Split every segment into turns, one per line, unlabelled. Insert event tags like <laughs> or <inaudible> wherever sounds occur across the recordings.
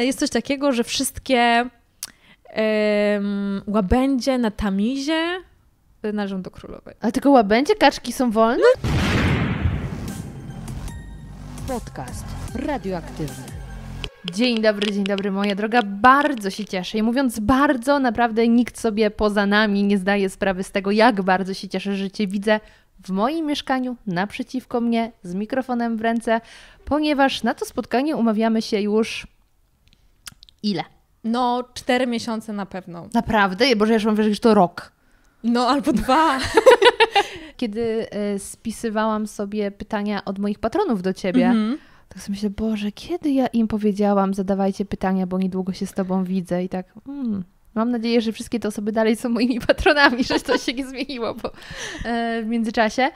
jest coś takiego, że wszystkie łabędzie na tamizie
należą do królowej. A tylko łabędzie? Kaczki są wolne? No. Podcast radioaktywny. Dzień dobry, dzień dobry, moja droga. Bardzo się cieszę. I mówiąc bardzo, naprawdę nikt sobie poza nami nie zdaje sprawy z tego, jak bardzo się cieszę, że Cię widzę w moim mieszkaniu naprzeciwko mnie z mikrofonem w ręce, ponieważ na to spotkanie umawiamy się już Ile?
No, cztery miesiące na pewno.
Naprawdę? Boże, ja już mam wrażenie, że to rok. No, albo dwa. <laughs> Kiedy y, spisywałam sobie pytania od moich patronów do ciebie, mm -hmm. tak sobie myślę, Boże, kiedy ja im powiedziałam, zadawajcie pytania, bo niedługo się z tobą widzę i tak. Mm. Mam nadzieję, że wszystkie te osoby dalej są moimi patronami, że coś się nie zmieniło bo, e, w międzyczasie.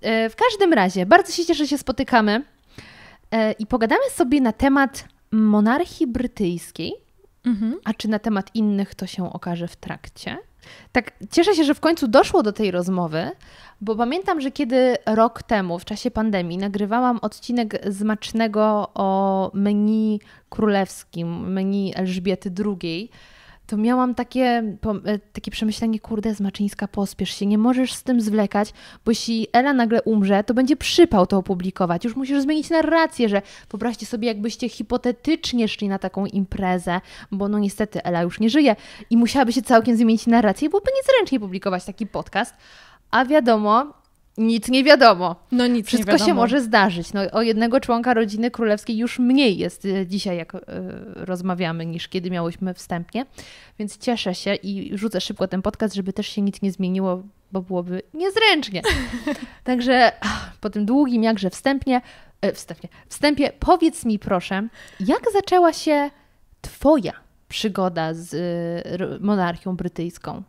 E, w każdym razie, bardzo się cieszę, że się spotykamy e, i pogadamy sobie na temat monarchii brytyjskiej, mhm. a czy na temat innych to się okaże w trakcie. Tak, cieszę się, że w końcu doszło do tej rozmowy, bo pamiętam, że kiedy rok temu, w czasie pandemii, nagrywałam odcinek zmacznego o menu królewskim, menu Elżbiety II, to miałam takie, e, takie przemyślenie, kurde, Zmaczyńska, pospiesz się, nie możesz z tym zwlekać, bo jeśli Ela nagle umrze, to będzie przypał to opublikować. Już musisz zmienić narrację, że wyobraźcie sobie, jakbyście hipotetycznie szli na taką imprezę, bo no niestety Ela już nie żyje i musiałaby się całkiem zmienić narrację, byłoby niezręcznie publikować taki podcast. A wiadomo, nic nie wiadomo. No nic Wszystko nie wiadomo. się może zdarzyć. No, o jednego członka rodziny królewskiej już mniej jest e, dzisiaj, jak y, rozmawiamy, niż kiedy miałyśmy wstępnie. Więc cieszę się i rzucę szybko ten podcast, żeby też się nic nie zmieniło, bo byłoby niezręcznie. <laughs> Także po tym długim jakże wstępnie, y, wstępnie, wstępie, powiedz mi proszę, jak zaczęła się twoja przygoda z y, monarchią brytyjską?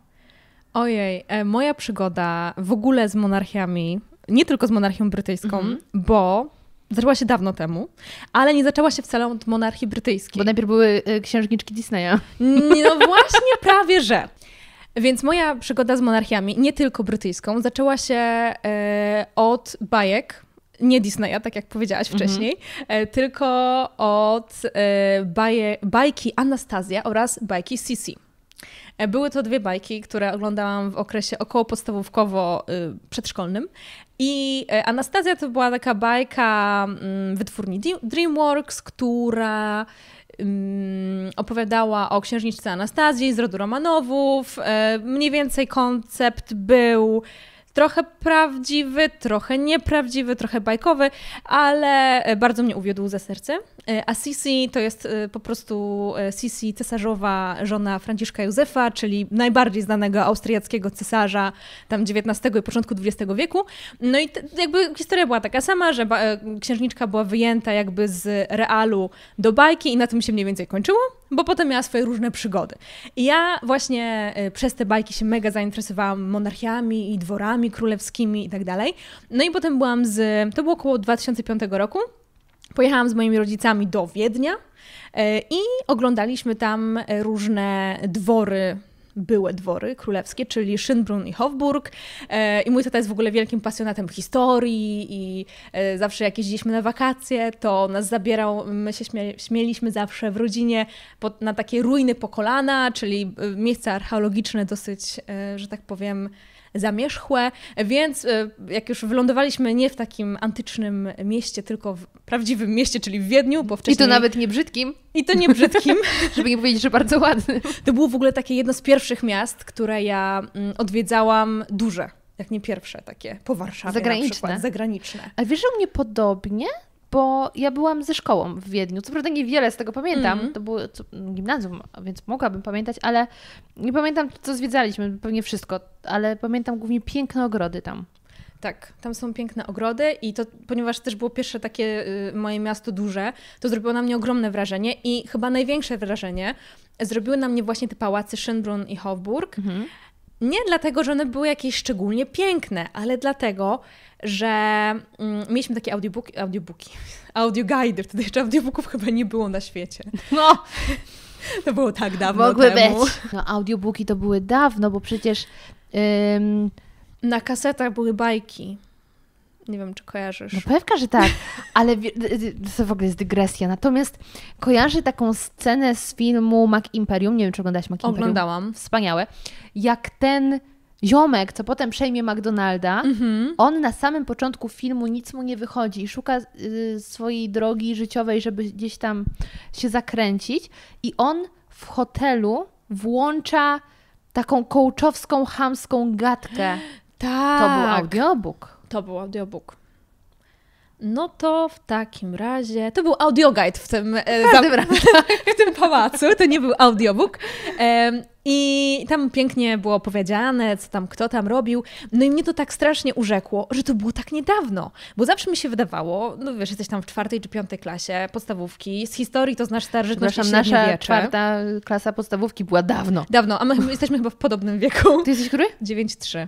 Ojej, e, moja przygoda w ogóle z monarchiami, nie tylko z monarchią brytyjską, mhm. bo zaczęła się dawno temu, ale nie zaczęła się wcale od monarchii brytyjskiej. Bo najpierw były e, księżniczki Disneya. No <laughs> właśnie, prawie że. Więc moja przygoda z monarchiami, nie tylko brytyjską, zaczęła się e, od bajek, nie Disneya, tak jak powiedziałaś mhm. wcześniej, e, tylko od e, baje, bajki Anastazja oraz bajki Sisi. E, były to dwie bajki, które oglądałam w okresie około podstawówkowo-przedszkolnym. Y, I e, Anastazja to była taka bajka mm, wytwórni DreamWorks, która mm, opowiadała o księżniczce Anastazji z rodu Romanowów. E, mniej więcej koncept był trochę prawdziwy, trochę nieprawdziwy, trochę bajkowy, ale bardzo mnie uwiódł za serce. E, a Sisi to jest e, po prostu e, Sisi, cesarzowa żona Franciszka Józefa, czyli najbardziej znanego austriackiego cesarza tam XIX i początku XX wieku. No i jakby historia była taka sama, że księżniczka była wyjęta jakby z realu do bajki i na tym się mniej więcej kończyło, bo potem miała swoje różne przygody. I ja właśnie przez te bajki się mega zainteresowałam monarchiami i dworami królewskimi i tak dalej. No i potem byłam z, to było około 2005 roku, Pojechałam z moimi rodzicami do Wiednia e, i oglądaliśmy tam różne dwory były dwory królewskie, czyli Schönbrunn i Hofburg. E, I mój tata jest w ogóle wielkim pasjonatem historii i e, zawsze jak jeździliśmy na wakacje, to nas zabierał, my się śmieliśmy zawsze w rodzinie na takie ruiny po kolana, czyli miejsca archeologiczne dosyć, że tak powiem, zamierzchłe, więc e, jak już wylądowaliśmy nie w takim antycznym mieście, tylko w prawdziwym mieście, czyli w Wiedniu, bo wcześniej... I to nawet nie brzydkim. I to nie brzydkim. <laughs> Żeby nie powiedzieć, że bardzo ładny. To było w ogóle takie jedno z pierwszych miast, które ja mm, odwiedzałam duże jak nie pierwsze takie, po Warszawie Zagraniczne. na przykład. Zagraniczne.
A wiesz, że u mnie podobnie? bo ja byłam ze szkołą w Wiedniu. Co prawda niewiele z tego pamiętam, mm -hmm. to było gimnazjum, więc mogłabym pamiętać, ale nie pamiętam, co zwiedzaliśmy, pewnie wszystko, ale pamiętam głównie piękne ogrody tam. Tak, tam są piękne ogrody i to,
ponieważ też było pierwsze takie y, moje miasto duże, to zrobiło na mnie ogromne wrażenie i chyba największe wrażenie zrobiły na mnie właśnie te pałacy Schönbrunn i Hofburg. Mhm. Nie dlatego, że one były jakieś szczególnie piękne, ale dlatego, że mm, mieliśmy takie audiobooki, audiobooki, <laughs> audioguidy, wtedy jeszcze audiobooków chyba nie było na świecie. No! <laughs> To było tak dawno Mogły temu. być.
No, audiobooki to były dawno, bo przecież... Ym... Na kasetach były bajki. Nie wiem, czy kojarzysz. No pewka, że tak, ale to w ogóle jest dygresja. Natomiast kojarzy taką scenę z filmu Mac Imperium. Nie wiem, czy oglądałaś Mac Imperium. Oglądałam. Wspaniałe. Jak ten ziomek, co potem przejmie McDonalda, mhm. on na samym początku filmu nic mu nie wychodzi i szuka y, swojej drogi życiowej, żeby gdzieś tam się zakręcić. I on w hotelu włącza taką kołczowską, chamską gadkę. Tak. To był audiobook.
To był audiobook. No to w takim razie. To był audioguide w tym, e, <laughs> w tym pałacu, to nie był audiobook. I tam pięknie było powiedziane, co tam kto tam robił. No i mnie to tak strasznie urzekło, że to było tak niedawno. Bo zawsze mi się wydawało, no wiesz, jesteś tam w czwartej czy piątej klasie podstawówki, z historii to znasz starożytność Przepraszam, nasza wiecze. czwarta
klasa podstawówki była dawno. Dawno,
a my jesteśmy chyba w podobnym wieku. Ty jesteś który? 9-3.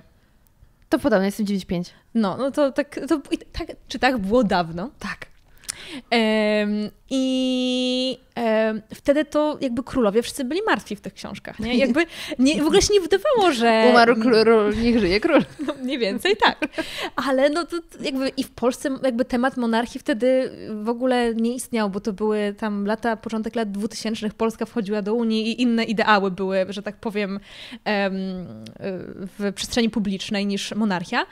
To podobno, jestem 9,5. No, no to tak, to, tak, czy tak było dawno? Tak. I wtedy to jakby królowie wszyscy byli martwi w tych książkach. Nie? Jakby nie, w ogóle się nie wydawało, że... Umarł
król, niech żyje król.
No, mniej więcej tak. Ale no to jakby i w Polsce jakby temat monarchii wtedy w ogóle nie istniał, bo to były tam lata, początek lat 2000 Polska wchodziła do Unii i inne ideały były, że tak powiem, w przestrzeni publicznej niż monarchia.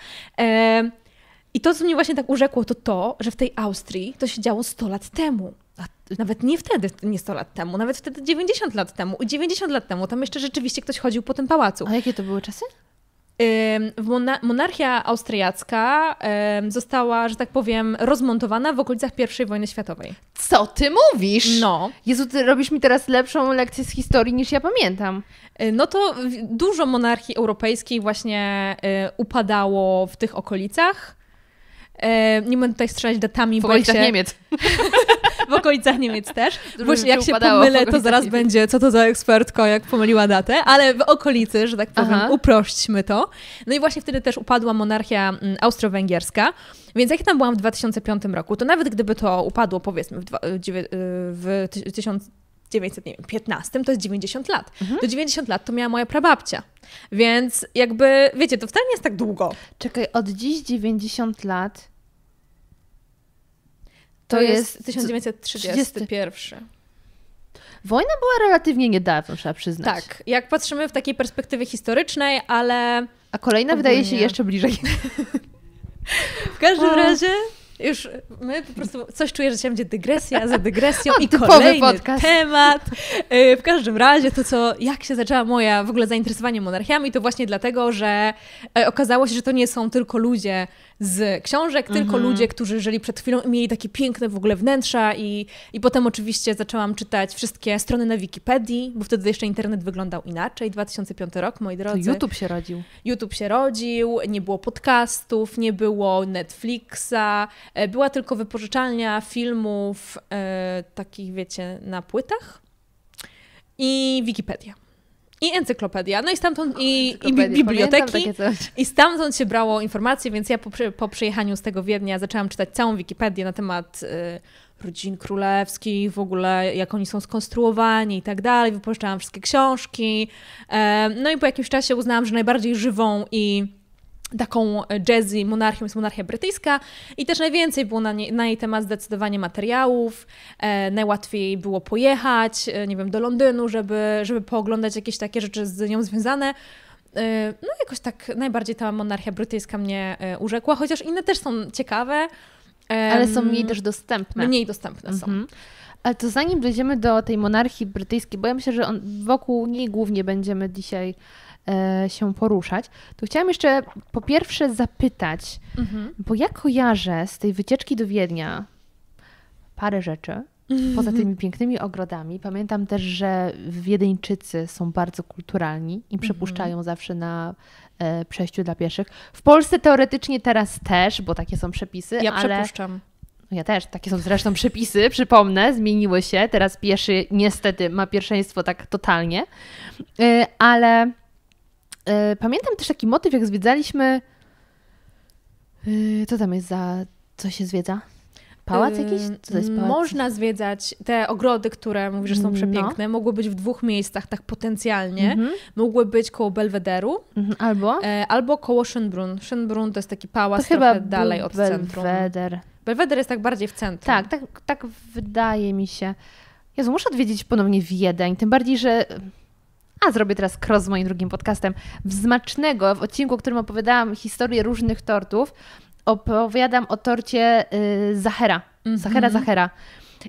I to, co mnie właśnie tak urzekło, to to, że w tej Austrii to się działo 100 lat temu. Nawet nie wtedy, nie 100 lat temu, nawet wtedy 90 lat temu. I 90 lat temu tam jeszcze rzeczywiście ktoś chodził po tym pałacu. A jakie to były czasy? Monarchia austriacka została, że tak powiem, rozmontowana w okolicach I wojny światowej.
Co ty mówisz? No. Jezu, ty robisz mi
teraz lepszą lekcję z historii niż ja pamiętam. E, no to dużo monarchii europejskiej właśnie e, upadało w tych okolicach. E, nie będę tutaj strzelać datami, w bo okolicach się... Niemiec. <laughs> w okolicach Niemiec też. Właśnie jak się pomylę, to zaraz Niemiec. będzie, co to za ekspertka, jak pomyliła datę, ale w okolicy, że tak powiem, Aha. uprośćmy to. No i właśnie wtedy też upadła monarchia mm, austro-węgierska. Więc jak tam byłam w 2005 roku, to nawet gdyby to upadło, powiedzmy, w, dwa, e, e, w 1915, to jest 90 lat. Mhm. Do 90 lat to miała moja prababcia. Więc
jakby, wiecie, to wcale nie jest tak długo. Czekaj, od dziś 90 lat to, jest, 1931. Wojna była relatywnie niedawno, trzeba przyznać. Tak, jak
patrzymy w takiej perspektywie historycznej, ale.
A kolejna Ogólnie. wydaje się jeszcze bliżej. <laughs> w
każdym o. razie już my po prostu coś czuję, że się będzie dygresja za dygresją o, i kolejny podcast. temat. Y, w każdym razie to, co, jak się zaczęła moja w ogóle zainteresowanie monarchiami, to właśnie dlatego, że y, okazało się, że to nie są tylko ludzie z książek, tylko mhm. ludzie, którzy żyli przed chwilą i mieli takie piękne w ogóle wnętrza i, i potem oczywiście zaczęłam czytać wszystkie strony na Wikipedii, bo wtedy jeszcze internet wyglądał inaczej, 2005 rok, moi drodzy. To YouTube się rodził. YouTube się rodził, nie było podcastów, nie było Netflixa, e, była tylko wypożyczalnia filmów e, takich, wiecie, na płytach i Wikipedia i encyklopedia, no i stamtąd, i, i biblioteki, i stamtąd się brało informacje, więc ja po, po przyjechaniu z tego Wiednia zaczęłam czytać całą Wikipedię na temat y, rodzin królewskich, w ogóle jak oni są skonstruowani i tak dalej, Wypuszczałam wszystkie książki, y, no i po jakimś czasie uznałam, że najbardziej żywą i taką e, jazzy monarchią jest monarchia brytyjska i też najwięcej było na, nie, na jej temat zdecydowanie materiałów. E, najłatwiej było pojechać, e, nie wiem, do Londynu, żeby, żeby pooglądać jakieś takie rzeczy z nią związane. E, no jakoś tak najbardziej ta monarchia brytyjska mnie e, urzekła, chociaż inne też są ciekawe. Ale są mniej też dostępne. Mniej dostępne mhm.
są. Ale to zanim dojdziemy do tej monarchii brytyjskiej, bo ja myślę, że on, wokół niej głównie będziemy dzisiaj E, się poruszać, to chciałam jeszcze po pierwsze zapytać, mhm. bo ja kojarzę z tej wycieczki do Wiednia parę rzeczy. Poza mhm. tymi pięknymi ogrodami, pamiętam też, że Wiedeńczycy są bardzo kulturalni i przepuszczają mhm. zawsze na e, przejściu dla pieszych. W Polsce teoretycznie teraz też, bo takie są przepisy. Ja ale... przepuszczam. No ja też, takie są zresztą przepisy, <laughs> przypomnę, zmieniły się. Teraz pieszy niestety ma pierwszeństwo tak totalnie, e, ale E, pamiętam też taki motyw, jak zwiedzaliśmy. E, co tam jest za. Co się zwiedza? Pałac jakiś? E, co jest pałac? Można
zwiedzać te ogrody, które mówisz, że są no. przepiękne. No. Mogły być w dwóch miejscach, tak potencjalnie. Mhm. Mogły być koło Belwederu. Mhm. Albo? E, albo koło Schönbrunn. Schönbrunn to jest taki pałac to trochę dalej od Belweder. centrum. Belweder.
Belweder jest tak bardziej w centrum. Tak, tak, tak wydaje mi się. Jezu, muszę odwiedzić ponownie Wiedeń, tym bardziej, że a zrobię teraz cross z moim drugim podcastem, wzmacznego w odcinku, w którym opowiadałam historię różnych tortów, opowiadam o torcie y, Zachera. Mm -hmm. Zachera, Zachera.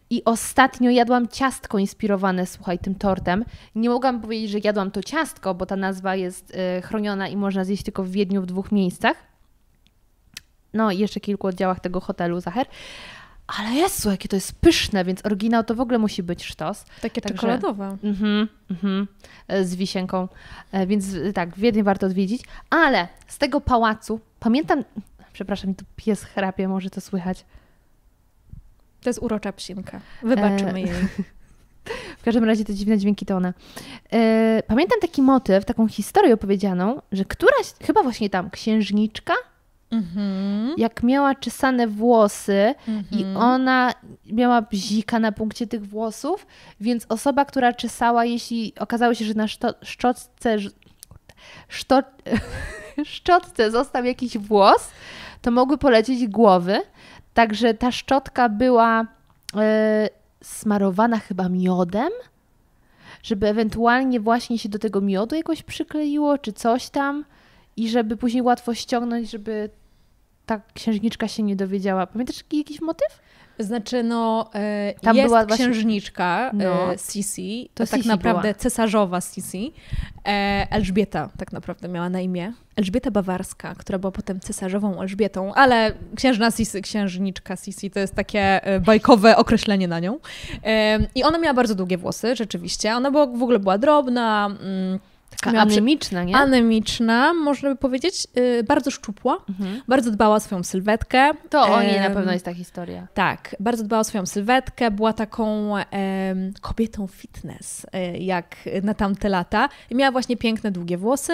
I ostatnio jadłam ciastko inspirowane, słuchaj, tym tortem. Nie mogłam powiedzieć, że jadłam to ciastko, bo ta nazwa jest y, chroniona i można zjeść tylko w Wiedniu w dwóch miejscach. No i jeszcze kilku oddziałach tego hotelu Zacher ale Jezu, jakie to jest pyszne, więc oryginał to w ogóle musi być sztos. Takie Także, czekoladowe. Mhm, mhm, e, z wisienką. E, więc e, tak, Wiedeń warto odwiedzić. Ale z tego pałacu, pamiętam, przepraszam, tu pies chrapie, może to słychać.
To jest urocza psinka. Wybaczymy e... jej.
<laughs> W każdym razie te dziwne dźwięki to ona. E... Pamiętam taki motyw, taką historię opowiedzianą, że któraś, chyba właśnie tam księżniczka Mhm. Jak miała czesane włosy i mhm. ona miała bzika na punkcie tych włosów, więc osoba, która czesała, jeśli okazało się, że na szto, szczotce, szto, <laughs> szczotce został jakiś włos, to mogły polecieć głowy. Także ta szczotka była yy, smarowana chyba miodem, żeby ewentualnie właśnie się do tego miodu jakoś przykleiło, czy coś tam, i żeby później łatwo ściągnąć, żeby ta księżniczka się nie dowiedziała. Pamiętasz jakiś motyw? Znaczy, no, e, Tam jest była księżniczka właśnie... no. e, Sisi, to, to Sisi tak naprawdę była.
cesarzowa Sisi, e, Elżbieta tak naprawdę miała na imię, Elżbieta Bawarska, która była potem cesarzową Elżbietą, ale księżna Sisi, księżniczka Sisi, to jest takie e, bajkowe określenie na nią. E, I ona miała bardzo długie włosy, rzeczywiście, ona była, w ogóle była drobna, mm, Taka anemiczna, nie? Anemiczna, można by powiedzieć, y, bardzo szczupła, mhm. bardzo dbała o swoją sylwetkę. To o niej na pewno jest ta historia. Tak, bardzo dbała o swoją sylwetkę, była taką e, kobietą fitness, e, jak na tamte lata. I miała właśnie piękne, długie włosy.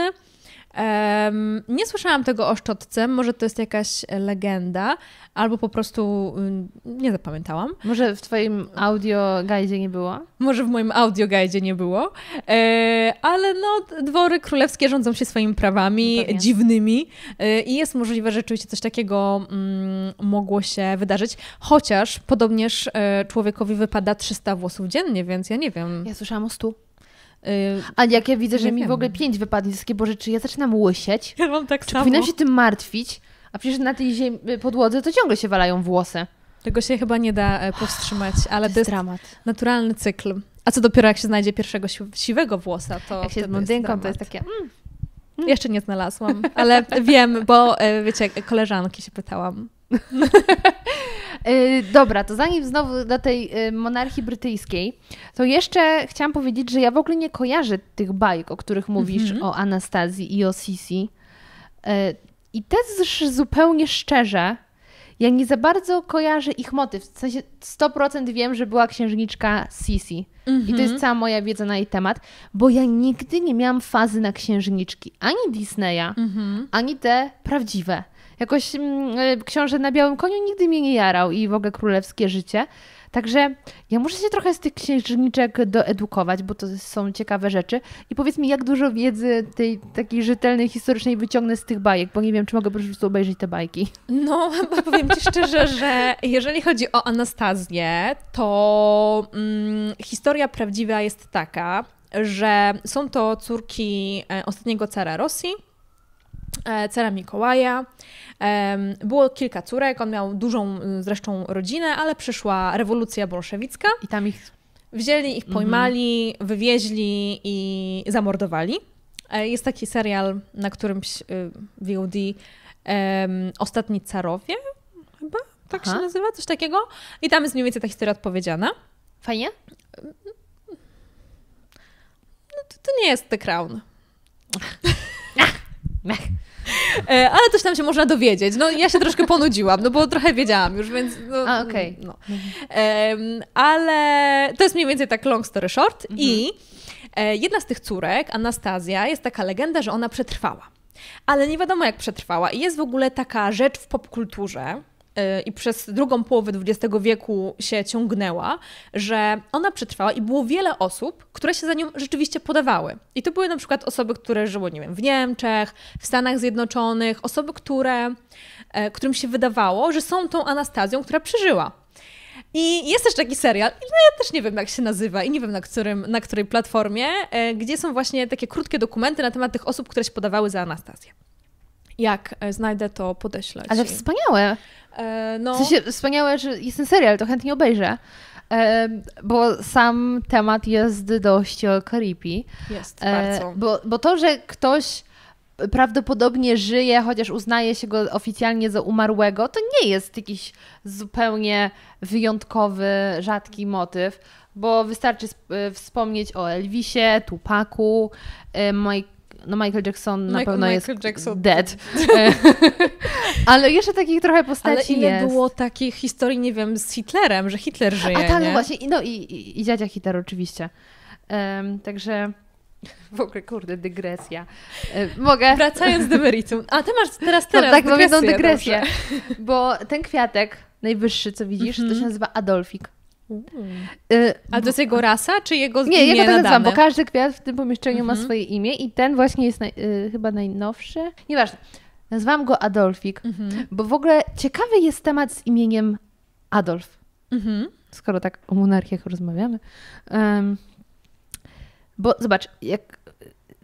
Um, nie słyszałam tego o szczotce, może to jest jakaś legenda, albo po prostu um, nie zapamiętałam. Może w Twoim audio guide nie było? Może w moim audio guide nie było, e, ale no, dwory królewskie rządzą się swoimi prawami Pewnie. No tak dziwnymi e, i jest możliwe, że rzeczywiście coś takiego mm, mogło się wydarzyć, chociaż podobnież e, człowiekowi wypada 300 włosów dziennie, więc ja nie wiem. Ja słyszałam
o 100. Y, A jak ja widzę, że mi w ogóle pięć wypadnie, to takie, Boże, czy ja zaczynam łysieć? Ja mam tak czy samo. powinnam się tym martwić? A przecież na tej ziemi, podłodze to ciągle się walają włosy.
Tego się chyba nie da e, powstrzymać, <sighs> ale to jest, dramat. naturalny cykl. A co dopiero jak się znajdzie pierwszego si siwego włosa, to jak się z blondynką, to jest takie... Mm. Jeszcze nie znalazłam, ale <laughs> wiem, bo e, wiecie, koleżanki się pytałam. <laughs>
Y, dobra, to zanim znowu do tej y, monarchii brytyjskiej, to jeszcze chciałam powiedzieć, że ja w ogóle nie kojarzę tych bajek, o których mówisz, mm -hmm. o Anastazji i o Sisi. Y, I też zupełnie szczerze, ja nie za bardzo kojarzę ich motyw. W sensie 100% wiem, że była księżniczka Sisi. Mm -hmm. I to mhm. jest cała moja wiedza na jej temat, bo ja nigdy nie miałam fazy na księżniczki. Ani Disneya, mm -hmm. ani te prawdziwe. Jakoś mm, e, książę na białym koniu nigdy mnie nie jarał i w ogóle królewskie życie. Także ja muszę się trochę z tych księżniczek doedukować, bo to są ciekawe rzeczy. I powiedz mi, jak dużo wiedzy tej takiej rzetelnej, historycznej wyciągnę z tych bajek, bo nie wiem, czy mogę po prostu obejrzeć te bajki.
No, <laughs> bo powiem ci szczerze, że jeżeli chodzi o Anastazję, to mm, historia prawdziwa jest taka, że są to córki e, ostatniego cara Rosji, E, cera Mikołaja. Było kilka córek, on miał dużą y, zresztą rodzinę, ale przyszła rewolucja bolszewicka. I tam ich... Wzięli ich, mhm. pojmali, wywieźli i zamordowali. E, jest taki serial na którymś y, VOD Ostatni Carowie, chyba tak Aha. się nazywa, coś takiego. I tam jest mniej więcej ta historia odpowiedziana. Fajnie? No, to, to nie jest The Crown. <laughs> Mech. Ale coś tam się można dowiedzieć. No ja się troszkę ponudziłam, no bo trochę wiedziałam już, więc... No, A, okej. Okay. No. ale to jest mniej więcej tak long story short mhm. i e, jedna z tych córek, Anastazja, jest taka legenda, że ona przetrwała. Ale nie wiadomo jak przetrwała i jest w ogóle taka rzecz w popkulturze, Y, i przez drugą połowę XX wieku się ciągnęła, że ona przetrwała i było wiele osób, które się za nią rzeczywiście podawały. I to były na przykład osoby, które żyły, nie wiem, w Niemczech, w Stanach Zjednoczonych, osoby, które, e, którym się wydawało, że są tą Anastazją, która przeżyła. I jest też taki serial, no ja też nie wiem jak się nazywa i nie wiem na, którym, na której platformie, e, gdzie są właśnie takie krótkie dokumenty na temat tych osób, które się podawały za Anastazję.
Jak e, znajdę to, podeślę. Ci. Ale wspaniałe. E, no. W sensie, wspaniałe, że jest ten serial, to chętnie obejrzę. E, bo sam temat jest dość e, creepy. Jest, bardzo. Bo, bo to, że ktoś prawdopodobnie żyje, chociaż uznaje się go oficjalnie za umarłego, to nie jest jakiś zupełnie wyjątkowy, rzadki motyw, bo wystarczy wspomnieć o Elvisie, Tupaku, Mike no Michael Jackson na pewno Michael jest Jackson. dead. <laughs> Ale jeszcze takich trochę postaci Ale ile jest. było takich historii, nie wiem, z Hitlerem, że Hitler żyje, A tak, no właśnie, no i, i, i dziadzia Hitler oczywiście. Um, także... W ogóle, kurde, dygresja. Mogę. Wracając do meritum. A ty masz teraz no, teraz. No, tak, mam Tak, dygresję. Dobrze. Bo ten kwiatek najwyższy, co widzisz, mm -hmm. to mhm. się nazywa Adolfik. Y, A to jest jego rasa, czy jego Nie, imię jego tak nazywam, bo każdy kwiat w tym pomieszczeniu ma mhm. swoje imię i ten właśnie jest naj, y, chyba najnowszy. Nieważne. Nazwałam go Adolfik, mhm. bo w ogóle ciekawy jest temat z imieniem Adolf. Mhm. Skoro tak o monarchiach rozmawiamy. Um, bo zobacz, jak,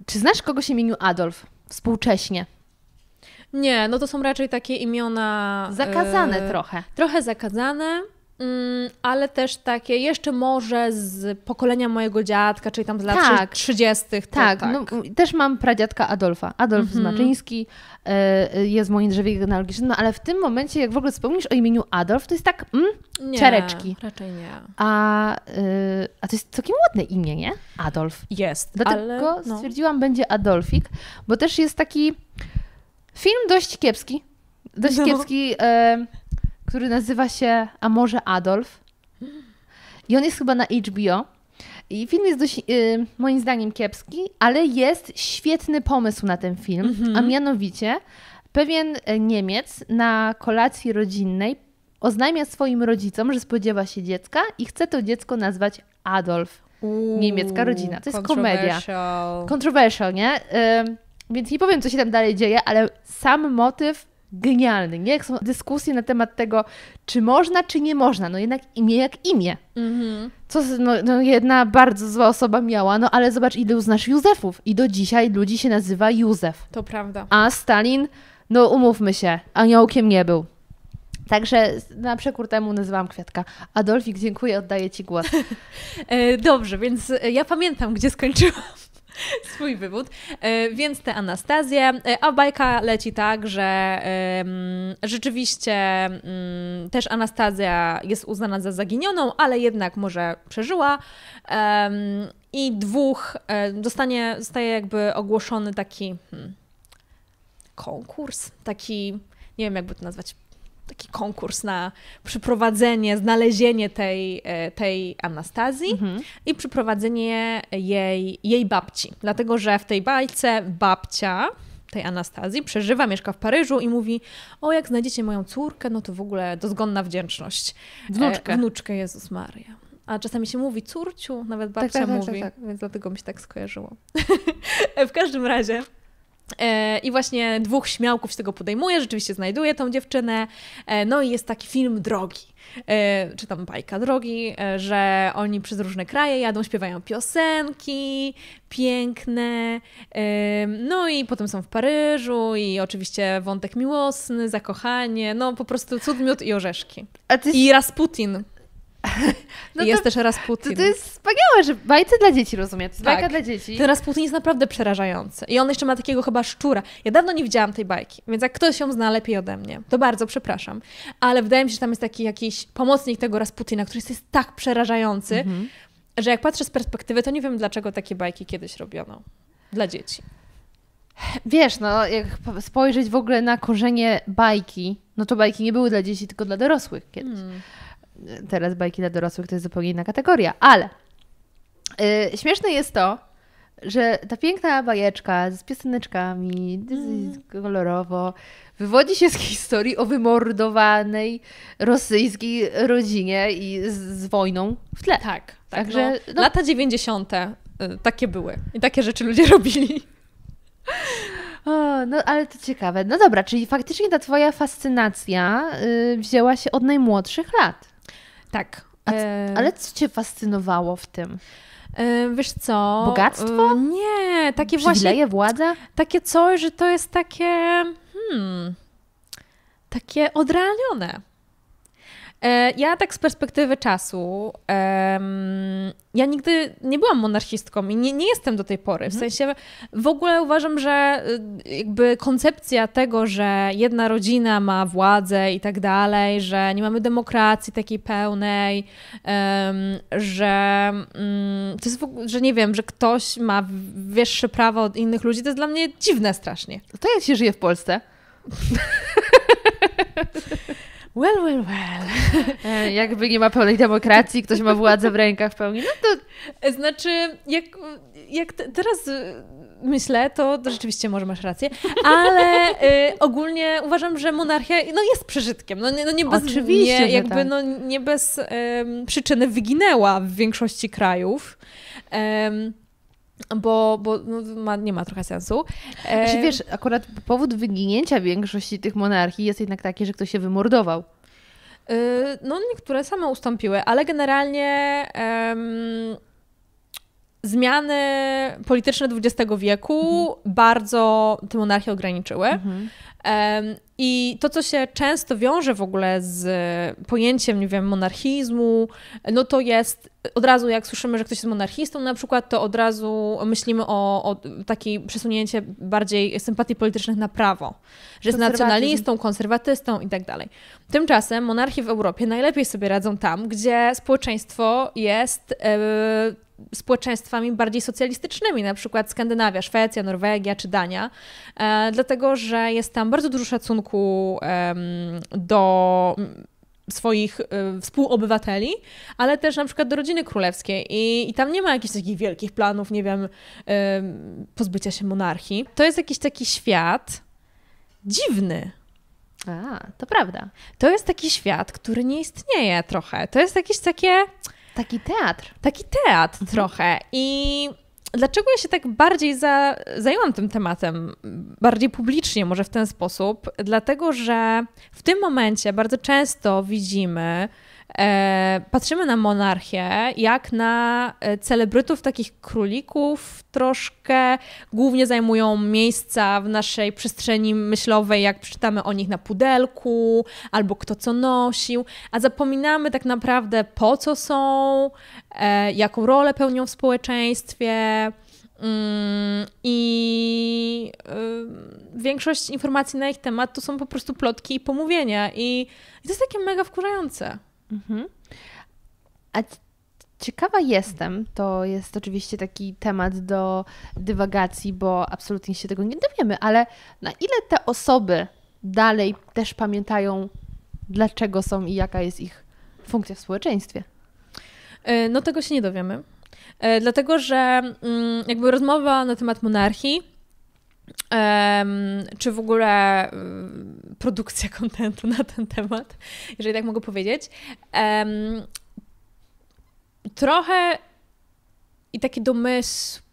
czy znasz kogoś imieniu Adolf współcześnie?
Nie, no to są raczej takie imiona. E, zakazane yy, trochę. Trochę zakazane. Mm, ale też takie jeszcze może z pokolenia mojego dziadka,
czyli tam z lat tak. 30. Tak, tak. No, też mam pradziadka Adolfa. Adolf mm -hmm. y, jest moim drzewie genealogicznym, no, ale w tym momencie, jak w ogóle wspomnisz o imieniu Adolf, to jest tak mm, nie, czereczki. raczej nie. A, y, a to jest całkiem ładne imię, nie? Adolf. Jest, Dlatego ale, no. stwierdziłam, będzie Adolfik, bo też jest taki film dość kiepski. Dość no. kiepski... Y, który nazywa się A może Adolf. I on jest chyba na HBO. I film jest dość, yy, moim zdaniem, kiepski, ale jest świetny pomysł na ten film. Mhm. A mianowicie pewien e, Niemiec na kolacji rodzinnej oznajmia swoim rodzicom, że spodziewa się dziecka i chce to dziecko nazwać Adolf. Uuu, niemiecka rodzina. To jest komedia. Controversial, nie? Yy, więc nie powiem, co się tam dalej dzieje, ale sam motyw genialny. Nie? Jak są dyskusje na temat tego, czy można, czy nie można. No jednak imię jak imię. Mhm. Co no, no, jedna bardzo zła osoba miała, no ale zobacz, ile znasz Józefów. I do dzisiaj ludzi się nazywa Józef. To prawda. A Stalin, no umówmy się, aniołkiem nie był. Także na przekór temu nazywam Kwiatka. Adolfik, dziękuję, oddaję Ci głos. <laughs>
E, dobrze,
więc e, ja
pamiętam, gdzie skończyłam. <laughs> swój wywód. E, więc te Anastazje, e, a bajka leci tak, że rzeczywiście mm, też Anastazja jest uznana za zaginioną, ale jednak może przeżyła i dwóch zostanie, e, zostaje jakby ogłoszony taki hmm, konkurs, taki, nie wiem jakby to nazwać, taki konkurs na przyprowadzenie, znalezienie tej, e, tej Anastazji mhm. i przyprowadzenie jej, jej babci. Dlatego, że w tej bajce babcia tej Anastazji przeżywa, mieszka w Paryżu i mówi, o jak znajdziecie moją córkę, no to w ogóle dozgonna wdzięczność. E, wnuczkę. wnuczkę, Jezus Maria. A czasami się mówi córciu, nawet tak, babcia tak, tak, mówi, tak, tak, więc dlatego mi się tak skojarzyło. <laughs> w każdym razie E, I właśnie dwóch śmiałków się tego podejmuje, rzeczywiście znajduje tą dziewczynę. E, no i jest taki film drogi, e, czy tam bajka drogi, że oni przez różne kraje jadą, śpiewają piosenki piękne. No i potem są w Paryżu i oczywiście wątek miłosny, zakochanie, no po prostu cud, miód i orzeszki. Ty... I Rasputin, <laughs> No jest to, też raz To, to jest wspaniałe, że
bajce dla dzieci,
rozumiem. To jest tak. bajka dla
dzieci. Ten raz
Putin jest naprawdę przerażający. I on jeszcze ma takiego chyba szczura. Ja dawno nie widziałam tej bajki, więc jak ktoś ją zna lepiej ode mnie, to bardzo przepraszam. Ale wydaje mi się, że tam jest taki jakiś pomocnik tego raz Putina, który jest tak przerażający, mhm. że jak patrzę z perspektywy, to nie wiem, dlaczego takie bajki kiedyś robiono
dla dzieci. Wiesz, no jak spojrzeć w ogóle na korzenie bajki, no to bajki nie były dla dzieci, tylko dla dorosłych kiedyś. Hmm teraz bajki dla dorosłych to jest zupełnie inna kategoria, ale yy, śmieszne jest to, że ta piękna bajeczka z pioseneczkami, mm. kolorowo, wywodzi się z historii o wymordowanej rosyjskiej rodzinie i z, z wojną w tle. Tak, tak Także, no,
no. lata 90. Y,
takie były i takie rzeczy ludzie <laughs> robili. O, no ale to ciekawe. No dobra, czyli faktycznie ta twoja fascynacja y, wzięła się od najmłodszych lat. Tak. A, e, ale co cię fascynowało w tym? E, wiesz
co? Bogactwo? E, nie, takie właśnie. władza? Takie coś, że to jest takie. Hmm, takie odrealnione. E, ja tak z perspektywy czasu, um, ja nigdy nie byłam monarchistką i nie, nie jestem do tej pory. W mhm. sensie w ogóle uważam, że y, jakby koncepcja tego, że jedna rodzina ma władzę i tak dalej, że nie mamy demokracji takiej pełnej, um, że, um, to jest ogóle, że nie wiem, że ktoś ma wyższe prawa od innych ludzi, to jest dla mnie dziwne strasznie. To ja się żyje w Polsce? <laughs>
well, well, well. E, jakby nie ma pełnej demokracji, ktoś ma władzę w rękach w pełni. No to
e, znaczy, jak, jak te, teraz e, myślę, to rzeczywiście może masz rację, ale ogólnie uważam, że monarchia no, jest przeżytkiem. No nie, no, nie bez, Oczywiście, nie, jakby, tak. no, nie bez przyczyny wyginęła w większości krajów
bo, bo no, ma, nie ma trochę sensu. E... Znaczy, wiesz, akurat powód wyginięcia większości tych monarchii jest jednak taki, że ktoś się wymordował. E, no, niektóre same ustąpiły, ale generalnie um,
zmiany polityczne XX wieku mhm. bardzo te monarchie ograniczyły. Mhm. Um, i to, co się często wiąże w ogóle z pojęciem, nie wiem, monarchizmu, no to jest od razu, jak słyszymy, że ktoś jest monarchistą, na przykład, to od razu myślimy o, o takiej przesunięcie bardziej sympatii politycznych na prawo, że jest nacjonalistą, konserwatystą i tak dalej. Tymczasem monarchie w Europie najlepiej sobie radzą tam, gdzie społeczeństwo jest e, społeczeństwami bardziej socjalistycznymi, na przykład Skandynawia, Szwecja, Norwegia czy Dania, e, dlatego że jest tam bardzo dużo szacunku do swoich e, współobywateli, ale też na przykład do rodziny królewskiej. I, I, tam nie ma jakichś takich wielkich planów, nie wiem, pozbycia się monarchii. To jest jakiś taki świat dziwny. A, to prawda. To jest taki świat, który nie istnieje trochę. To jest jakieś takie Taki teatr. Taki teatr mhm. trochę. I dlaczego ja się tak bardziej za, zajęłam tym tematem, bardziej publicznie, może w ten sposób? Dlatego, że w tym momencie bardzo często widzimy, e, patrzymy na monarchię jak na e, celebrytów, takich królików, troszkę głównie zajmują miejsca w naszej przestrzeni myślowej, jak czytamy o nich na pudelku, albo kto co nosił, a zapominamy tak naprawdę po co są, e, jaką rolę pełnią w społeczeństwie. Mm, I y, większość informacji na ich temat to są po prostu plotki i pomówienia, i, i to jest takie mega wkurzające.
Mhm. A Ciekawa jestem, to jest oczywiście taki temat do dywagacji, bo absolutnie się tego nie dowiemy, ale na ile te osoby dalej też pamiętają, dlaczego są i jaka jest ich funkcja w społeczeństwie? E, no tego się nie dowiemy, e, dlatego że
mm, jakby rozmowa na temat monarchii czy w ogóle mm, produkcja <laughs> kontentu na ten temat, jeżeli tak mogę powiedzieć, trochę i takie domysły,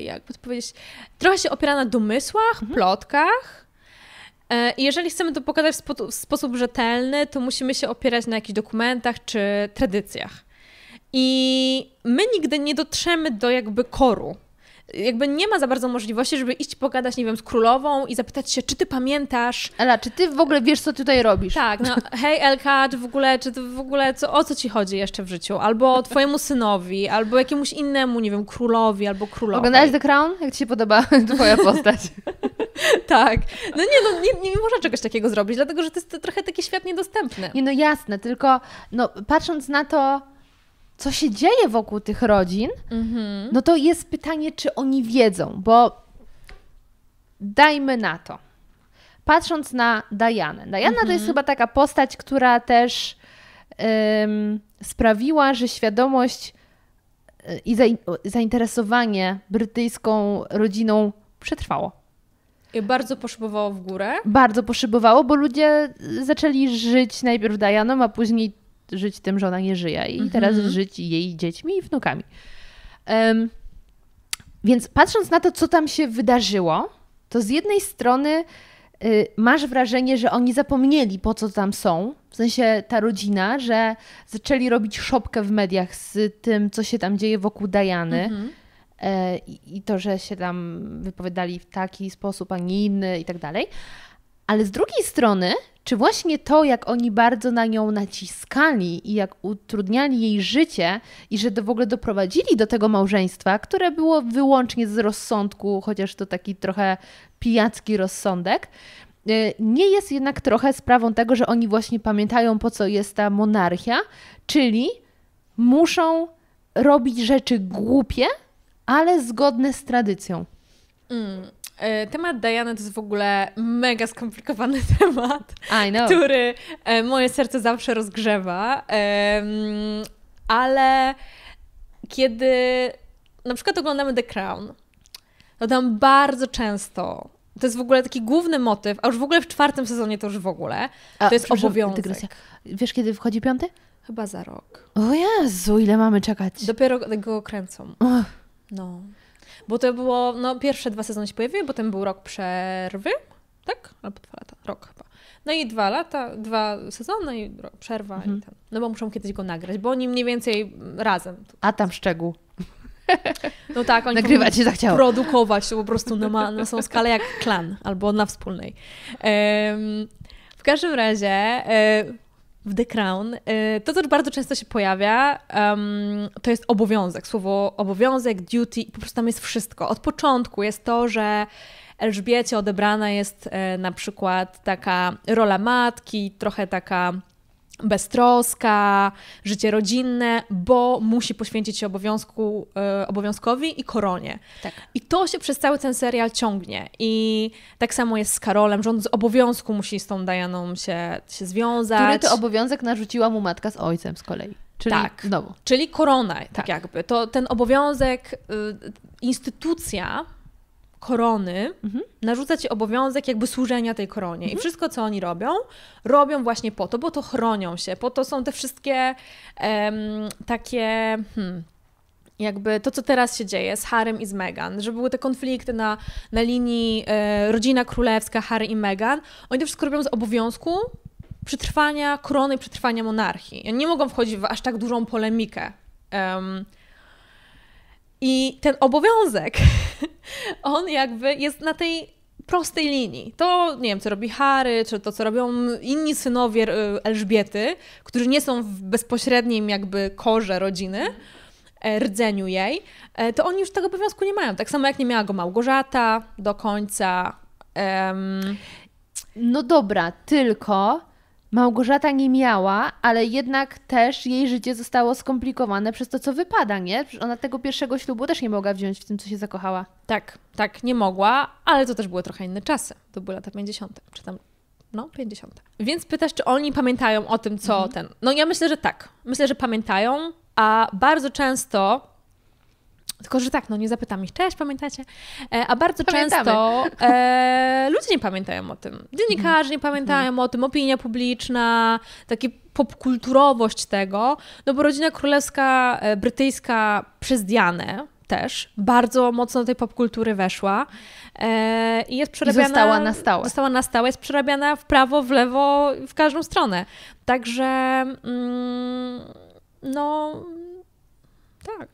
jakby to powiedzieć, trochę się opiera na domysłach, mhm. plotkach. E, I jeżeli chcemy to pokazać w, spo w sposób rzetelny, to musimy się opierać na jakichś dokumentach czy tradycjach. I my nigdy nie dotrzemy do jakby koru jakby nie ma za bardzo możliwości, żeby iść pogadać, nie wiem, z królową i zapytać się, czy ty pamiętasz. Ela, czy ty w ogóle wiesz, co tutaj robisz? Tak, no <laughs> hej Elka, czy w ogóle, czy w ogóle, co, o co ci chodzi jeszcze w życiu? Albo twojemu synowi, albo jakiemuś innemu, nie wiem, królowi,
albo królowi. Oglądałaś The Crown? Jak ci się podoba <laughs> twoja postać? <laughs> tak. No nie, no nie, nie można czegoś takiego zrobić, dlatego, że to jest to trochę taki świat niedostępny. Nie, no jasne, tylko no patrząc na to co się dzieje wokół tych rodzin, mhm. no to jest pytanie, czy oni wiedzą, bo dajmy na to. Patrząc na Dianę. Diana to jest mhm. chyba taka postać, która też ym, sprawiła, że świadomość e, i zainteresowanie brytyjską rodziną przetrwało.
I bardzo poszybowało w
górę? Bardzo poszybowało, bo ludzie zaczęli żyć najpierw Dianą, a później żyć tym, że ona nie żyje i mhm. teraz żyć jej dziećmi i wnukami. Um, więc patrząc na to, co tam się wydarzyło, to z jednej strony y, masz wrażenie, że oni zapomnieli, po co tam są, w sensie ta rodzina, że zaczęli robić szopkę w mediach z tym, co się tam dzieje wokół Dajany. Mhm. E, I to, że się tam wypowiadali w taki sposób, a nie inny, i tak dalej. Ale z drugiej strony czy właśnie to, jak oni bardzo na nią naciskali i jak utrudniali jej życie, i że do, w ogóle doprowadzili do tego małżeństwa, które było wyłącznie z rozsądku, chociaż to taki trochę pijacki rozsądek, y, nie jest jednak trochę sprawą tego, że oni właśnie pamiętają, po co jest ta monarchia, czyli muszą robić rzeczy głupie, ale zgodne z tradycją.
Mm. E, temat Diany to jest w ogóle mega skomplikowany <laughs> temat, który e, moje serce zawsze rozgrzewa, ale kiedy na przykład oglądamy The Crown, to tam bardzo często to jest w ogóle taki główny motyw, a już w ogóle w czwartym sezonie to już w ogóle. A, to jest obowiązek. Dygresja.
Wiesz, kiedy wchodzi piąty?
Chyba za rok.
O Jezu, ile mamy czekać?
Dopiero go kręcą.
Oh. No.
Bo to było, no pierwsze dwa sezony się pojawiły, potem był rok przerwy, tak? Albo dwa lata, rok chyba. No i dwa lata, dwa sezony i rok, przerwa mhm. i ten. No bo muszą kiedyś go nagrać, bo oni mniej więcej razem.
A tam szczegół.
No tak, oni Nagrywać się zachciało. produkować to po prostu na, na są skalę jak klan albo na wspólnej. Um, w każdym razie e, w The Crown. Y, to, co bardzo często się pojawia, to jest obowiązek. Słowo obowiązek, duty, po prostu tam jest wszystko. Od początku jest to, że Elżbiecie odebrana jest e, na przykład taka rola matki, trochę taka beztroska, życie rodzinne, bo musi poświęcić się obowiązku, e, obowiązkowi i koronie. Tak. I to się przez cały ten serial ciągnie. I tak samo jest z Karolem, że on z obowiązku musi z tą Dianą się, się związać. Który to
obowiązek narzuciła mu matka z ojcem z kolei. Czyli tak,
znowu. czyli korona, tak, tak jakby. To ten obowiązek, y, instytucja korony mhm. narzuca ci obowiązek jakby służenia tej koronie. Mhm. I wszystko, co oni robią, robią właśnie po to, bo to chronią się, po to są te wszystkie um, takie. Hmm, jakby to, co teraz się dzieje z Harrym i z Meghan, że były te konflikty na, na linii e, rodzina królewska, Harry i Meghan, oni to wszystko robią z obowiązku przetrwania korony, przetrwania monarchii. Oni nie mogą wchodzić w aż tak dużą polemikę. Um, i ten obowiązek, <laughs> on jakby jest na tej prostej linii. To, nie wiem, co robi Harry, czy to, co robią inni synowie e, Elżbiety, którzy nie są w bezpośrednim jakby korze rodziny, e, rdzeniu jej, e, to oni już tego obowiązku nie mają. Tak samo jak nie miała go Małgorzata do końca. Um...
No dobra, tylko Małgorzata nie miała, ale jednak też jej życie zostało skomplikowane przez to, co wypada, nie? Ona tego pierwszego ślubu też nie mogła wziąć w tym, co się zakochała. Tak, tak, nie mogła, ale to też były trochę inne czasy. To były lata 50.,
czy tam no, 50. Więc pytasz, czy oni pamiętają o tym, co mhm. ten. No ja myślę, że tak. Myślę, że pamiętają, a bardzo często tylko, że tak, no nie zapytam ich, cześć, pamiętacie? E, a bardzo Pamiętamy. często e, ludzie nie pamiętają o tym. Dziennikarze nie pamiętają o tym, opinia publiczna, taka popkulturowość tego, no bo rodzina królewska e, brytyjska przez Dianę, też bardzo mocno do tej popkultury weszła e, i jest przerabiana. I została na stałe. Została na stałe, jest przerabiana w prawo, w lewo, w każdą stronę. Także mm, no tak.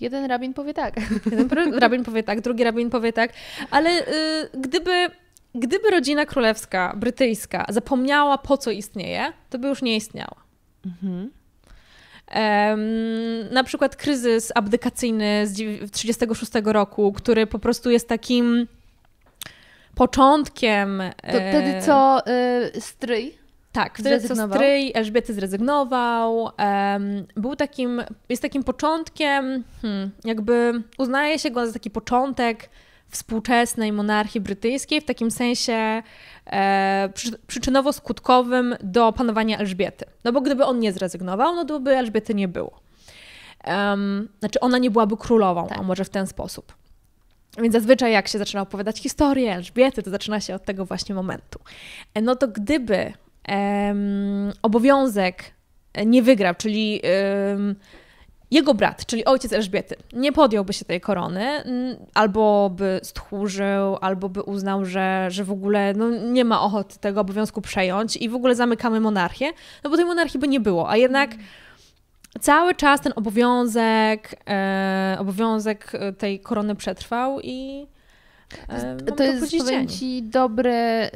Jeden rabin powie tak, <laughs> jeden rabin powie tak, drugi rabin powie tak, ale y, gdyby, gdyby rodzina królewska, brytyjska zapomniała po co istnieje, to by już nie istniała. Mhm. Um, na przykład kryzys abdykacyjny z 1936 roku, który po prostu jest takim początkiem.
To e, wtedy co y, stryj tak, wtedy zrezygnował. co stryj
Elżbiety zrezygnował. Um, był takim, jest takim początkiem, hmm, jakby uznaje się go za taki początek współczesnej monarchii brytyjskiej, w takim sensie e, przyczynowo-skutkowym do panowania Elżbiety. No bo gdyby on nie zrezygnował, no to by Elżbiety nie było. Um, znaczy ona nie byłaby królową, tak. a może w ten sposób. Więc zazwyczaj jak się zaczyna opowiadać historię Elżbiety, to zaczyna się od tego właśnie momentu. E, no to gdyby um, obowiązek nie wygrał, czyli um, jego brat, czyli ojciec Elżbiety, nie podjąłby się tej korony, albo by stchórzył, albo by uznał, że, że w ogóle no, nie ma ochoty tego obowiązku przejąć i w ogóle zamykamy monarchię, no bo tej monarchii by nie było, a jednak mhm. cały czas ten obowiązek, e, obowiązek e, tej korony przetrwał i. E, to, to jest
ci dobre,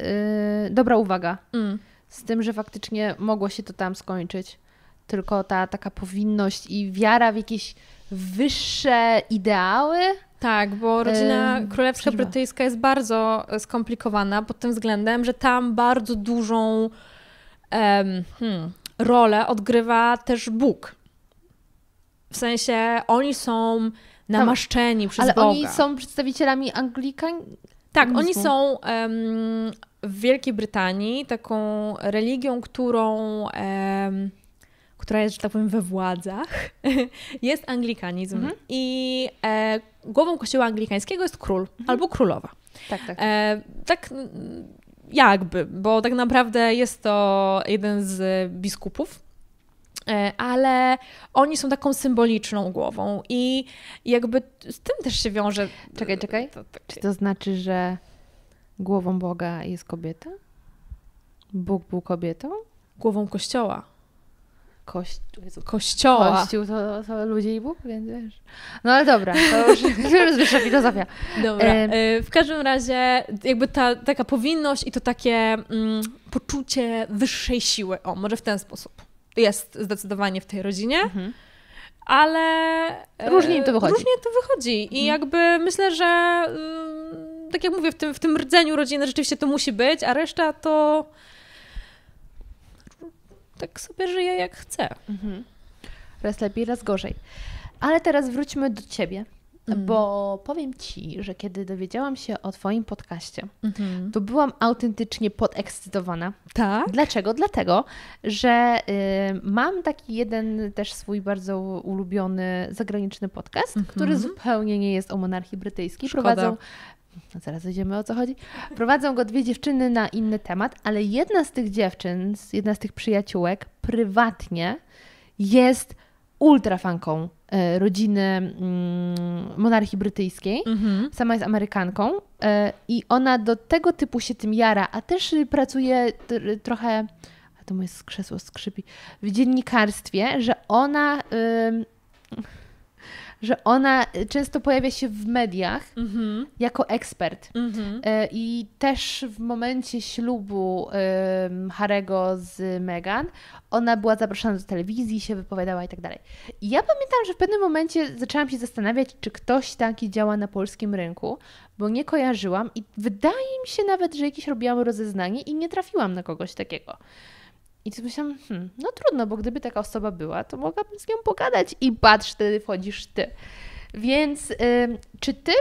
y, dobra uwaga. Mm. Z tym, że faktycznie mogło się to tam skończyć. Tylko ta taka powinność i wiara w jakieś wyższe ideały. Tak, bo rodzina yy, królewska brytyjska jest bardzo e, skomplikowana pod tym względem,
że tam bardzo dużą um, hmm, rolę odgrywa też Bóg. W sensie oni są tak, namaszczeni tam, przez ale Boga. Ale oni
są przedstawicielami Anglikan? Tak, oni są
um, w Wielkiej Brytanii taką religią, którą, e, która jest, że tak powiem, we władzach, <laughs> jest anglikanizm. Mhm. I e, głową kościoła anglikańskiego jest król mhm. albo królowa. Tak, tak. E, tak jakby, bo tak naprawdę jest to jeden z biskupów e, ale oni są taką symboliczną głową i jakby z tym
też się wiąże. Czekaj, czekaj. Czy to znaczy, że głową Boga jest kobieta? Bóg był kobietą? Głową Kościoła. Kości kościoła. Kościół to, to ludzie i Bóg, więc wiesz. No ale dobra, to już, <laughs>
wyższa filozofia. Dobra. E, w każdym razie, jakby ta taka powinność i to takie mm, poczucie wyższej siły, o, może w ten sposób, jest zdecydowanie w tej rodzinie. Mhm. Ale. Różnie to e, wychodzi. Różnie to wychodzi. I mhm. jakby myślę, że. Mm, tak jak mówię, w tym, w tym rdzeniu rodziny rzeczywiście to musi być, a reszta to tak sobie żyje jak chce.
Mhm. Raz lepiej, raz gorzej. Ale teraz wróćmy do ciebie. Mhm. Bo powiem ci, że kiedy dowiedziałam się o Twoim podcaście, mhm. to byłam autentycznie podekscytowana. Tak. Dlaczego? Dlatego, że y, mam taki jeden też swój bardzo ulubiony zagraniczny podcast, który mhm. zupełnie nie jest o monarchii brytyjskiej. Szkoda. Prowadzą zaraz idziemy o co chodzi. Prowadzą go dwie dziewczyny na inny temat, ale jedna z tych dziewczyn, jedna z tych przyjaciółek, prywatnie jest ultrafanką e, rodziny mm, monarchii brytyjskiej. Mhm. Sama jest Amerykanką e, i ona do tego typu się tym jara, a też pracuje trochę, a to moje krzesło skrzypi, w dziennikarstwie, że ona że ona często pojawia się w mediach mm-hmm. jako ekspert. Mm-hmm. I też w momencie ślubu Harego z Meghan, ona była zaproszona do telewizji, się wypowiadała i tak dalej. I ja pamiętam, że w pewnym momencie zaczęłam się zastanawiać, czy ktoś taki działa na polskim rynku, bo nie kojarzyłam i wydaje mi się nawet, że jakieś robiłam rozeznanie i nie trafiłam na kogoś takiego. I tu myślałam, hmm, no trudno, bo gdyby taka osoba była, to mogłabym z nią pogadać i patrz, wtedy wchodzisz ty. Więc czy ty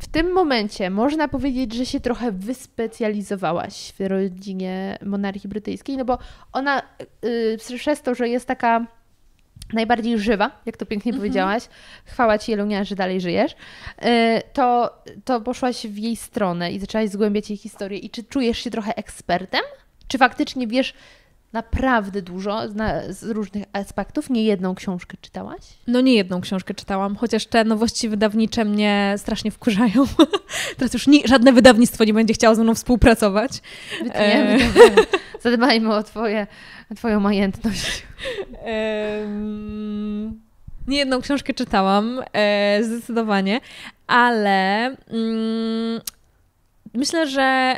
w tym momencie można powiedzieć, że się trochę wyspecjalizowałaś w rodzinie monarchii brytyjskiej? No bo ona y, y przez to, że jest taka najbardziej żywa, jak to pięknie mm-hmm. powiedziałaś, chwała ci Jelunia, że dalej żyjesz, y, to, to poszłaś w jej stronę i zaczęłaś zgłębiać jej historię. I czy czujesz się trochę ekspertem czy faktycznie wiesz naprawdę dużo na, z różnych aspektów? Nie jedną książkę czytałaś?
No nie jedną książkę czytałam, chociaż te nowości wydawnicze mnie strasznie wkurzają. <laughs> Teraz już nie, żadne wydawnictwo nie będzie chciało ze mną współpracować. Wytniemy, e. Zadbajmy o, twoje, o Twoją majętność. Um... Nie jedną książkę czytałam, e, zdecydowanie, ale mm, Myślę, że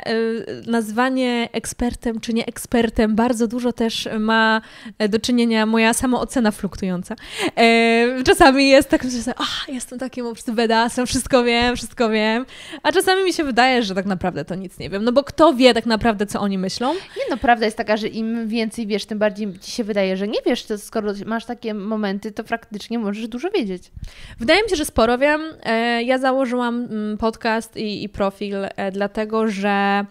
y, nazwanie ekspertem czy nie ekspertem bardzo dużo też ma e, do czynienia moja samoocena fluktująca. E, czasami jest tak, że ach, jestem takim po bedasem, wszystko wiem, wszystko wiem, a czasami mi się wydaje, że tak naprawdę to nic nie wiem, no bo kto wie
tak naprawdę, co oni myślą? Nie no, prawda jest taka, że im więcej wiesz, tym bardziej ci się wydaje, że nie wiesz, to skoro masz takie momenty, to praktycznie możesz dużo wiedzieć. Wydaje mi się, że sporo wiem.
E, ja założyłam mm, podcast i, i profil dla dlatego że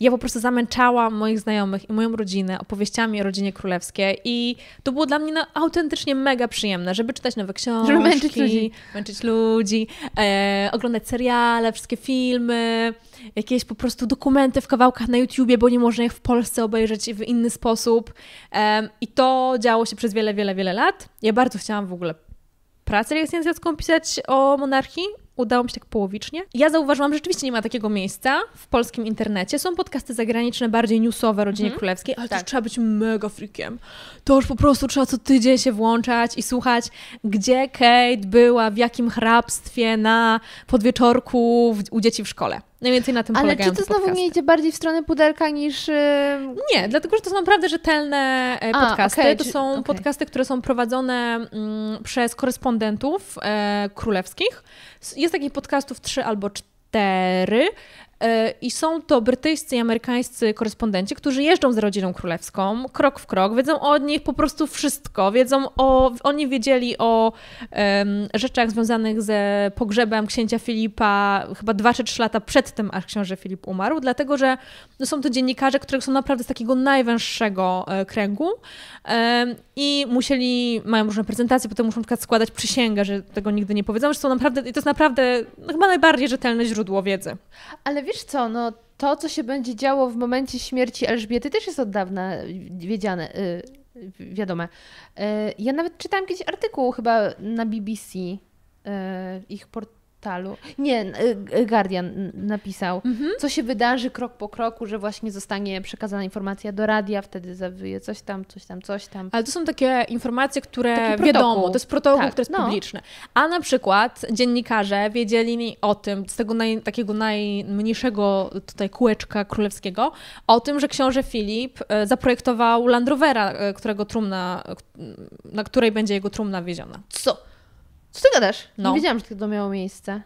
ja po prostu zamęczałam moich znajomych i moją rodzinę opowieściami o rodzinie królewskiej i to było dla mnie no, autentycznie mega przyjemne, żeby czytać nowe książki, żeby męczyć ludzi, męczyć ludzi e, oglądać seriale, wszystkie filmy, jakieś po prostu dokumenty w kawałkach na YouTubie, bo nie można ich w Polsce obejrzeć w inny sposób. E, I to działo się przez wiele, wiele, wiele lat. Ja bardzo chciałam w ogóle pracę licencjacką pisać o monarchii, udało mi się tak połowicznie. Ja zauważyłam, że rzeczywiście nie ma takiego miejsca w polskim internecie. Są podcasty zagraniczne, bardziej newsowe, rodzinie mhm. królewskiej, ale tak. to trzeba być mega freakiem. To już po prostu trzeba co tydzień się włączać i słuchać, gdzie Kate była, w jakim hrabstwie na podwieczorku w, u dzieci w szkole. Najwięcej na tym Ale czy to znowu podcasty.
nie idzie bardziej w stronę pudelka niż. Yy...
Nie, dlatego że to są naprawdę rzetelne e, A, podcasty. Okay, to są okay. podcasty, które są prowadzone mm, przez korespondentów e, królewskich jest takich podcastów trzy albo cztery. E, I są to brytyjscy i amerykańscy korespondenci, którzy jeżdżą z rodziną królewską krok w krok, wiedzą o nich po prostu wszystko. Wiedzą o, oni wiedzieli o um, rzeczach związanych ze pogrzebem księcia Filipa chyba 2 czy 3 lata przed tym, aż książę Filip umarł, dlatego że no, są to dziennikarze, którzy są naprawdę z takiego najwęższego e, kręgu. Um, i musieli, mają różne prezentacje, potem muszą na przykład składać przysięgę, że tego nigdy nie powiedzą, że są naprawdę, i to jest naprawdę no, chyba najbardziej rzetelne źródło wiedzy.
Ale wiesz co, no to, co się będzie działo w momencie śmierci Elżbiety też jest od dawna wiedziane, yy, wiadome. Yy, ja nawet czytałam jakiś artykuł chyba na BBC, yy, ich portalu, portalu. Nie, y, y, Guardian napisał, mhm. co się wydarzy krok po kroku, że właśnie zostanie przekazana informacja do radia, wtedy zawyje coś tam, coś tam, coś tam. Ale to są takie informacje, które wiadomo, to jest protokół, tak, który jest no. publiczny.
A na przykład dziennikarze wiedzieli mi o tym, z tego naj, takiego najmniejszego tutaj kółeczka królewskiego, o tym, że książę Filip e, zaprojektował Land Rovera, e, którego trumna, na której będzie jego trumna wieziona. Co? Co ty gadasz? No. Nie wiedziałam, że to miało miejsce.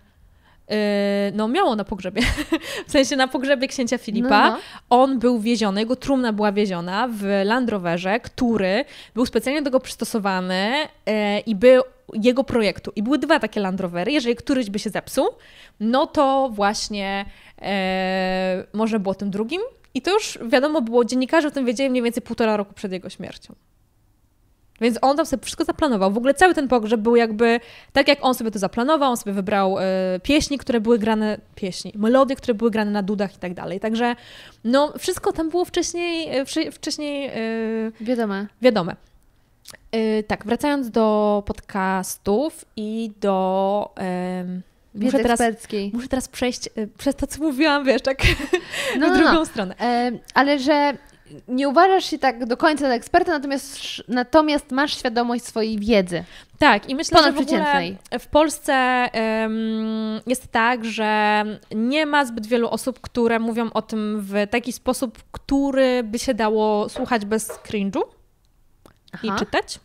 Yy, no, miało na pogrzebie. <laughs> w sensie na pogrzebie księcia Filipa. No, no. On był wieziony, jego trumna była wieziona w Land Roverze, który był specjalnie do tego przystosowany yy, i był jego projektu. I były dwa takie Land Rovery. Jeżeli któryś by się zepsuł, no to właśnie e, może było tym drugim. I to już wiadomo było, dziennikarze o tym wiedzieli mniej więcej półtora roku przed jego śmiercią. Więc on tam sobie wszystko zaplanował. W ogóle cały ten pogrzeb był jakby tak, jak on sobie to zaplanował. On sobie wybrał y, pieśni, które były grane, pieśni, melodie, które były grane na dudach i tak dalej. Także no, wszystko tam było wcześniej, e, wcześniej y, wiadome. wiadome. tak, wracając do podcastów i do... Muszę teraz, muszę teraz przejść przez to, co mówiłam, wiesz, tak <laughs> no, w no, no. drugą no. stronę.
ale że nie uważasz się tak do końca na eksperta, natomiast, natomiast masz świadomość swojej wiedzy. Tak, i myślę, że w, ogóle
w Polsce jest tak, że nie ma zbyt wielu osób, które mówią o tym w taki sposób, który by się dało słuchać bez cringe'u i czytać.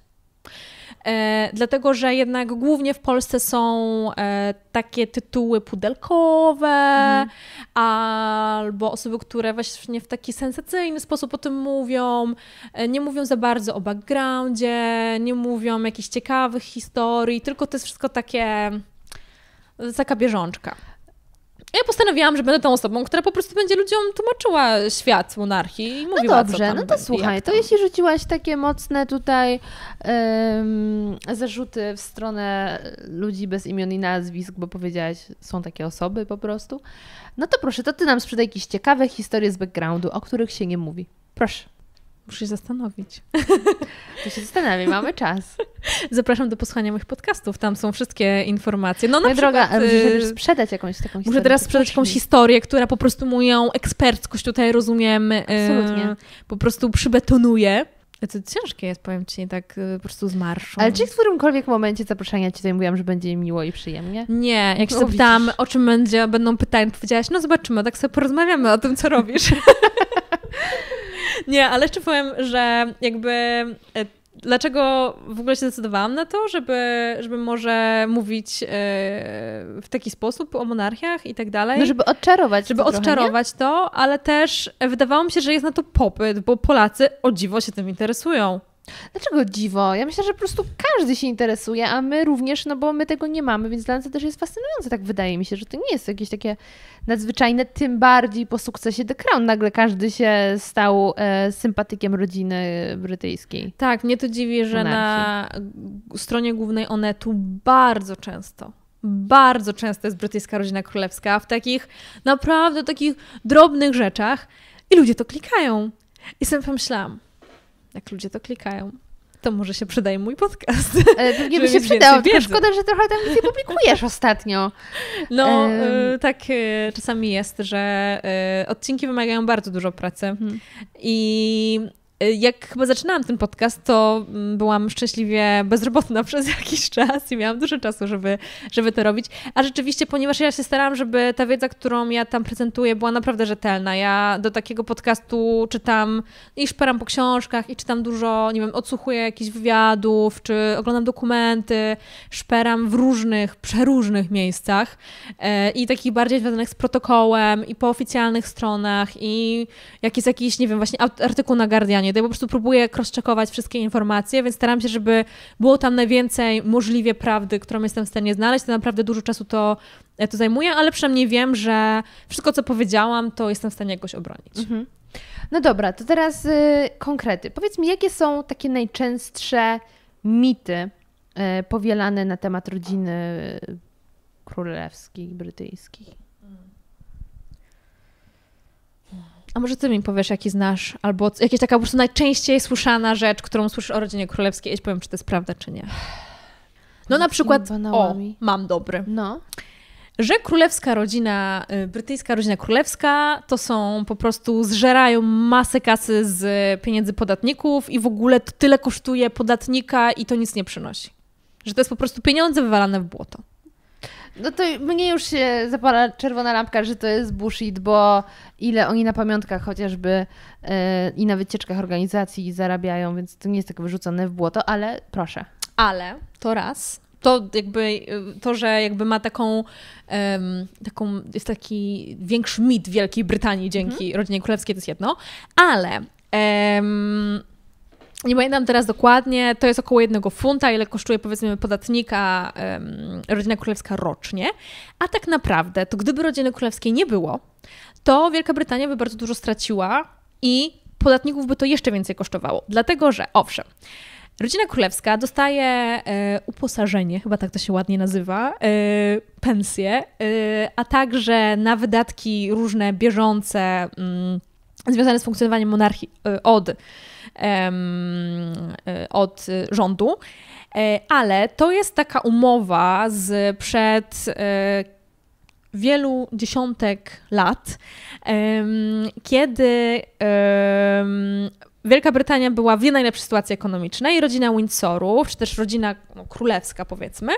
E, dlatego że jednak głównie w Polsce są e, takie tytuły pudelkowe mhm. albo osoby, które właśnie w taki sensacyjny sposób o tym mówią, e, nie mówią za bardzo o backgroundzie, nie mówią jakichś ciekawych historii, tylko to jest wszystko takie
taka bieżączka. Ja
postanowiłam, że będę tą osobą, która po prostu będzie ludziom tłumaczyła świat monarchii i no mówiła, No dobrze, no to będzie, słuchaj, to
jeśli rzuciłaś takie mocne tutaj um, zarzuty w stronę ludzi bez imion i nazwisk, bo powiedziałaś, są takie osoby po prostu, no to proszę, to ty nam sprzedaj jakieś ciekawe historie z backgroundu, o których się nie mówi. Proszę. Muszę się zastanowić. To się zastanawiam,
mamy czas. <laughs> Zapraszam do posłuchania moich podcastów, tam są wszystkie informacje. No na Moja przykład, droga, y... sprzedać jakąś taką historię. Muszę teraz sprzedać jakąś historię, która po prostu moją eksperckość tutaj rozumiem, y, Absolutnie. Y... po prostu przybetonuje. E, to ciężkie jest, powiem ci, tak
e, po prostu z marszu. Ale czy w którymkolwiek momencie zaproszenia ci zajmują, że będzie miło i przyjemnie? Nie,
jak się no, zapytałam, o czym będzie, będą pytania, powiedziałaś, no zobaczymy, tak sobie porozmawiamy o tym, co robisz. <laughs> nie, ale jeszcze powiem, że jakby e, dlaczego w ogóle się zdecydowałam na to, żeby, żeby może mówić e, w taki sposób o monarchiach i tak dalej. No, żeby odczarować Żeby to odczarować trochę, to, ale też
wydawało mi się, że jest na to popyt, bo Polacy o dziwo się tym interesują. Dlaczego dziwo? Ja myślę, że po prostu każdy się interesuje, a my również, no bo my tego nie mamy, więc dla nas to też jest fascynujące. Tak wydaje mi się, że to nie jest jakieś takie nadzwyczajne, tym bardziej po sukcesie The Crown. Nagle każdy się stał e, sympatykiem rodziny brytyjskiej. Tak, mnie to dziwi, że na
stronie głównej Onetu bardzo często bardzo często jest brytyjska rodzina królewska w takich naprawdę takich drobnych rzeczach i ludzie to klikają. I sobie pomyślałam, jak ludzie to klikają, to może się przydaje mój podcast. <laughs> Ale pewnie by się przydał, tylko szkoda, że trochę tam nic nie publikujesz ostatnio. No, um. tak e, czasami jest, że e, odcinki wymagają bardzo dużo pracy hmm. i Y, jak chyba zaczynałam ten podcast, to mm, byłam szczęśliwie bezrobotna <laughs> przez jakiś czas i miałam dużo czasu, żeby, żeby to robić. A rzeczywiście, ponieważ ja się starałam, żeby ta wiedza, którą ja tam prezentuję, była naprawdę rzetelna. Ja do takiego podcastu czytam i szperam po książkach i czytam dużo, nie wiem, odsłuchuję jakichś wywiadów, czy oglądam dokumenty, szperam w różnych, przeróżnych miejscach e, i takich bardziej związanych z protokołem i po oficjalnych stronach i jak jest jakiś, nie wiem, właśnie artykuł na Guardianie, to ja po prostu próbuję cross-checkować wszystkie informacje, więc staram się, żeby było tam najwięcej możliwie prawdy, którą jestem w stanie znaleźć. To naprawdę dużo czasu to, e, to zajmuje, ale przynajmniej wiem, że wszystko, co powiedziałam, to jestem w stanie jakoś obronić. Mhm.
No dobra, to teraz y, konkrety. Powiedz mi, jakie są takie najczęstsze mity y, powielane na temat rodziny y, królewskich, brytyjskich? A może
ty mi powiesz, jaki znasz, albo jakaś taka po prostu najczęściej słyszana rzecz, którą słyszysz o rodzinie królewskiej, i powiem, czy to jest prawda, czy nie. No na przykład, o, mam dobry. No. Że królewska rodzina, y, brytyjska rodzina królewska, to są po prostu, zżerają masę kasy z pieniędzy podatników i w ogóle to tyle kosztuje podatnika i
to nic nie przynosi. Że to jest po prostu pieniądze wywalane w błoto. No to mnie już się zapala czerwona lampka, że to jest bullshit, bo ile oni na pamiątkach chociażby yy, i na wycieczkach organizacji zarabiają, więc to nie jest tak wyrzucone w błoto, ale proszę.
Ale to raz, to jakby to, że jakby ma taką, um, taką jest taki większy mit Wielkiej Brytanii dzięki mm. rodzinie królewskiej, to jest jedno, ale um, nie pamiętam teraz dokładnie, to jest około jednego funta, ile kosztuje powiedzmy podatnika um, rodzina królewska rocznie. A tak naprawdę, to gdyby rodziny królewskiej nie było, to Wielka Brytania by bardzo dużo straciła i podatników by to jeszcze więcej kosztowało. Dlatego, że owszem, rodzina królewska dostaje e, uposażenie, chyba tak to się ładnie nazywa, e, pensję, e, a także na wydatki różne bieżące. Mm, związane z funkcjonowaniem monarchii e, od E, od rządu. E, ale to jest taka umowa z przed e, wielu dziesiątek lat, kiedy Wielka Brytania była w nie najlepszej sytuacji ekonomicznej, i rodzina Windsorów, czy też rodzina no, królewska powiedzmy,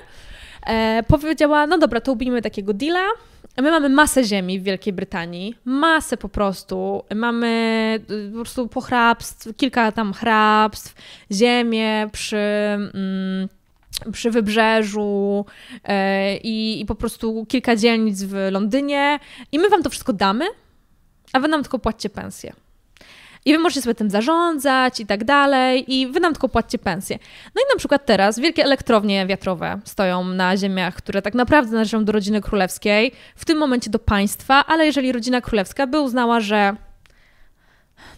powiedziała, no dobra, to ubijmy takiego deala, My mamy masę ziemi w Wielkiej Brytanii, masę po prostu. Mamy y, po prostu pochrabstw, kilka tam hrabstw, ziemię przy. Mm, przy wybrzeżu yy, i, po prostu kilka dzielnic w Londynie i my wam to wszystko damy, a wy nam tylko płacicie pensję. I wy możecie sobie tym zarządzać i tak dalej, i wy nam tylko płacicie pensję. No i na przykład teraz wielkie elektrownie wiatrowe stoją na ziemiach, które tak naprawdę należą do rodziny królewskiej, w tym momencie do państwa, ale jeżeli rodzina królewska by uznała, że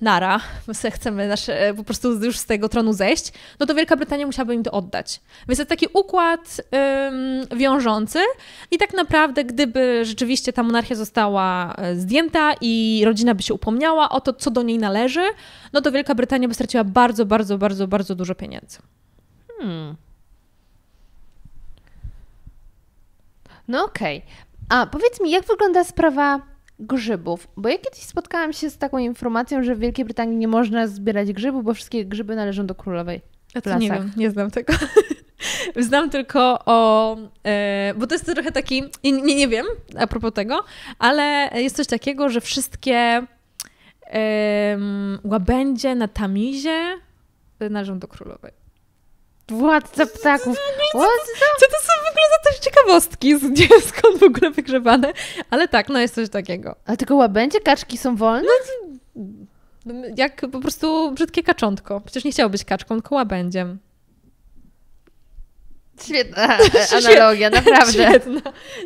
nara, my chcemy nasze, e, po prostu już z tego tronu zejść, no to Wielka Brytania musiałaby im to oddać. Więc jest taki układ ym, wiążący i tak naprawdę, gdyby rzeczywiście ta monarchia została e, zdjęta i rodzina by się upomniała o to, co do niej należy, no to Wielka Brytania by straciła bardzo, bardzo, bardzo, bardzo dużo pieniędzy.
Hmm. No okej. Okay. A powiedz mi, jak wygląda sprawa grzybów. Bo ja kiedyś spotkałam się z taką informacją, że w Wielkiej Brytanii nie można zbierać grzybów, bo wszystkie grzyby należą do królowej. nie wiem, nie znam tego. <laughs>
Znam tylko o. E, bo to jest trochę taki. Nie, nie, nie wiem a propos tego, ale jest coś takiego, że wszystkie e, łabędzie na tamizie należą do królowej.
Władca ptaków. Co, co, co to są w ogóle za też ciekawostki, gdzie, skąd w ogóle wygrzebane? Ale tak, no jest coś takiego. Ale tylko łabędzie kaczki są wolne?
No, jak po prostu brzydkie kaczątko. Przecież nie chciało być kaczką, tylko łabędziem. Świetna <laughs> e, analogia, <laughs> naprawdę. Świetna.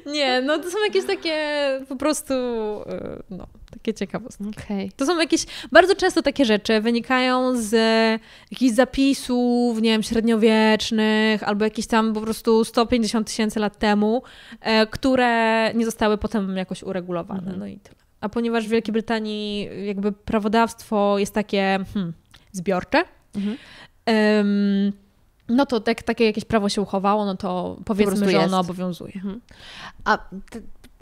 Nie, no to są jakieś takie po prostu, e, no, takie ciekawostki. Okay. To są jakieś, bardzo często takie rzeczy wynikają z jakichś zapisów, nie wiem, średniowiecznych, albo jakieś tam po prostu 150 tysięcy lat temu, e, które nie zostały potem jakoś uregulowane, mhm. no i tyle. A ponieważ w Wielkiej Brytanii jakby prawodawstwo jest takie hmm, zbiorcze, mhm. Mm
no to tak, takie jakieś prawo się uchowało, no to powiedzmy, że ono obowiązuje. Mhm. A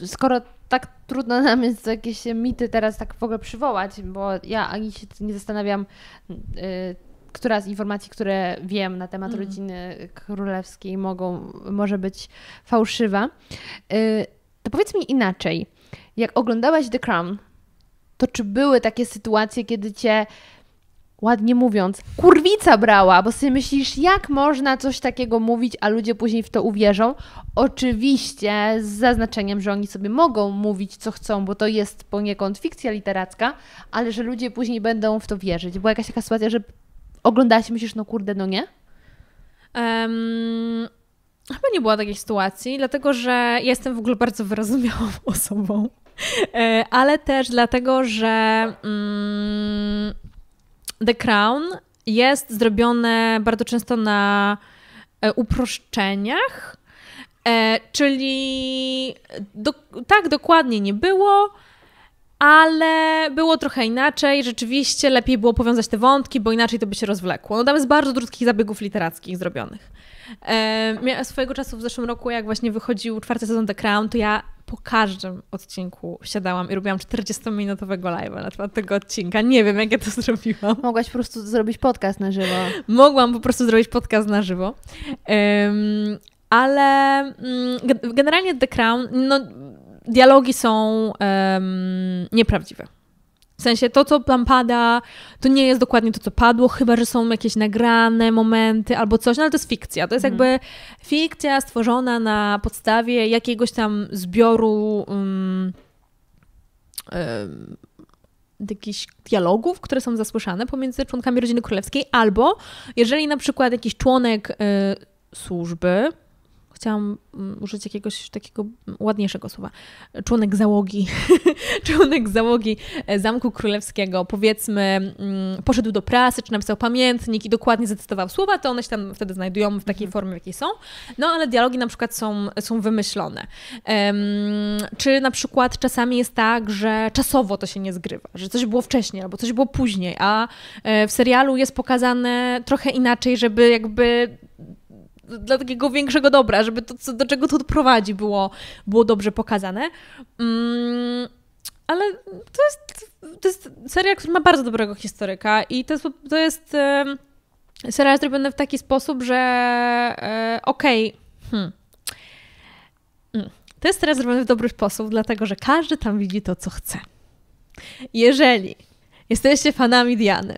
skoro tak trudno nam jest jakieś mity teraz tak w ogóle przywołać, bo ja ani się nie zastanawiam, y, która z informacji, które wiem na temat mhm. rodziny królewskiej mogą, może być fałszywa, y, to powiedz mi inaczej. Jak oglądałaś The Crown, to czy były takie sytuacje, kiedy cię ładnie mówiąc, kurwica brała, bo sobie myślisz, jak można coś takiego mówić, a ludzie później w to uwierzą. Oczywiście z zaznaczeniem, że oni sobie mogą mówić, co chcą, bo to jest poniekąd fikcja literacka, ale że ludzie później będą w to wierzyć. Była jakaś taka sytuacja, że oglądałaś i myślisz, no kurde, no nie?
Um, chyba nie było takiej sytuacji, dlatego że jestem w ogóle bardzo wyrozumiałą <laughs> osobą. E, ale też dlatego, że... Um, The Crown jest zrobione bardzo często na e, uproszczeniach, e, czyli do, tak dokładnie nie było, ale było trochę inaczej. Rzeczywiście lepiej było powiązać te wątki, bo inaczej to by się rozwlekło. No tam jest bardzo dużo zabiegów literackich zrobionych. E, swojego czasu w zeszłym roku, jak właśnie wychodził czwarty sezon The Crown, to ja po każdym odcinku siadałam i robiłam 40-minutowego live'a na temat tego odcinka. Nie wiem, jak ja to <laughs> zrobiłam. Mogłaś po prostu zrobić podcast na żywo. Mogłam po prostu zrobić podcast na żywo. Um, ale um, generalnie The Crown, no, dialogi są um, nieprawdziwe. W sensie to, co tam pada, to nie jest dokładnie to, co padło, chyba że są jakieś nagrane momenty albo coś, no ale to jest fikcja. To jest mhm. jakby fikcja stworzona na podstawie jakiegoś tam zbioru. Um, um, jakichś dialogów, które są zasłyszane pomiędzy członkami rodziny królewskiej, albo jeżeli na przykład jakiś członek y, służby, chciałam mm, użyć jakiegoś takiego ładniejszego słowa, członek załogi, <laughs> członek załogi e, Zamku Królewskiego, powiedzmy, mm, poszedł do prasy, czy napisał pamiętnik i dokładnie zacytował słowa, to one się tam wtedy znajdują w takiej mhm. formie, w jakiej są. No ale dialogi na przykład są, są wymyślone. czy na przykład czasami jest tak, że czasowo to się nie zgrywa, że coś było wcześniej albo coś było później, a e, w serialu jest pokazane trochę inaczej, żeby jakby dla takiego większego dobra, żeby to, co, do czego to prowadzi, było, było dobrze pokazane. Mm, ale to jest, to jest seria, która ma bardzo dobrego historyka i to jest, to jest seria zrobiona w taki sposób, że yy, okej, okay, hmm. Mm. to jest teraz zrobiony w dobry sposób, dlatego że każdy tam widzi to, co chce. Jeżeli jesteście fanami Diany,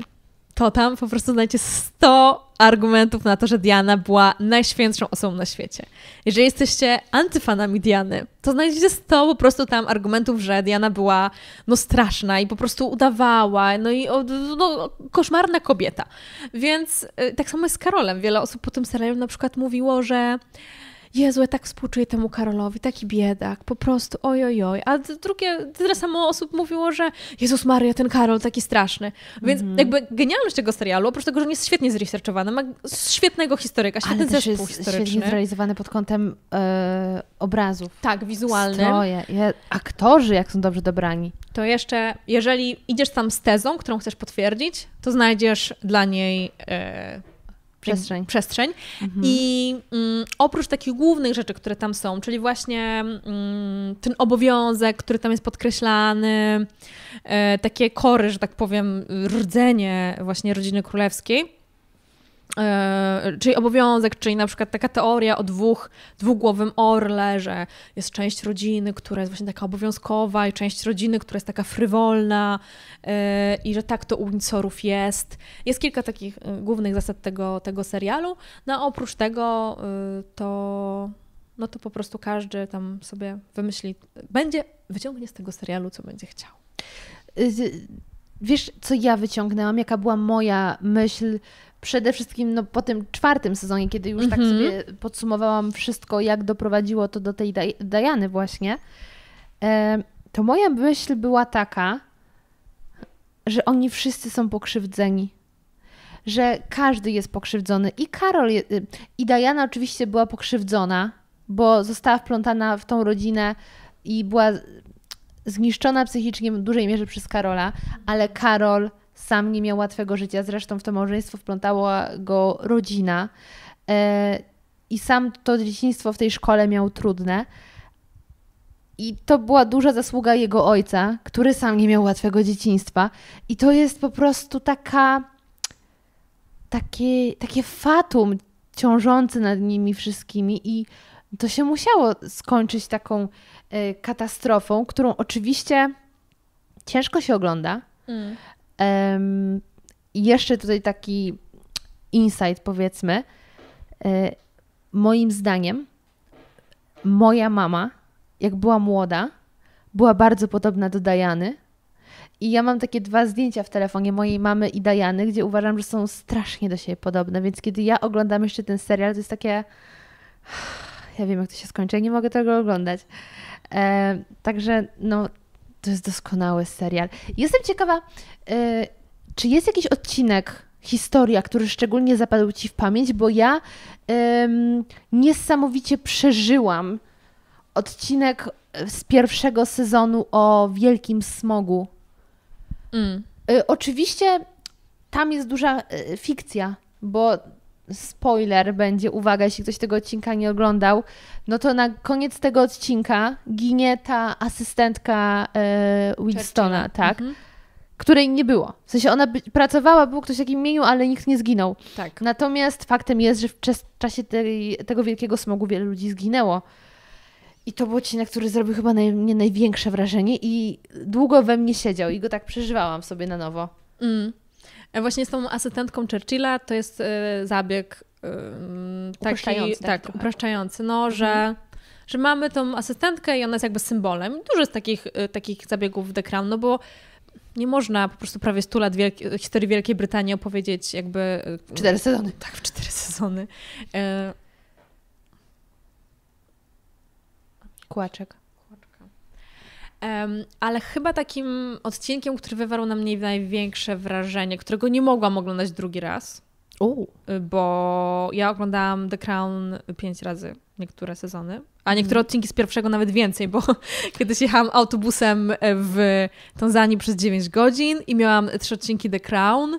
to tam po prostu znajdziecie 100 argumentów na to, że Diana była najświętszą osobą na świecie. Jeżeli jesteście antyfanami Diany, to znajdziecie 100 po prostu tam argumentów, że Diana była no straszna i po prostu udawała, no i no, koszmarna kobieta. Więc y, tak samo jest z Karolem. Wiele osób po tym serialu na przykład mówiło, że Jezu, ja tak współczuję temu Karolowi, taki biedak, po prostu ojojoj. Oj. A drugie, tyle samo osób mówiło, że Jezus Maria, ten Karol taki straszny. Więc mm -hmm. jakby genialność tego serialu, oprócz tego, że on jest świetnie zresearchowany, ma świetnego historyka, świetny Ale też jest świetnie zrealizowany
pod kątem yy, obrazów. Tak, wizualnym. Stroje, aktorzy, jak są dobrze dobrani.
To jeszcze, jeżeli idziesz tam z tezą, którą chcesz potwierdzić, to znajdziesz dla niej... E, przestrzeń. przestrzeń.
Mhm. I
mm, oprócz takich głównych rzeczy, które tam są, czyli właśnie mm, ten obowiązek, który tam jest podkreślany, e, takie kory, że tak powiem, rdzenie właśnie rodziny królewskiej, E, czyli obowiązek, czyli na przykład taka teoria o dwóch, dwugłowym orle, że jest część rodziny, która jest właśnie taka obowiązkowa i część rodziny, która jest taka frywolna e, i że tak to u Windsorów jest. Jest kilka takich e, głównych zasad tego, tego serialu, no a oprócz tego to no to po prostu każdy tam sobie wymyśli,
będzie, wyciągnie z tego serialu, co będzie chciał. Y, y, wiesz, co ja wyciągnęłam, jaka była moja myśl, przede wszystkim no, po tym czwartym sezonie, kiedy już mm -hmm. tak mhm. sobie podsumowałam wszystko, jak doprowadziło to do tej Dajany właśnie, to moja myśl była taka, że oni wszyscy są pokrzywdzeni. Że każdy jest pokrzywdzony. I Karol, je, y, i Dajana oczywiście była pokrzywdzona, bo została wplątana w tą rodzinę i była zniszczona psychicznie w dużej mierze przez Karola, ale Karol sam nie miał łatwego życia, zresztą w to małżeństwo wplątała go rodzina. E, I sam to dzieciństwo w tej szkole miał trudne. I to była duża zasługa jego ojca, który sam nie miał łatwego dzieciństwa. I to jest po prostu taka, takie, takie fatum ciążący nad nimi wszystkimi. I to się musiało skończyć taką y, katastrofą, którą oczywiście ciężko się ogląda. Mm. Um, jeszcze tutaj taki insight, powiedzmy. E, moim zdaniem, moja mama, jak była młoda, była bardzo podobna do Dajany. I ja mam takie dwa zdjęcia w telefonie mojej mamy i Dajany, gdzie uważam, że są strasznie do siebie podobne. Więc kiedy ja oglądam jeszcze ten serial, to jest takie. <sighs> Ja wiem, jak to się skończy, ja nie mogę tego oglądać. E, także no, to jest doskonały serial. Jestem ciekawa, e, czy jest jakiś odcinek, historia, który szczególnie zapadł ci w pamięć, bo ja niesamowicie przeżyłam odcinek z pierwszego sezonu o wielkim smogu. Mm. E, oczywiście tam jest duża e, fikcja, bo spoiler będzie, uwaga, jeśli ktoś tego odcinka nie oglądał, no to na koniec tego odcinka ginie ta asystentka e, Winstona, tak? Mhm. Której nie było. W sensie ona pracowała, był ktoś w takim imieniu, ale nikt nie zginął. Tak. Natomiast faktem jest, że w czasie tej, tego wielkiego smogu wiele ludzi zginęło. I to był odcinek, który zrobił chyba na mnie największe wrażenie i długo we mnie siedział i go tak przeżywałam sobie na nowo. Mm. E, właśnie z tą asystentką Churchilla to jest e, zabieg taki,
upraszczający, tak, tak upraszczający, no, mhm. że, mhm. że mamy tą asystentkę i ona jest jakby symbolem. Dużo jest takich, e, takich zabiegów w The Crown, no bo nie można po prostu prawie 100 lat wielki, historii Wielkiej Brytanii opowiedzieć jakby... W Cztery sezony. Tak, w cztery sezony. Kłaczek ale chyba takim odcinkiem, który wywarł na mnie największe wrażenie, którego nie mogłam oglądać drugi raz, Ooh. Y, bo ja oglądałam The Crown pięć razy, niektóre sezony, a niektóre mm. odcinki z pierwszego nawet więcej, bo <laughs> kiedyś jechałam autobusem w Tanzanii przez 9 godzin i miałam trzy odcinki The Crown.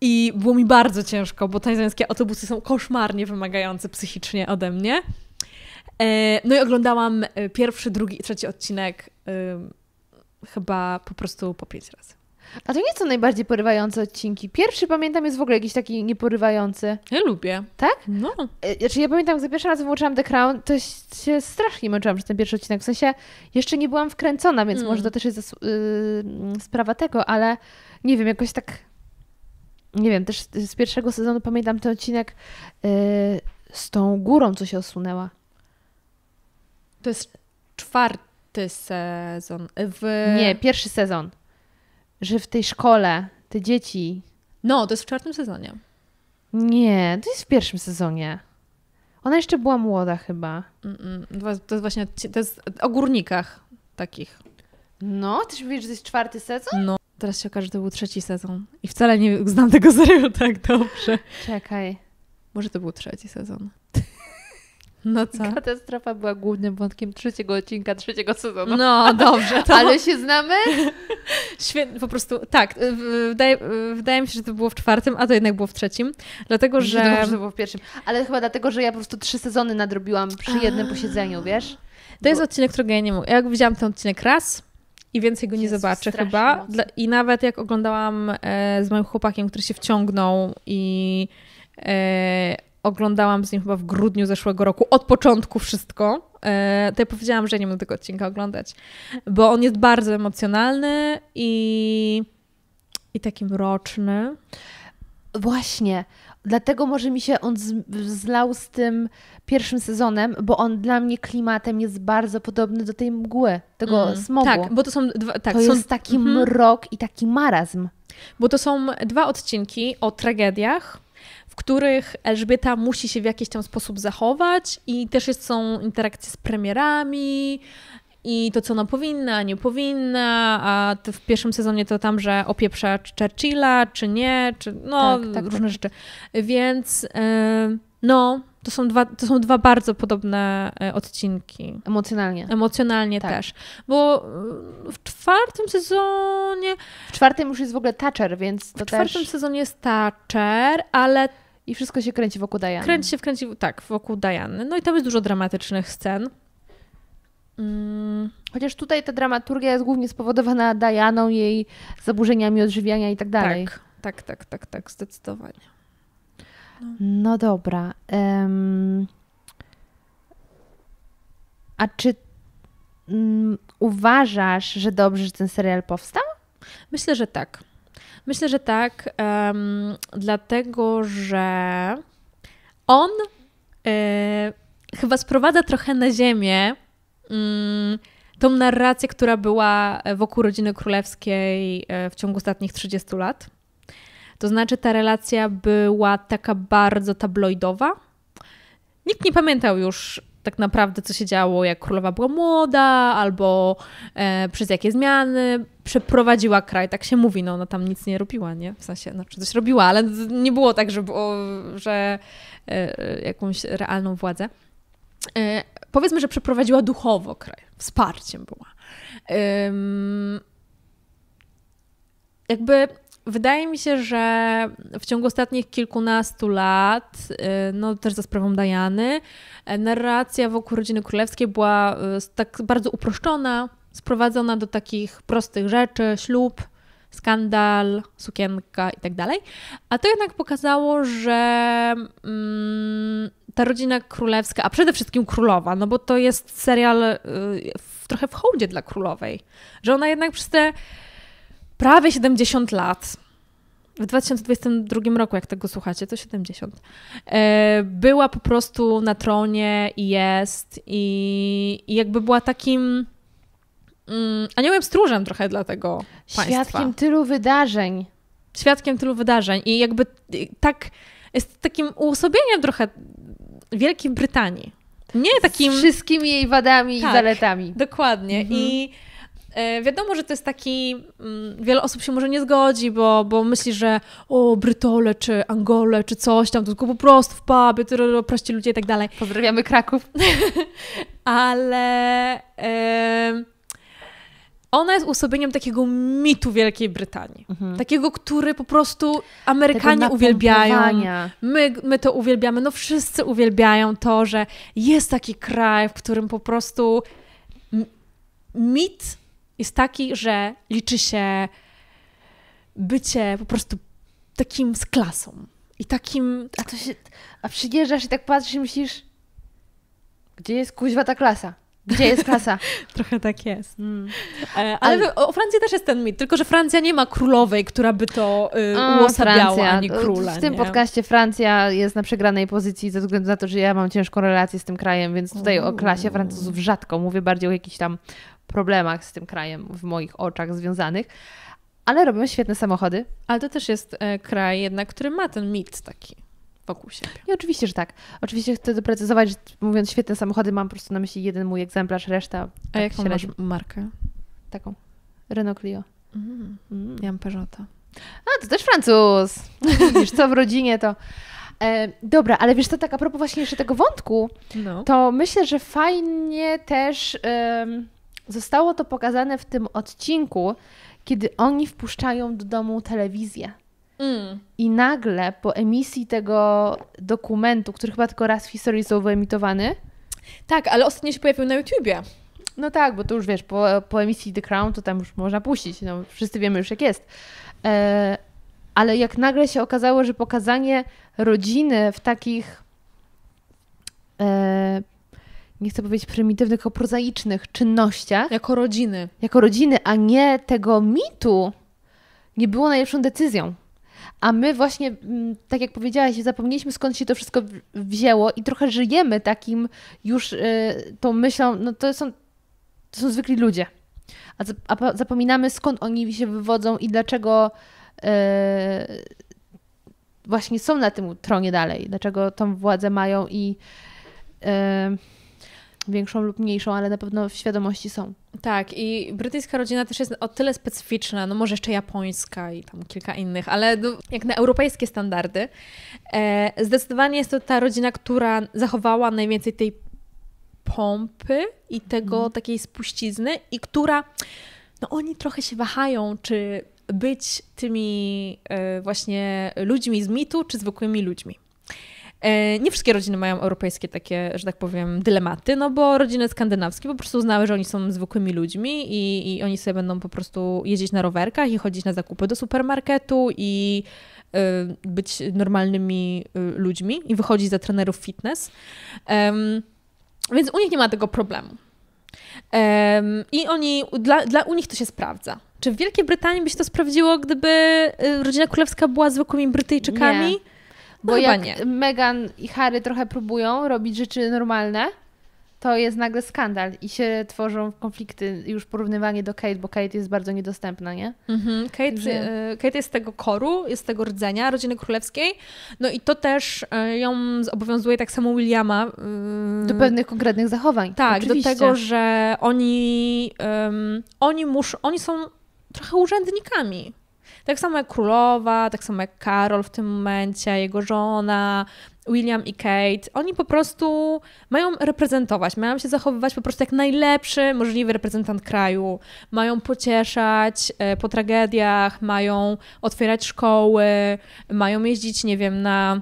I było mi bardzo ciężko, bo tanzańskie autobusy są koszmarnie wymagające psychicznie ode mnie. E, no i oglądałam e, pierwszy, drugi i trzeci odcinek e, chyba po prostu po pięć razy.
A to nie są najbardziej porywające odcinki. Pierwszy, pamiętam, jest w ogóle jakiś taki nieporywający. Ja lubię. Tak? No. Znaczy, ja pamiętam, że za pierwszy raz włączyłam The Crown, to się strasznie męczyłam przez ten pierwszy odcinek. W sensie, jeszcze nie byłam wkręcona, więc mm. może to też jest yy, sprawa tego, ale nie wiem, jakoś tak... Nie wiem, też z pierwszego sezonu pamiętam ten odcinek yy, z tą górą, co się osunęła. To jest czwarty sezon. Y, w... Nie, pierwszy sezon. Że w tej szkole
te dzieci. No, to jest w czwartym sezonie.
Nie, to jest w pierwszym sezonie. Ona jeszcze była młoda chyba. to jest właśnie to jest o górnikach takich. No, tyś mówisz, że to jest czwarty sezon? No, teraz się okaże, że to był trzeci
sezon. I wcale nie znam tego serialu tak dobrze. Czekaj. Może to był trzeci sezon.
No <laughs> co? Katastrofa była głównym wątkiem trzeciego odcinka, trzeciego sezonu. No, dobrze. To... Ale się znamy? <laughs> Świetnie, po prostu, tak. Y, wydaje, y, wydaje, mi się, że to było w czwartym, a to jednak było w trzecim. Dlatego, że... Dlatego, że to było w pierwszym. Ale chyba dlatego, że ja po prostu trzy sezony nadrobiłam przy jednym a... posiedzeniu, wiesz? To jest Bo... odcinek, którego ja nie mówię.
Jak widziałam ten odcinek raz, i więcej go nie Jezu, zobaczę chyba. Dla, I nawet jak oglądałam e, z moim chłopakiem, który się wciągnął i e, oglądałam z nim chyba w grudniu zeszłego roku, od początku wszystko, e, to ja powiedziałam, że nie mogę tego odcinka oglądać, bo on jest bardzo emocjonalny i, i taki
mroczny. Właśnie. Dlatego może mi się on zlał z tym pierwszym sezonem, bo on dla mnie klimatem jest bardzo podobny do tej mgły, tego mm, smogu. Tak, bo to są dwa, tak, To są, jest taki mm -hmm. mrok i taki marazm.
Bo to są dwa odcinki o tragediach w których Elżbieta musi się w jakiś tam sposób zachować i też jest, są interakcje z premierami i to, co ona powinna, nie powinna, a w pierwszym sezonie to tam, że opieprza Churchilla, czy nie, czy no, tak, tak, tak. różne tak. rzeczy. Więc no, to są, dwa, to są dwa bardzo podobne e, odcinki. Emocjonalnie. Emocjonalnie tak. też. Bo mm, w czwartym sezonie. W czwartym już jest w ogóle Thatcher, więc to W czwartym też... sezonie jest Thatcher, ale i wszystko się kręci wokół Diany. Kręci się, wkręci, tak, wokół Diany. No i tam jest dużo dramatycznych scen.
Mm. Chociaż tutaj ta dramaturgia jest głównie spowodowana Dianą, jej zaburzeniami odżywiania i tak dalej. Tak, tak, tak, tak, tak zdecydowanie. No, no dobra. Um, a czy um, uważasz, że dobrze, że ten serial powstał? Myślę, że tak.
Myślę, że tak, um, dlatego że on y, chyba sprowadza trochę na ziemię mm, tą narrację, która była wokół rodziny królewskiej e, w ciągu ostatnich 30 lat. To znaczy, ta relacja była taka bardzo tabloidowa. Nikt nie pamiętał już tak naprawdę, co się działo, jak królowa była młoda, albo e, przez jakie zmiany przeprowadziła kraj. Tak się mówi, no ona tam nic nie robiła, nie? W sensie, znaczy coś robiła, ale nie było tak, że, było, że e, jakąś realną władzę. E, powiedzmy, że przeprowadziła duchowo kraj, wsparciem była. jakby wydaje mi się, że w ciągu ostatnich kilkunastu lat, y, no też za sprawą Dajany, y, narracja wokół rodziny królewskiej była y, tak bardzo uproszczona, sprowadzona do takich prostych rzeczy, ślub, skandal, sukienka i tak dalej. A to jednak pokazało, że mm, ta rodzina królewska, a przede wszystkim królowa, no bo to jest serial w, trochę w hołdzie dla królowej, że ona jednak przez te prawie 70 lat, w 2022 roku, jak tego słuchacie, to 70, e, była po prostu na tronie i jest, i, jakby była takim mm, aniołem stróżem trochę dla tego Świadkiem tylu wydarzeń. Świadkiem tylu wydarzeń i jakby tak jest takim uosobieniem trochę Wielkiej Brytanii. Nie takim... Z wszystkimi jej wadami tak, i zaletami. Dokładnie. Mhm. I E, wiadomo, że to jest taki, mm, wiele osób się może nie zgodzi, bo, bo myśli, że o, Brytole czy Angole czy coś tam, to tylko po prostu w pubie, to prości ludzie i tak dalej. Pozdrawiamy Kraków. <laughs> Ale ona jest usobieniem takiego mitu Wielkiej Brytanii. Mhm. Takiego, który po prostu Amerykanie uwielbiają. My, my to uwielbiamy. No wszyscy uwielbiają to, że jest taki kraj, w którym po prostu mit jest taki, że liczy się bycie
po prostu takim z klasą. I takim. A to się. A przyjeżdżasz i tak patrzysz i myślisz, gdzie jest kuźwa ta klasa? Gdzie jest klasa? <laughs> Trochę tak jest. Mm. E, ale, ale, o Francji też jest ten mit, tylko że Francja nie ma królowej, która by to y, uosabiała, ani króla. W tym nie? podcaście Francja jest na przegranej pozycji ze względu na to, że ja mam ciężką relację z tym krajem, więc tutaj o klasie Francuzów rzadko mówię, bardziej o jakichś tam problemach z tym krajem w moich oczach związanych, ale robią świetne samochody. Ale to też jest e, kraj jednak, który ma ten mit taki wokół siebie. I oczywiście, że tak. Oczywiście chcę doprecyzować, że mówiąc świetne samochody, mam po prostu na myśli jeden mój egzemplarz, reszta. A jak jaką średnio. masz markę? Taką. Renault Clio. Mm, mm. Ja mam Peugeota. A, to też Francuz. No, wiesz, co w rodzinie to... E, dobra, ale wiesz co, tak a propos właśnie jeszcze tego wątku, no. to myślę, że fajnie też... Zostało to pokazane w tym odcinku, kiedy oni wpuszczają do domu telewizję. Mm. I nagle po emisji tego dokumentu, który chyba tylko raz w historii został wyemitowany. Tak, ale ostatnio się pojawił na YouTubie. No tak, bo to już wiesz, po, po emisji The Crown to tam już można puścić. No, wszyscy wiemy już jak jest. E, ale jak nagle się okazało, że pokazanie rodziny w takich e, nie chcę powiedzieć prymitywnych, o prozaicznych czynnościach. Jako rodziny. Jako rodziny, a nie tego mitu, nie było najlepszą decyzją. A my właśnie, mm, tak jak powiedziałaś, zapomnieliśmy skąd się to wszystko wzięło i trochę żyjemy takim już y, tą myślą, no to są, to są zwykli ludzie. A, a zapominamy skąd oni się wywodzą i dlaczego y, właśnie są na tym tronie dalej, dlaczego tą władzę mają i y, większą lub mniejszą, ale na pewno w świadomości są. Tak, i
brytyjska rodzina też jest o tyle specyficzna, no może jeszcze japońska i tam kilka innych, ale no, jak na europejskie standardy, e, zdecydowanie jest to ta rodzina, która zachowała najwięcej tej pompy i tego mm. takiej spuścizny i która, no oni trochę się wahają, czy być tymi e, właśnie ludźmi z mitu, czy zwykłymi ludźmi. E, nie wszystkie rodziny mają europejskie takie, że tak powiem, dylematy, no bo rodziny skandynawskie po prostu uznały, że oni są zwykłymi ludźmi i, i oni sobie będą po prostu jeździć na rowerkach i chodzić na zakupy do supermarketu i y, być normalnymi y, ludźmi i wychodzić za trenerów fitness. Um, więc u nich nie ma tego problemu. Um, I oni, dla, dla u nich to się sprawdza. Czy w Wielkiej Brytanii by się to sprawdziło, gdyby rodzina królewska była zwykłymi Brytyjczykami? Nie.
Bo no jak nie. Meghan i Harry trochę próbują robić rzeczy normalne, to jest nagle skandal i się tworzą konflikty, już porównywanie do Kate, bo Kate jest bardzo niedostępna, nie? Mhm. Kate, Że... E, Kate jest z tego
koru, jest z tego rdzenia rodziny królewskiej, no i to też e, ją zobowiązuje tak samo Williama. E, do
pewnych konkretnych zachowań.
Tak, Oczywiście. do tego, że oni, um, oni, muszą, oni są trochę urzędnikami. Tak samo jak królowa, tak samo jak Karol w tym momencie, jego żona, William i Kate, oni po prostu mają reprezentować, mają się zachowywać po prostu jak najlepszy możliwy reprezentant kraju. Mają pocieszać e, po tragediach, mają otwierać szkoły, mają jeździć, nie wiem, na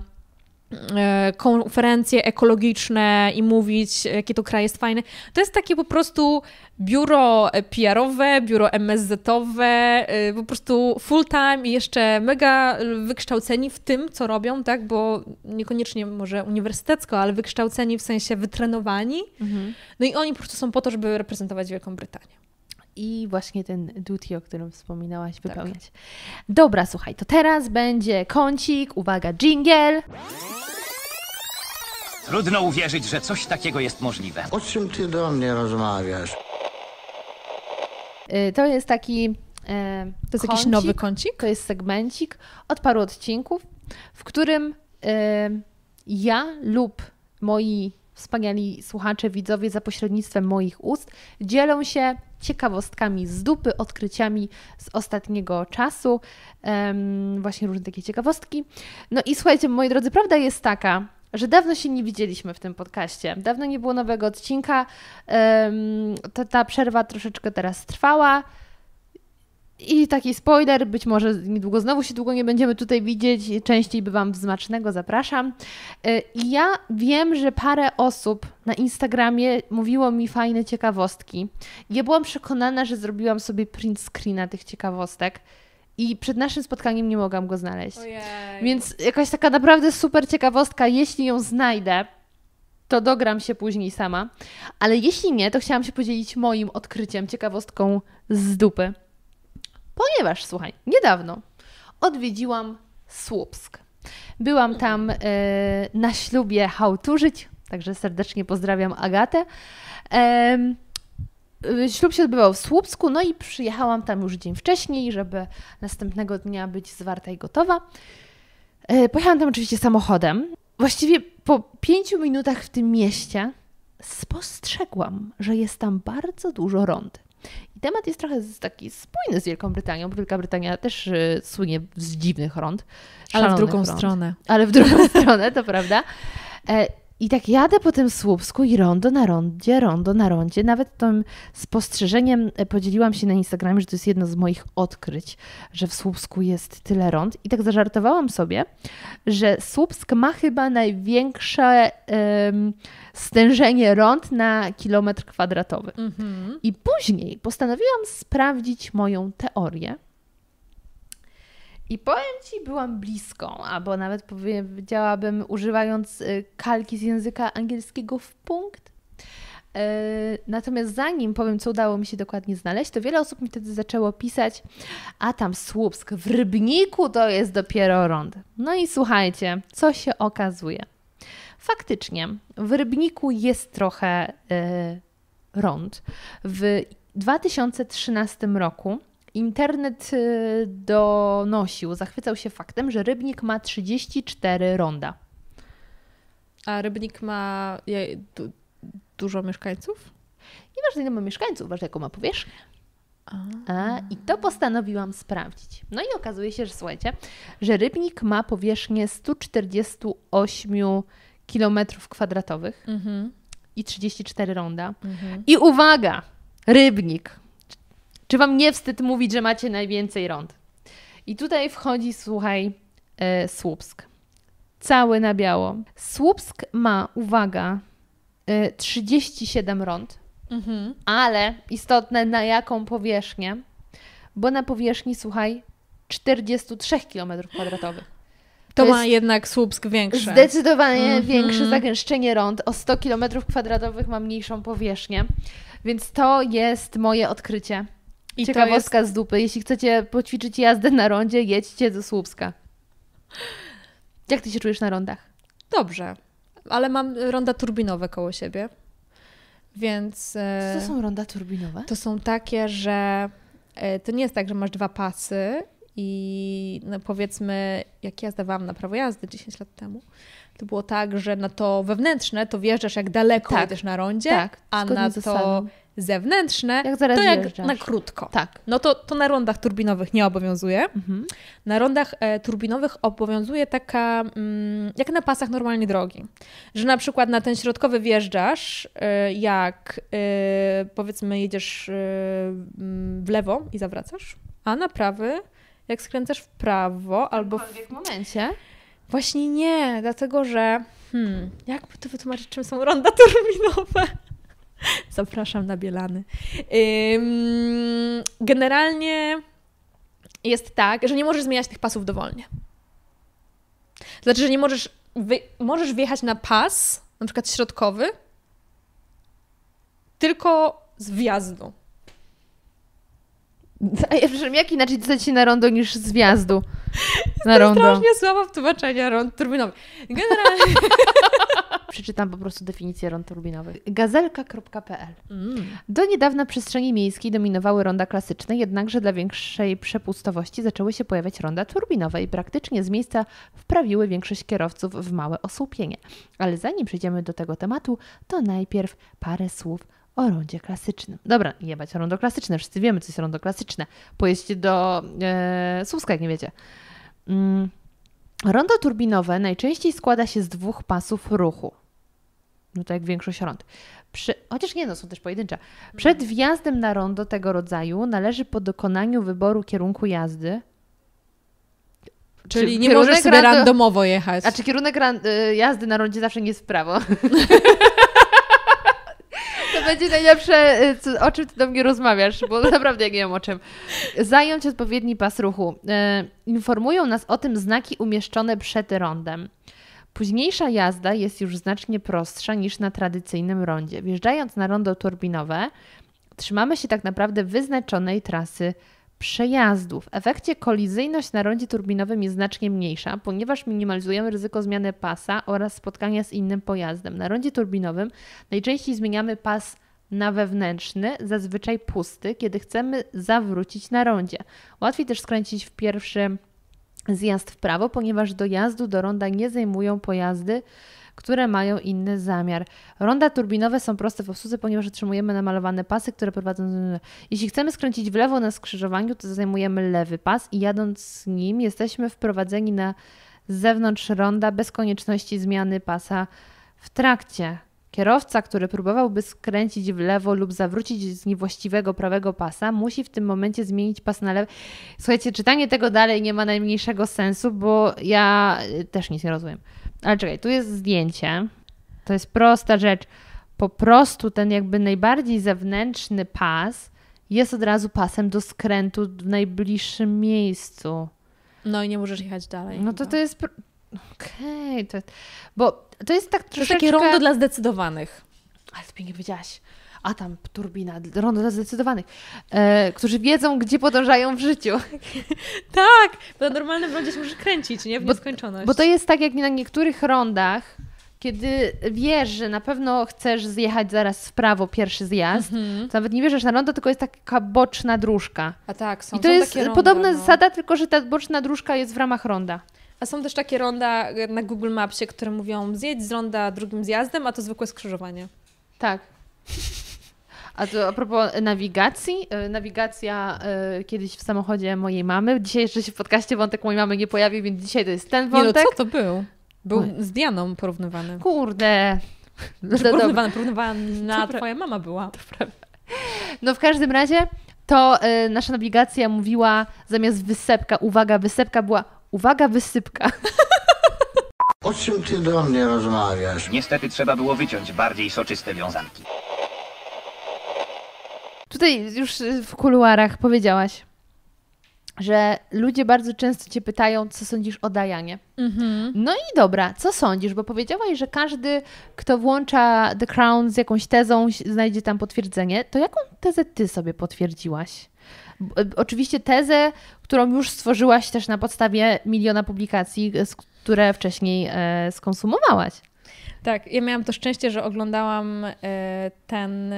E, konferencje ekologiczne i mówić, jakie to kraj jest fajny. To jest takie po prostu biuro PR-owe, biuro MSZ-owe, e, po prostu full-time i jeszcze mega wykształceni w tym, co robią, tak, bo niekoniecznie może uniwersytecko, ale wykształceni w sensie wytrenowani. Mhm. No i oni po prostu są po to, żeby reprezentować Wielką Brytanię
i właśnie ten duty, o którym wspominałaś, tak. wypełniać. Tak. Dobra, słuchaj, to teraz będzie kącik, uwaga, jingle. Trudno uwierzyć, że coś takiego jest możliwe. O czym ty do mnie rozmawiasz? Y, to jest taki. E, to jest kącik, jakiś nowy kącik? To jest segmencik od paru odcinków, w którym e, ja lub moi wspaniali słuchacze, widzowie za pośrednictwem moich ust dzielą się ciekawostkami z dupy, odkryciami z ostatniego czasu, um, właśnie różne takie ciekawostki. No i słuchajcie, moi drodzy, prawda jest taka, że dawno się nie widzieliśmy w tym podcaście. Dawno nie było nowego odcinka. Um, ta przerwa troszeczkę teraz trwała. I taki spoiler, być może niedługo znowu się długo nie będziemy tutaj widzieć, częściej bywam w Zmacznego, zapraszam. E, I ja wiem, że parę osób na Instagramie mówiło mi fajne ciekawostki. Ja byłam przekonana, że zrobiłam sobie print screena tych ciekawostek i przed naszym spotkaniem nie mogłam go znaleźć. Ojej. Więc jakaś taka naprawdę super ciekawostka, jeśli ją znajdę, to dogram się później sama. Ale jeśli nie, to chciałam się podzielić moim odkryciem, ciekawostką z dupy. Ponieważ, słuchaj, niedawno odwiedziłam Słupsk. Byłam tam e, na ślubie Żyć, także serdecznie pozdrawiam Agatę. E, ślub się odbywał w Słupsku, no i przyjechałam tam już dzień wcześniej, żeby następnego dnia być zwarta i gotowa. E, pojechałam tam oczywiście samochodem. Właściwie po pięciu minutach w tym mieście spostrzegłam, że jest tam bardzo dużo rondy temat jest trochę taki spójny z Wielką Brytanią, bo Wielka Brytania też y, słynie z dziwnych rąd. Ale w drugą rąd, stronę. Ale w drugą <laughs> stronę, to prawda. E, i tak jadę po tym Słupsku i rondo na rondzie, rondo na rondzie. Nawet tym spostrzeżeniem e, podzieliłam się na Instagramie, że to jest jedno z moich odkryć, że w Słupsku jest tyle rond. I tak zażartowałam sobie, że Słupsk ma chyba największe um, stężenie rond na kilometr kwadratowy. Mhm. I później postanowiłam sprawdzić moją teorię, i powiem Ci, byłam bliską, albo nawet powiedziałabym, używając y, kalki z języka angielskiego w punkt. Y, natomiast zanim powiem, co udało mi się dokładnie znaleźć, to wiele osób mi wtedy zaczęło pisać, a tam Słupsk, w Rybniku to jest dopiero rąd. No i słuchajcie, co się okazuje. Faktycznie, w Rybniku jest trochę yy, W 2013 roku Internet y, donosił, zachwycał się faktem, że rybnik ma 34 ronda. A rybnik ma du dużo mieszkańców? Nieważne, ile ma mieszkańców, ważne, jaką ma powierzchnię. A, I to postanowiłam sprawdzić. No i okazuje się, że słuchajcie, że rybnik ma powierzchnię 148 km kwadratowych mm -hmm. i 34 ronda. Mm -hmm. I uwaga! Rybnik czy wam nie wstyd mówić, że macie najwięcej rond? I tutaj wchodzi, słuchaj, e, Słupsk. Cały na biało. Słupsk ma, uwaga, e, 37 rond, mhm. ale istotne na jaką powierzchnię, bo na powierzchni, słuchaj, 43 km kwadratowych. To, to ma
jednak Słupsk większy. Zdecydowanie mm -hmm. większe
zagęszczenie rąd. O 100 km kwadratowych ma mniejszą powierzchnię. Więc to jest moje odkrycie i Ciekawostka jest... z dupy. Jeśli chcecie poćwiczyć jazdę na rondzie, jedźcie do Słupska. Jak ty się czujesz na rondach?
Dobrze, ale mam ronda turbinowe koło siebie,
więc... E, Co to są ronda turbinowe? To są
takie, że e, to nie jest tak, że masz dwa pasy i no powiedzmy, jak ja zdawałam na prawo jazdy 10 lat temu, to było tak, że na to wewnętrzne to wjeżdżasz jak daleko tak. jedziesz na rondzie, tak, a na to zewnętrzne, jak to jak na krótko. Tak. No to, to na rondach turbinowych nie obowiązuje. Mhm. Na rondach e, turbinowych obowiązuje taka, mm, jak na pasach normalnie drogi, że na przykład na ten środkowy wjeżdżasz, e, jak e, powiedzmy jedziesz e, w lewo i zawracasz, a na prawy, jak skręcasz w prawo albo w... w momencie. Właśnie nie, dlatego że hmm, jakby to wytłumaczyć, czym są ronda <laughs> turbinowe? <laughs> Zapraszam na Bielany. Generalnie jest tak, że nie możesz zmieniać tych pasów dowolnie. Znaczy, że nie możesz. Wy... możesz wjechać na pas, na
przykład środkowy, tylko z wjazdu. <laughs> Ja przepraszam, jak inaczej dostać się na rondo niż z wjazdu? <laughs> Na rondo. Strasznie słaba w tłumaczeniu rond turbinowych. Generalnie... Przeczytam po prostu definicję rond turbinowych. Gazelka.pl mm. Do niedawna przestrzeni miejskiej dominowały ronda klasyczne, jednakże dla większej przepustowości zaczęły się pojawiać ronda turbinowe i praktycznie z miejsca wprawiły większość kierowców w małe osłupienie. Ale zanim przejdziemy do tego tematu, to najpierw parę słów o rondzie klasycznym. Dobra, jebać rondo klasyczne, wszyscy wiemy, co jest rondo klasyczne. Pojedźcie do e, Słupska, jak nie wiecie. Mm. Rondo turbinowe najczęściej składa się z dwóch pasów ruchu. No to jak większość rond. Przy, chociaż nie, no są też pojedyncze. Przed mhm. wjazdem na rondo tego rodzaju należy po dokonaniu wyboru kierunku jazdy.
Czyli nie możesz sobie randomowo jechać. A czy
kierunek y, jazdy na rondzie zawsze nie jest w prawo? <laughs> to będzie najlepsze, y, o czym ty do mnie rozmawiasz, bo <laughs> naprawdę ja nie wiem o czym. Zająć odpowiedni pas ruchu. Y, informują nas o tym znaki umieszczone przed rondem. Późniejsza jazda jest już znacznie prostsza niż na tradycyjnym rondzie. Wjeżdżając na rondo turbinowe, trzymamy się tak naprawdę wyznaczonej trasy przejazdów. W efekcie kolizyjność na rondzie turbinowym jest znacznie mniejsza, ponieważ minimalizujemy ryzyko zmiany pasa oraz spotkania z innym pojazdem. Na rondzie turbinowym najczęściej zmieniamy pas na wewnętrzny, zazwyczaj pusty, kiedy chcemy zawrócić na rondzie. Łatwiej też skręcić w pierwszy zjazd w prawo, ponieważ dojazdu do ronda nie zajmują pojazdy które mają inny zamiar. Ronda turbinowe są proste w obsłudze, ponieważ otrzymujemy namalowane pasy, które prowadzą... Jeśli chcemy skręcić w lewo na skrzyżowaniu, to zajmujemy lewy pas i jadąc nim jesteśmy wprowadzeni na zewnątrz ronda bez konieczności zmiany pasa w trakcie. Kierowca, który próbowałby skręcić w lewo lub zawrócić z niewłaściwego prawego pasa, musi w tym momencie zmienić pas na lewo. Słuchajcie, czytanie tego dalej nie ma najmniejszego sensu, bo ja y, też nic nie rozumiem. Ale czekaj, tu jest zdjęcie. To jest prosta rzecz. Po prostu ten jakby najbardziej zewnętrzny pas jest od razu pasem do skrętu w najbliższym miejscu. No i nie możesz jechać dalej. No to no. to jest... Okej, okay, to jest... Bo to jest tak troszeczkę... To jest takie rondo dla zdecydowanych. Ale pięknie powiedziałaś a tam turbina, rondo zdecydowanych, e, którzy wiedzą, gdzie podążają w życiu. <laughs> tak, bo na normalnym rondzie się kręcić, nie? W nieskończoność. Bo, bo to jest tak, jak na niektórych rondach, kiedy wiesz, że na pewno chcesz zjechać zaraz w prawo pierwszy zjazd, mm-hmm. to nawet nie wierzesz na rondo, tylko jest taka boczna dróżka. A tak, są I to są jest ronda, podobna no. zasada, tylko że ta boczna dróżka jest w ramach ronda.
A są też takie ronda e, na Google Mapsie, które mówią zjedź z ronda drugim zjazdem, a
to zwykłe skrzyżowanie. Tak. <laughs> A to a propos nawigacji, y, nawigacja y, kiedyś w samochodzie mojej mamy. Dzisiaj jeszcze się w podcaście wątek mojej mamy nie pojawił, więc dzisiaj to jest ten wątek. Nie, no co to był? Był
z Dianą porównywany. Kurde.
No, porównywana,
porównywana twoja mama była.
No w każdym razie to y, nasza nawigacja mówiła zamiast wysepka, uwaga, wysepka była uwaga, wysypka. O czym ty do mnie rozmawiasz? Niestety trzeba było wyciąć bardziej soczyste wiązanki. Tutaj już y, w kuluarach powiedziałaś, że ludzie bardzo często cię pytają, co sądzisz o Dajanie. Mhm. No i dobra, co sądzisz? Bo powiedziałaś, że każdy, kto włącza The Crown z jakąś tezą, znajdzie tam potwierdzenie. To jaką tezę ty sobie potwierdziłaś? Oczywiście tezę, którą już stworzyłaś też na podstawie miliona publikacji, y, które wcześniej e, skonsumowałaś. Tak, ja miałam to
szczęście, że oglądałam e, ten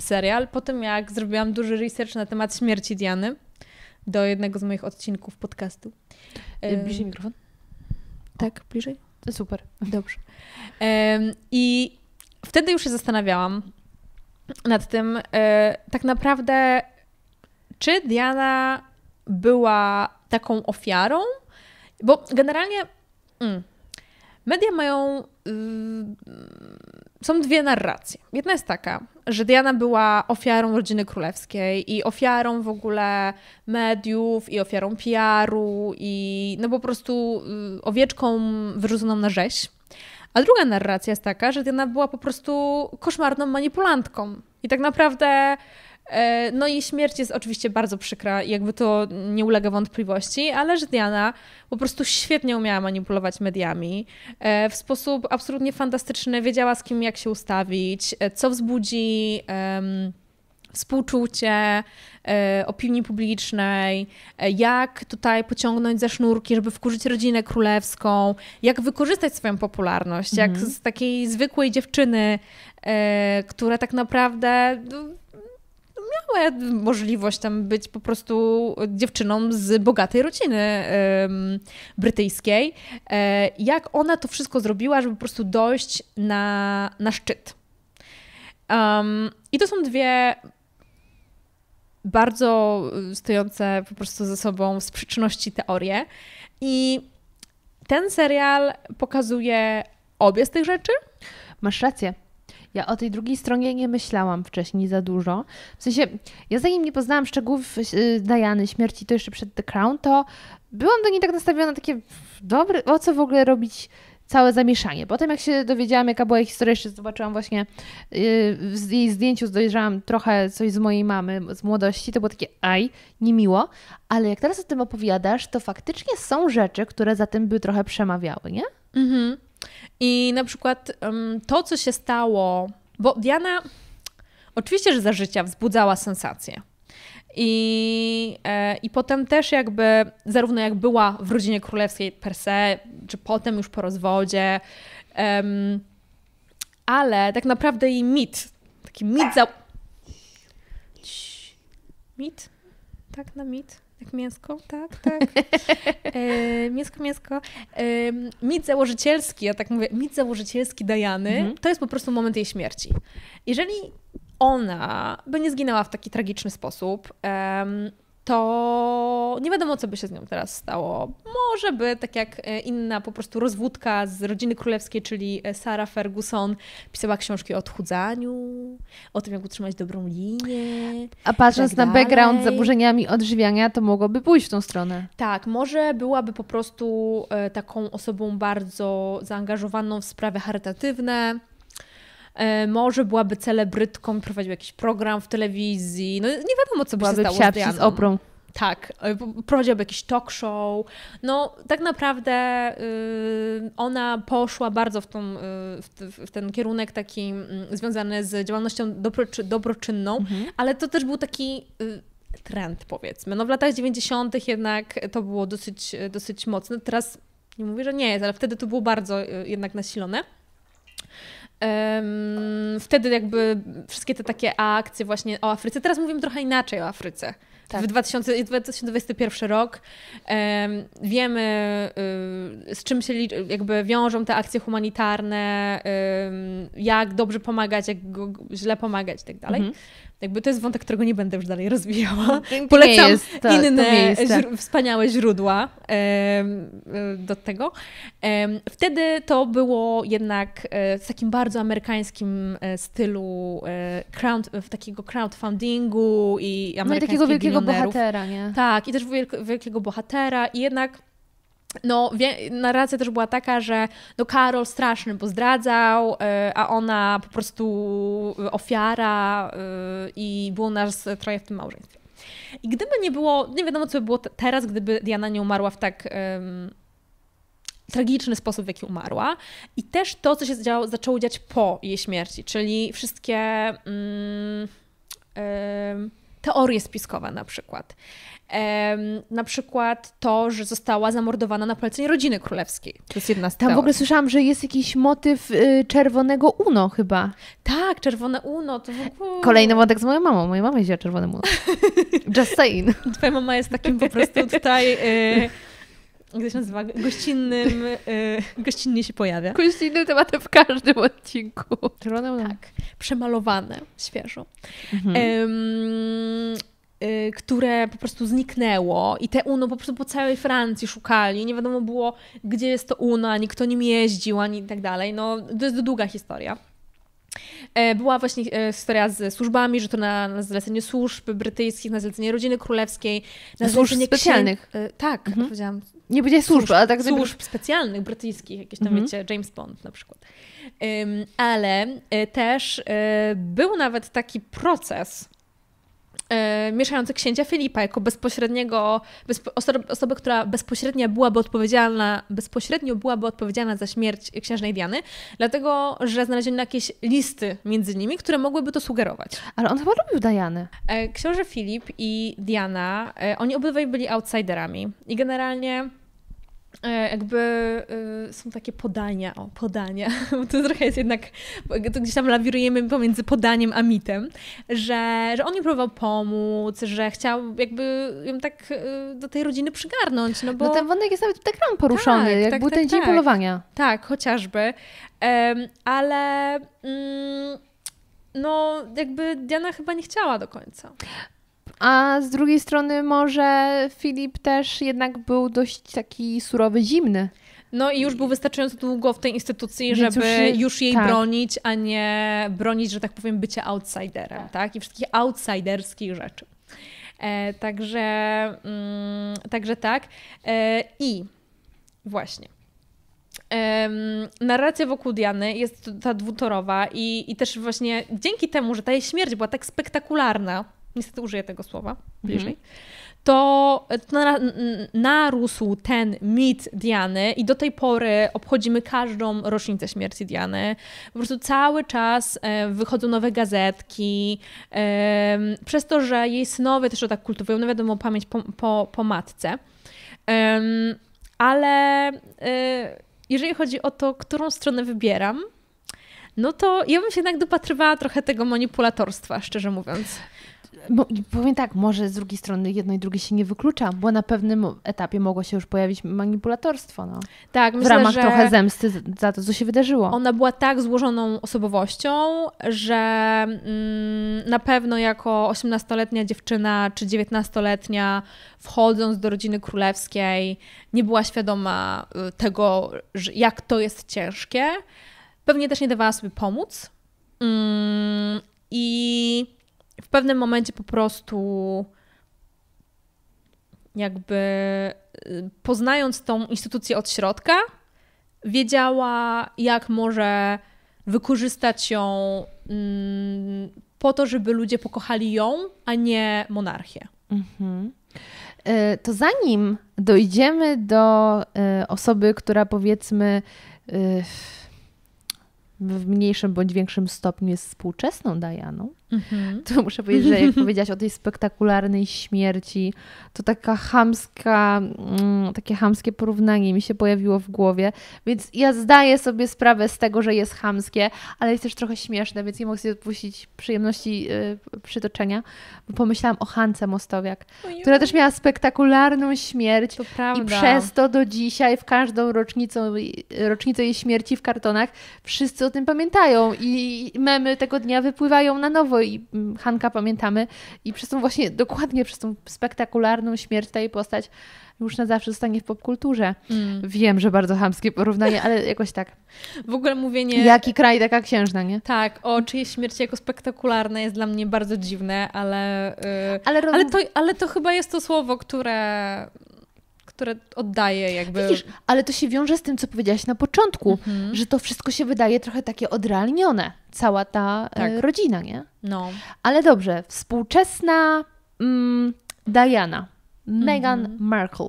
serial po tym, jak zrobiłam duży research na temat śmierci Diany do jednego z moich odcinków podcastu. E, bliżej mikrofon? Tak, bliżej? E, super. Dobrze. I wtedy już się zastanawiałam nad tym, tak naprawdę, czy Diana była taką ofiarą? Bo generalnie mm, media mają Y, są dwie narracje. Jedna jest taka, że Diana była ofiarą rodziny królewskiej i ofiarą w ogóle mediów i ofiarą PR-u i no po prostu y, owieczką wyrzuconą na rzeź. A druga narracja jest taka, że Diana była po prostu koszmarną manipulantką. I tak naprawdę E, no i śmierć jest oczywiście bardzo przykra, jakby to nie ulega wątpliwości, ale że Diana po prostu świetnie umiała manipulować mediami e, w sposób absolutnie fantastyczny, wiedziała z kim jak się ustawić, e, co wzbudzi um, współczucie opinii publicznej, jak tutaj pociągnąć za sznurki, żeby wkurzyć rodzinę królewską, jak wykorzystać swoją popularność, mm -hmm. jak mhm. z takiej zwykłej dziewczyny, która tak naprawdę no, miała możliwość tam być po prostu dziewczyną z bogatej rodziny um, brytyjskiej. E, jak ona to wszystko zrobiła, żeby po prostu dojść na, na szczyt. Um, I to są dwie bardzo stojące po prostu ze sobą sprzeczności teorie.
I ten serial pokazuje obie z tych rzeczy. Masz rację. Ja o tej drugiej stronie nie myślałam wcześniej za dużo. W sensie, ja zanim nie poznałam szczegółów y, Diany śmierci, to jeszcze przed The Crown, to byłam do niej tak nastawiona takie, dobre. o co w ogóle robić całe zamieszanie. Potem jak się dowiedziałam, jaka była jej historia, jeszcze zobaczyłam właśnie y, w jej zdjęciu, zdojrzałam trochę coś z mojej mamy, z młodości, to było takie aj, niemiło, ale jak teraz o tym opowiadasz, to faktycznie są rzeczy, które za tym by trochę przemawiały, nie?
Mhm. I na przykład to, co się stało, bo Diana oczywiście, że za życia wzbudzała sensację. I, e, I potem też jakby, zarówno jak była w rodzinie królewskiej per se, czy potem już po rozwodzie, um, ale tak naprawdę jej mit, taki mit za... Mit? Tak na mit? Jak mięsko, tak, tak. <laughs> E, mięsko, mięsko. E, mit założycielski, ja tak mówię, mit założycielski Dajany, mhm. to jest po prostu moment jej śmierci. Jeżeli ona by nie zginęła w taki tragiczny sposób, to nie wiadomo, co by się z nią teraz stało. Może by, tak jak e, inna po prostu rozwódka z rodziny królewskiej, czyli e, Sara Ferguson, pisała książki o odchudzaniu, o tym, jak utrzymać dobrą linię. A patrząc tak na background z zaburzeniami
odżywiania, to mogłoby pójść w tą stronę. Tak, może byłaby
po prostu e, taką osobą bardzo zaangażowaną w sprawy charytatywne, E, może byłaby celebrytką, prowadził jakiś program w telewizji, no nie wiadomo, co by byłaby się stało z Dianą. oprą. Tak, e, prowadziłaby jakiś talk show. No, tak naprawdę y, ona poszła bardzo w, tą, y, w, w, ten kierunek taki mm, związany z działalnością dobroczy, dobroczynną, mhm. ale to też był taki y, trend, powiedzmy. No, w latach 90. jednak to było dosyć, dosyć mocne. Teraz nie mówię, że nie jest, ale wtedy to było bardzo jednak nasilone wtedy jakby wszystkie te takie akcje właśnie o Afryce. Teraz mówimy trochę inaczej o Afryce. Tak. W 2000, 2021 rok um, wiemy, y, z czym się liczy, jakby wiążą te akcje humanitarne, jak dobrze pomagać, jak źle pomagać itd. Tak mhm. Jakby to jest wątek, którego nie będę już dalej rozwijała. Mm, Polecam jest, to, inne to jest, tak. wspaniałe źródła e, do tego. E, wtedy to było jednak e, w takim bardzo amerykańskim e, stylu e, crowd, takiego crowdfundingu i amerykańskiego No i takiego wielkiego bohatera, nie? Tak, i też wielk, wielkiego bohatera i jednak no, wie, narracja też była taka, że no Karol straszny, bo zdradzał, e, a ona po prostu ofiara e, i było nas troje w tym małżeństwie. I gdyby nie było, nie wiadomo co by było teraz, gdyby Diana nie umarła w tak um, tragiczny sposób, w jaki umarła. I też to, co się działo, zaczęło dziać po jej śmierci, czyli wszystkie um, um, teorie spiskowe na przykład na przykład to, że została zamordowana na polecenie rodziny królewskiej. To jest jedna z Tam teorii. w ogóle
słyszałam, że jest jakiś motyw y, czerwonego Uno chyba.
Tak, czerwone Uno. To w
ogóle... Kolejny wątek z moją mamą. Moja mama jeździła czerwone Uno.
<laughs> Just saying. Twoja mama jest takim po prostu tutaj... Y, jak się nazywa? Gościnnym, y, gościnnie się pojawia. Gościnny temat w każdym odcinku. Czerwone Uno. Tak, przemalowane, świeżo. Mhm. Y, które po prostu zniknęło i te UNO po prostu po całej Francji szukali, nie wiadomo było, gdzie jest to UNO, ani kto nim jeździł, ani tak dalej. No, to jest długa historia. E, była właśnie e, historia z służbami, że to na, na zlecenie służb brytyjskich, na zlecenie rodziny królewskiej, na służb zlecenie specjalnych. Księ... E, tak, mhm. powiedziałam. Nie będzie służb, służb, ale tak Służb specjalnych brytyjskich, jakieś tam mhm. wiecie, James Bond na przykład. Um, ale też um, był nawet taki proces, E, mieszający księcia Filipa jako bezpośredniego, bezpo, osoby która bezpośrednio byłaby odpowiedzialna, bezpośrednio byłaby odpowiedzialna za śmierć księżnej Diany, dlatego, że znaleziono jakieś listy między nimi, które mogłyby to sugerować. Ale on
chyba lubił Diany.
E, książę Filip i Diana, e, oni obydwaj byli outsiderami i generalnie E, jakby e, są takie podania, o, podania, <laughs> bo to trochę jest jednak, to gdzieś tam lawirujemy pomiędzy podaniem a mitem, że, że on nie próbował pomóc, że chciał jakby ją tak e, do tej rodziny przygarnąć, no bo... No ten wątek jest nawet
tak nam poruszony, tak, jak tak, był tak, ten dzień tak. polowania.
Tak, chociażby, um, ale... Mm, no, jakby Diana chyba nie chciała do końca.
A z drugiej strony może Filip też jednak był dość taki surowy, zimny. No i już był wystarczająco długo w tej instytucji, Więc żeby już, już jej tak. bronić,
a nie bronić, że tak powiem, bycia outsiderem, tak? tak? I wszystkich outsiderskich rzeczy. E, także, mm, także tak. E, I właśnie. Um, narracja wokół Diany jest ta dwutorowa i, i też właśnie dzięki temu, że ta jej śmierć była tak spektakularna, niestety użyję tego słowa mhm. bliżej, mm. to narósł ten mit Diany i do tej pory obchodzimy każdą rocznicę śmierci Diany. Po prostu cały czas e, wychodzą nowe gazetki, e, przez to, że jej synowie też o tak kultywują, no wiadomo, pamięć po, po, po matce. Ale e, jeżeli chodzi o to, którą stronę wybieram, no to ja bym się jednak dopatrywała trochę tego manipulatorstwa, szczerze mówiąc
powiem tak, może z drugiej strony jedno i drugie się nie wyklucza, bo na pewnym etapie mogło się już pojawić manipulatorstwo. No.
Tak, w ramach że trochę zemsty
za to, co się wydarzyło. Ona
była tak złożoną osobowością, że mm, na pewno jako 18-letnia dziewczyna czy 19-letnia, wchodząc do rodziny królewskiej, nie była świadoma y, tego, jak to jest ciężkie. Pewnie też nie dawała sobie pomóc. Mm, I w pewnym momencie po prostu jakby y, poznając tą instytucję od środka, wiedziała, jak może wykorzystać ją mm, po to, żeby ludzie pokochali ją, a nie monarchię.
Mhm. Y, to zanim dojdziemy do y, osoby, która powiedzmy w mniejszym bądź większym stopniu jest współczesną Dajaną, Mhm. To muszę powiedzieć, że jak <laughs> powiedziałaś o tej spektakularnej śmierci, to taka chamska, mm, takie chamskie porównanie mi się pojawiło w głowie, więc ja zdaję sobie sprawę z tego, że jest chamskie, ale jest też trochę śmieszne, więc nie mogę sobie odpuścić przyjemności yy, przytoczenia, bo pomyślałam o Hance Mostowiak, która też miała spektakularną śmierć i przez to do dzisiaj w każdą rocznicę, y, rocznicę jej śmierci w kartonach wszyscy o tym pamiętają i memy tego dnia wypływają na nowo i mm, Hanka pamiętamy i przez tą właśnie, dokładnie przez tą spektakularną śmierć ta jej postać już na zawsze zostanie w popkulturze.
Mm. Wiem,
że bardzo hamskie porównanie, ale jakoś tak.
W ogóle mówienie... Jaki
kraj, taka księżna, nie?
Tak, o czyjej śmierci jako spektakularne jest dla mnie bardzo dziwne, ale... Yy, ale, roz... ale, to, ale to chyba jest to słowo, które które oddaje jakby... Widzisz,
ale to się wiąże z tym, co powiedziałaś na początku, mhm. że to wszystko się wydaje trochę takie odrealnione, cała ta e, tak. rodzina, nie? No. Ale dobrze, współczesna mm, Diana, Meghan mhm. Markle.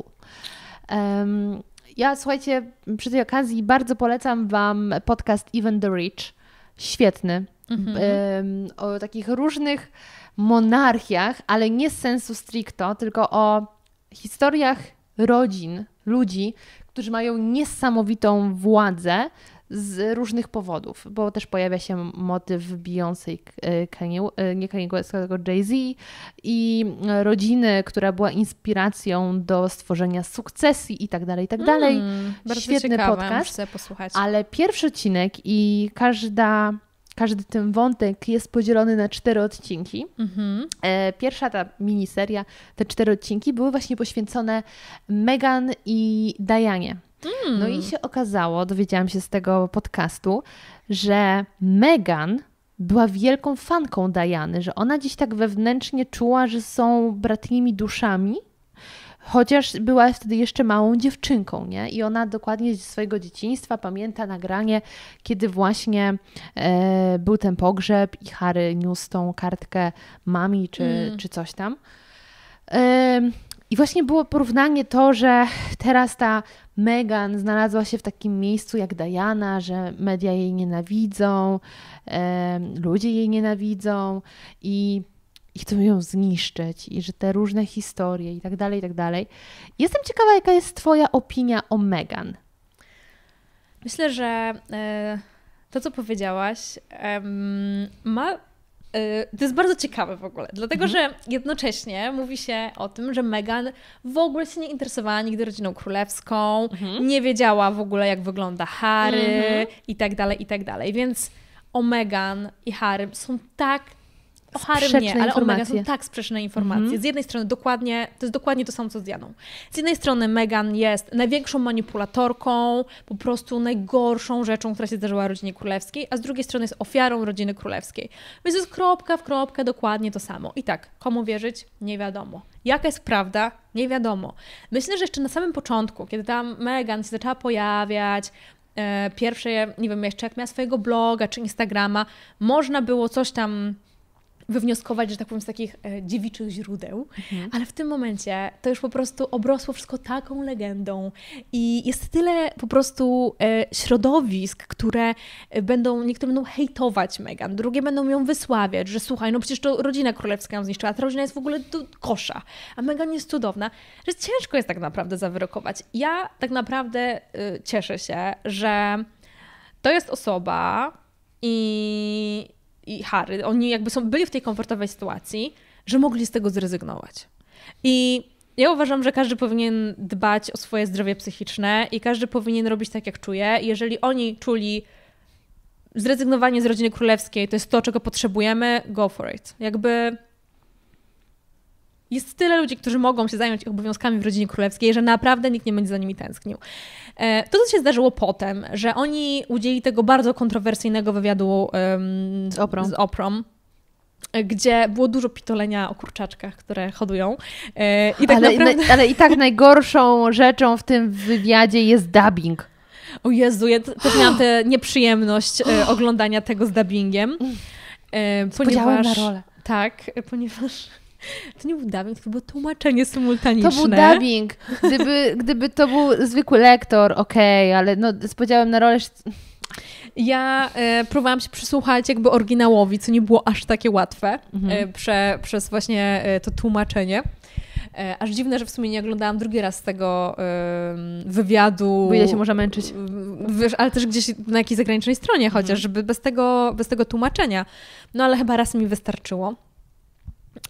Um, ja słuchajcie, przy tej okazji bardzo polecam Wam podcast Even the Rich. Świetny. Mhm. Um, o takich różnych monarchiach, ale nie z sensu stricto, tylko o historiach rodzin, ludzi, którzy mają niesamowitą władzę z różnych powodów, bo też pojawia się motyw Beyoncé, e, Kanye, e, nie Kanye West, tylko Jay-Z i rodziny, która była inspiracją do stworzenia sukcesji i tak dalej, i tak mm, dalej. Świetny ciekawe, podcast, ale pierwszy odcinek i każda każdy ten wątek jest podzielony na cztery odcinki. Mhm. E, pierwsza ta miniseria, te cztery odcinki były właśnie poświęcone Megan i Dianie. Mm. No i się okazało, dowiedziałam się z tego podcastu, że Megan była wielką fanką Diany, że ona gdzieś tak wewnętrznie czuła, że są bratnimi duszami chociaż była wtedy jeszcze małą dziewczynką, nie? I ona dokładnie ze swojego dzieciństwa pamięta nagranie, kiedy właśnie e, był ten pogrzeb i Harry niósł tą kartkę mami czy, mm. czy coś tam. E, i właśnie było porównanie to, że teraz ta Meghan znalazła się w takim miejscu jak Diana, że media jej nienawidzą, e, ludzie jej nienawidzą i i chcą ją zniszczyć, i że te różne historie i tak dalej, i tak dalej. Jestem ciekawa, jaka jest Twoja opinia o Megan.
Myślę, że e, to, co powiedziałaś, ma. E, to jest bardzo ciekawe w ogóle, dlatego mhm. że jednocześnie mówi się o tym, że Meghan w ogóle się nie interesowała nigdy rodziną królewską, mhm. nie wiedziała w ogóle, jak wygląda Harry mhm. i tak dalej, i tak dalej. Więc o Meghan i Harry są tak Ohary nie, ale Omega są tak sprzeczne informacje. Mhm. Z jednej strony dokładnie, to jest dokładnie to samo co z Dianą. Z jednej strony Megan jest największą manipulatorką, po prostu najgorszą rzeczą, która się zdarzyła rodzinie królewskiej, a z drugiej strony jest ofiarą rodziny królewskiej. Więc jest kropka w kropkę dokładnie to samo. I tak, komu wierzyć? Nie wiadomo. Jaka jest prawda? Nie wiadomo. Myślę, że jeszcze na samym początku, kiedy tam Megan się zaczęła pojawiać, e, pierwsze, nie wiem jeszcze jak miała swojego bloga czy Instagrama, można było coś tam wywnioskować, że tak powiem, z takich e, dziewiczych źródeł, mhm. ale w tym momencie to już po prostu obrosło wszystko taką legendą i jest tyle po prostu e, środowisk, które e, będą, niektóre będą hejtować Meghan, drugie będą ją wysławiać, że słuchaj, no przecież to rodzina królewska ją zniszczyła, ta rodzina jest w ogóle do kosza, a Meghan jest cudowna, że ciężko jest tak naprawdę zawyrokować. Ja tak naprawdę cieszę się, że to jest osoba i i Harry, oni jakby są, byli w tej komfortowej sytuacji, że mogli z tego zrezygnować. I ja uważam, że każdy powinien dbać o swoje zdrowie psychiczne i każdy powinien robić tak, jak czuje. Jeżeli oni czuli zrezygnowanie z rodziny królewskiej, to jest to, czego potrzebujemy, go for it. Jakby jest tyle ludzi, którzy mogą się zająć ich obowiązkami w rodzinie królewskiej, że naprawdę nikt nie będzie za nimi tęsknił. E, to, co się zdarzyło potem, że oni udzieli tego bardzo kontrowersyjnego wywiadu um, z Oprom. Z gdzie było dużo pitolenia o kurczaczkach, które hodują. E, I tak ale, naprawdę... na, ale i tak
najgorszą rzeczą w tym wywiadzie jest dubbing.
O Jezu, ja też miałam tę nieprzyjemność e, oglądania tego z dubbingiem. Ponieważ, na rolę. Tak, ponieważ to nie
był dubbing, to było tłumaczenie symultaniczne. To był dubbing. Gdyby, gdyby to był zwykły lektor, okej, okay, ale no, z podziałem na rolę...
Ja e, próbowałam się przysłuchać jakby oryginałowi, co nie było aż takie łatwe mhm. e, prze, przez właśnie e, to tłumaczenie. E, aż dziwne, że w sumie nie oglądałam drugi raz tego wywiadu. Bo ile się może męczyć. ale też gdzieś na jakiejś zagranicznej stronie chociaż, mhm. żeby bez tego, bez tego tłumaczenia. No ale chyba raz mi wystarczyło.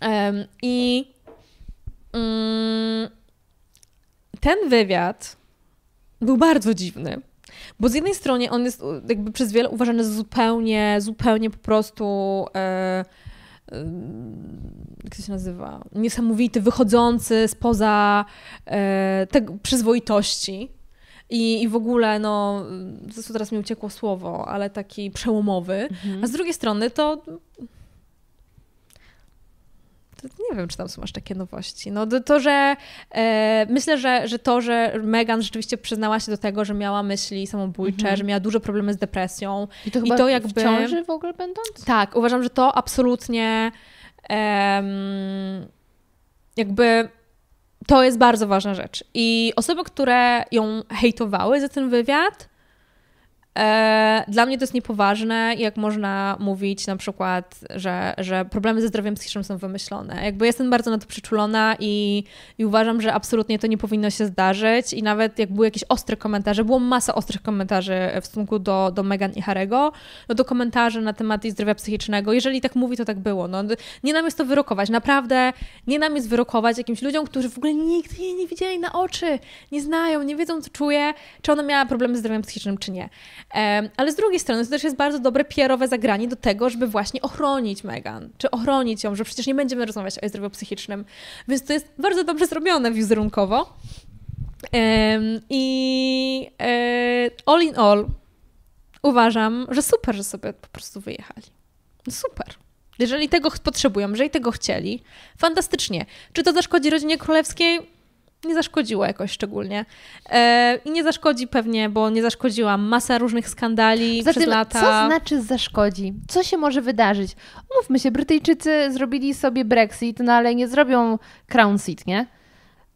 Um, I um, ten wywiad był bardzo dziwny. Bo z jednej strony on jest jakby przez wiele uważany za zupełnie, zupełnie po prostu. E, e, jak to się nazywa? Niesamowity, wychodzący spoza e, tego przyzwoitości. I, I w ogóle, no, teraz mi uciekło słowo, ale taki przełomowy. Mhm. A z drugiej strony to nie wiem, czy tam są aż takie nowości. No to, że e, myślę, że, że to, że Megan rzeczywiście przyznała się do tego, że miała myśli samobójcze, mhm. że miała duże problemy z depresją. I to, chyba I to jakby... w ciąży w ogóle będąc? Tak, uważam, że to absolutnie em, jakby to jest bardzo ważna rzecz. I osoby, które ją hejtowały za ten wywiad, E, dla mnie to jest niepoważne, jak można mówić na przykład, że, że problemy ze zdrowiem psychicznym są wymyślone. Jakby jestem bardzo na to przyczulona i, i uważam, że absolutnie to nie powinno się zdarzyć. I nawet jak były jakieś ostre komentarze, było masa ostrych komentarzy w stosunku do, do Megan i Harego, no to komentarze na temat jej zdrowia psychicznego. Jeżeli tak mówi, to tak było. No, nie nam jest to wyrokować. Naprawdę nie nam jest wyrokować jakimś ludziom, którzy w ogóle nigdy jej nie widzieli na oczy, nie znają, nie wiedzą, co czuje, czy ona miała problemy ze zdrowiem psychicznym, czy nie. Ale z drugiej strony to też jest bardzo dobre pierowe zagranie do tego, żeby właśnie ochronić Megan, czy ochronić ją, że przecież nie będziemy rozmawiać o jej zdrowiu psychicznym. Więc to jest bardzo dobrze zrobione wizerunkowo. I e, all in all uważam, że super, że sobie po prostu wyjechali. Super. Jeżeli tego potrzebują, jeżeli tego chcieli, fantastycznie. Czy to zaszkodzi rodzinie królewskiej? nie zaszkodziło jakoś szczególnie. E, I nie zaszkodzi pewnie, bo nie zaszkodziła masa różnych skandali Zatem, przez lata. Co
znaczy zaszkodzi? Co się może wydarzyć? Mówmy się, Brytyjczycy zrobili sobie Brexit, no ale nie zrobią Crown Seat, nie?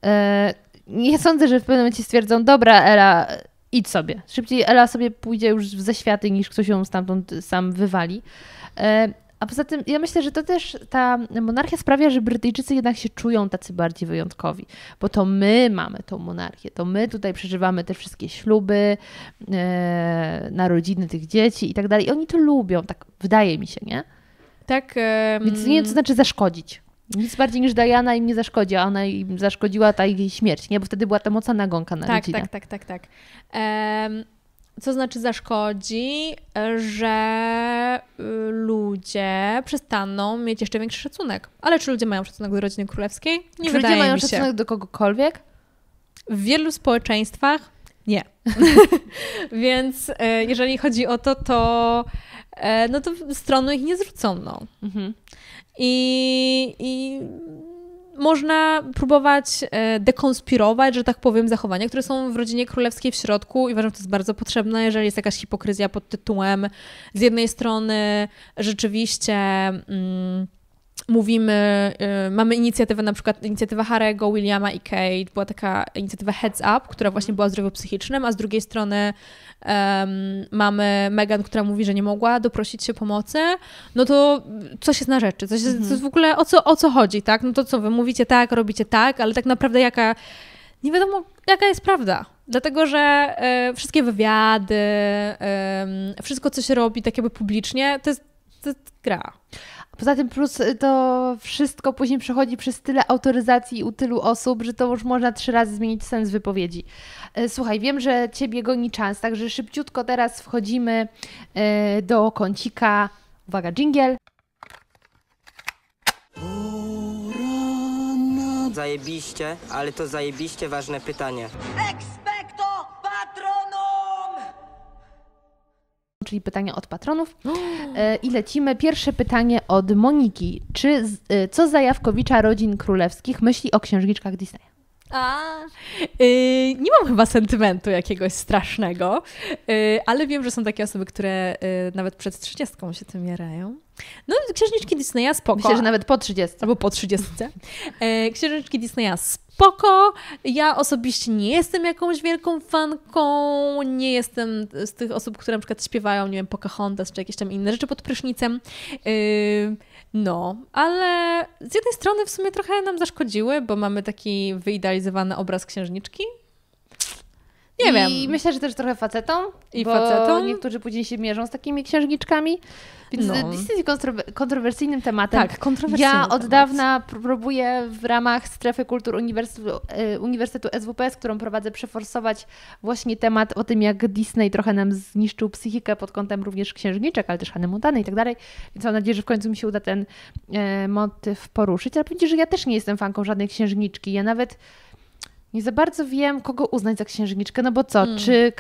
E, nie sądzę, że w pewnym momencie stwierdzą, dobra, Ela, idź sobie. Szybciej Ela sobie pójdzie już ze światy, niż ktoś ją stamtąd sam wywali. E, a poza tym ja myślę, że to też ta monarchia sprawia, że Brytyjczycy jednak się czują tacy bardziej wyjątkowi, bo to my mamy tą monarchię, to my tutaj przeżywamy te wszystkie śluby, e, narodziny tych dzieci i tak dalej. I oni to lubią, tak wydaje mi się, nie?
Tak. Um... Więc nie to co znaczy
zaszkodzić. Nic bardziej niż Diana im nie zaszkodzi, a ona im zaszkodziła ta jej śmierć, nie? Bo wtedy była ta mocna nagonka na tak, rodzinę. Tak, tak, tak, tak,
tak. Um... Co znaczy zaszkodzi, że y, ludzie przestaną mieć jeszcze większy szacunek. Ale czy ludzie mają szacunek do rodziny królewskiej? Nie czy wydaje ludzie mają się. szacunek do kogokolwiek? W wielu społeczeństwach nie. <laughs> Więc y, jeżeli chodzi o to, to y, no to stronę ich nie zwrócono. Mhm. I, I można próbować e, dekonspirować, że tak powiem, zachowania, które są w rodzinie królewskiej w środku i uważam, że to jest bardzo potrzebne, jeżeli jest jakaś hipokryzja pod tytułem z jednej strony rzeczywiście... Mm, mówimy, y, mamy inicjatywę, na przykład inicjatywa Harego, Williama i Kate, była taka inicjatywa Heads Up, która właśnie mhm. była o zdrowiu psychicznym, a z drugiej strony um, mamy Megan, która mówi, że nie mogła doprosić się pomocy, no to coś jest na rzeczy, coś jest, mhm. coś w ogóle o co, o co chodzi, tak? No to co, wy mówicie tak, robicie tak, ale tak naprawdę jaka, nie wiadomo jaka jest prawda. Dlatego, że y, wszystkie wywiady, y, wszystko, co się robi tak jakby publicznie,
to jest, to jest gra. Poza tym plus y, to wszystko później przechodzi przez tyle autoryzacji u tylu osób, że to już można trzy razy zmienić sens wypowiedzi. E, słuchaj, wiem, że Ciebie goni czas, także szybciutko teraz wchodzimy e, do kącika. Uwaga, jingle.
Zajebiście, ale to zajebiście ważne pytanie. Ekstra!
czyli pytania od patronów. E, I lecimy. Pierwsze pytanie od Moniki. Czy, e, co za Jawkowicza rodzin królewskich myśli o księżniczkach Disneya?
A. Yy, nie mam chyba sentymentu jakiegoś strasznego, yy, ale wiem, że są takie osoby, które yy, nawet przed trzydziestką się tym jarają. No, księżniczki Disneya spoko. Myślę, że nawet po 30. Albo po 30. Y, księżniczki Disneya spoko. Ja osobiście nie jestem jakąś wielką fanką. Nie jestem z tych osób, które na przykład śpiewają, nie wiem, Pocahontas czy jakieś tam inne rzeczy pod prysznicem. Yy, no, ale z jednej strony w sumie trochę nam zaszkodziły, bo mamy taki wyidealizowany obraz księżniczki, nie I wiem. myślę,
że też trochę facetom. I bo facetom. Niektórzy później się mierzą z takimi księżniczkami. Więc no. jest kontrowersyjnym tematem. Tak, kontrowersyjnym. Ja od temat. dawna próbuję w ramach strefy kultur y, Uniwersytetu, Uniwersytetu SWPS, którą prowadzę, przeforsować właśnie temat o tym, jak Disney trochę nam zniszczył psychikę pod kątem również księżniczek, ale też Hany Montany i tak dalej. Więc mam nadzieję, że w końcu mi się uda ten e, motyw poruszyć. Ale powiedzieć, że ja też nie jestem fanką żadnej księżniczki. Ja nawet nie za bardzo wiem, kogo uznać za księżniczkę, no bo co, hmm. czy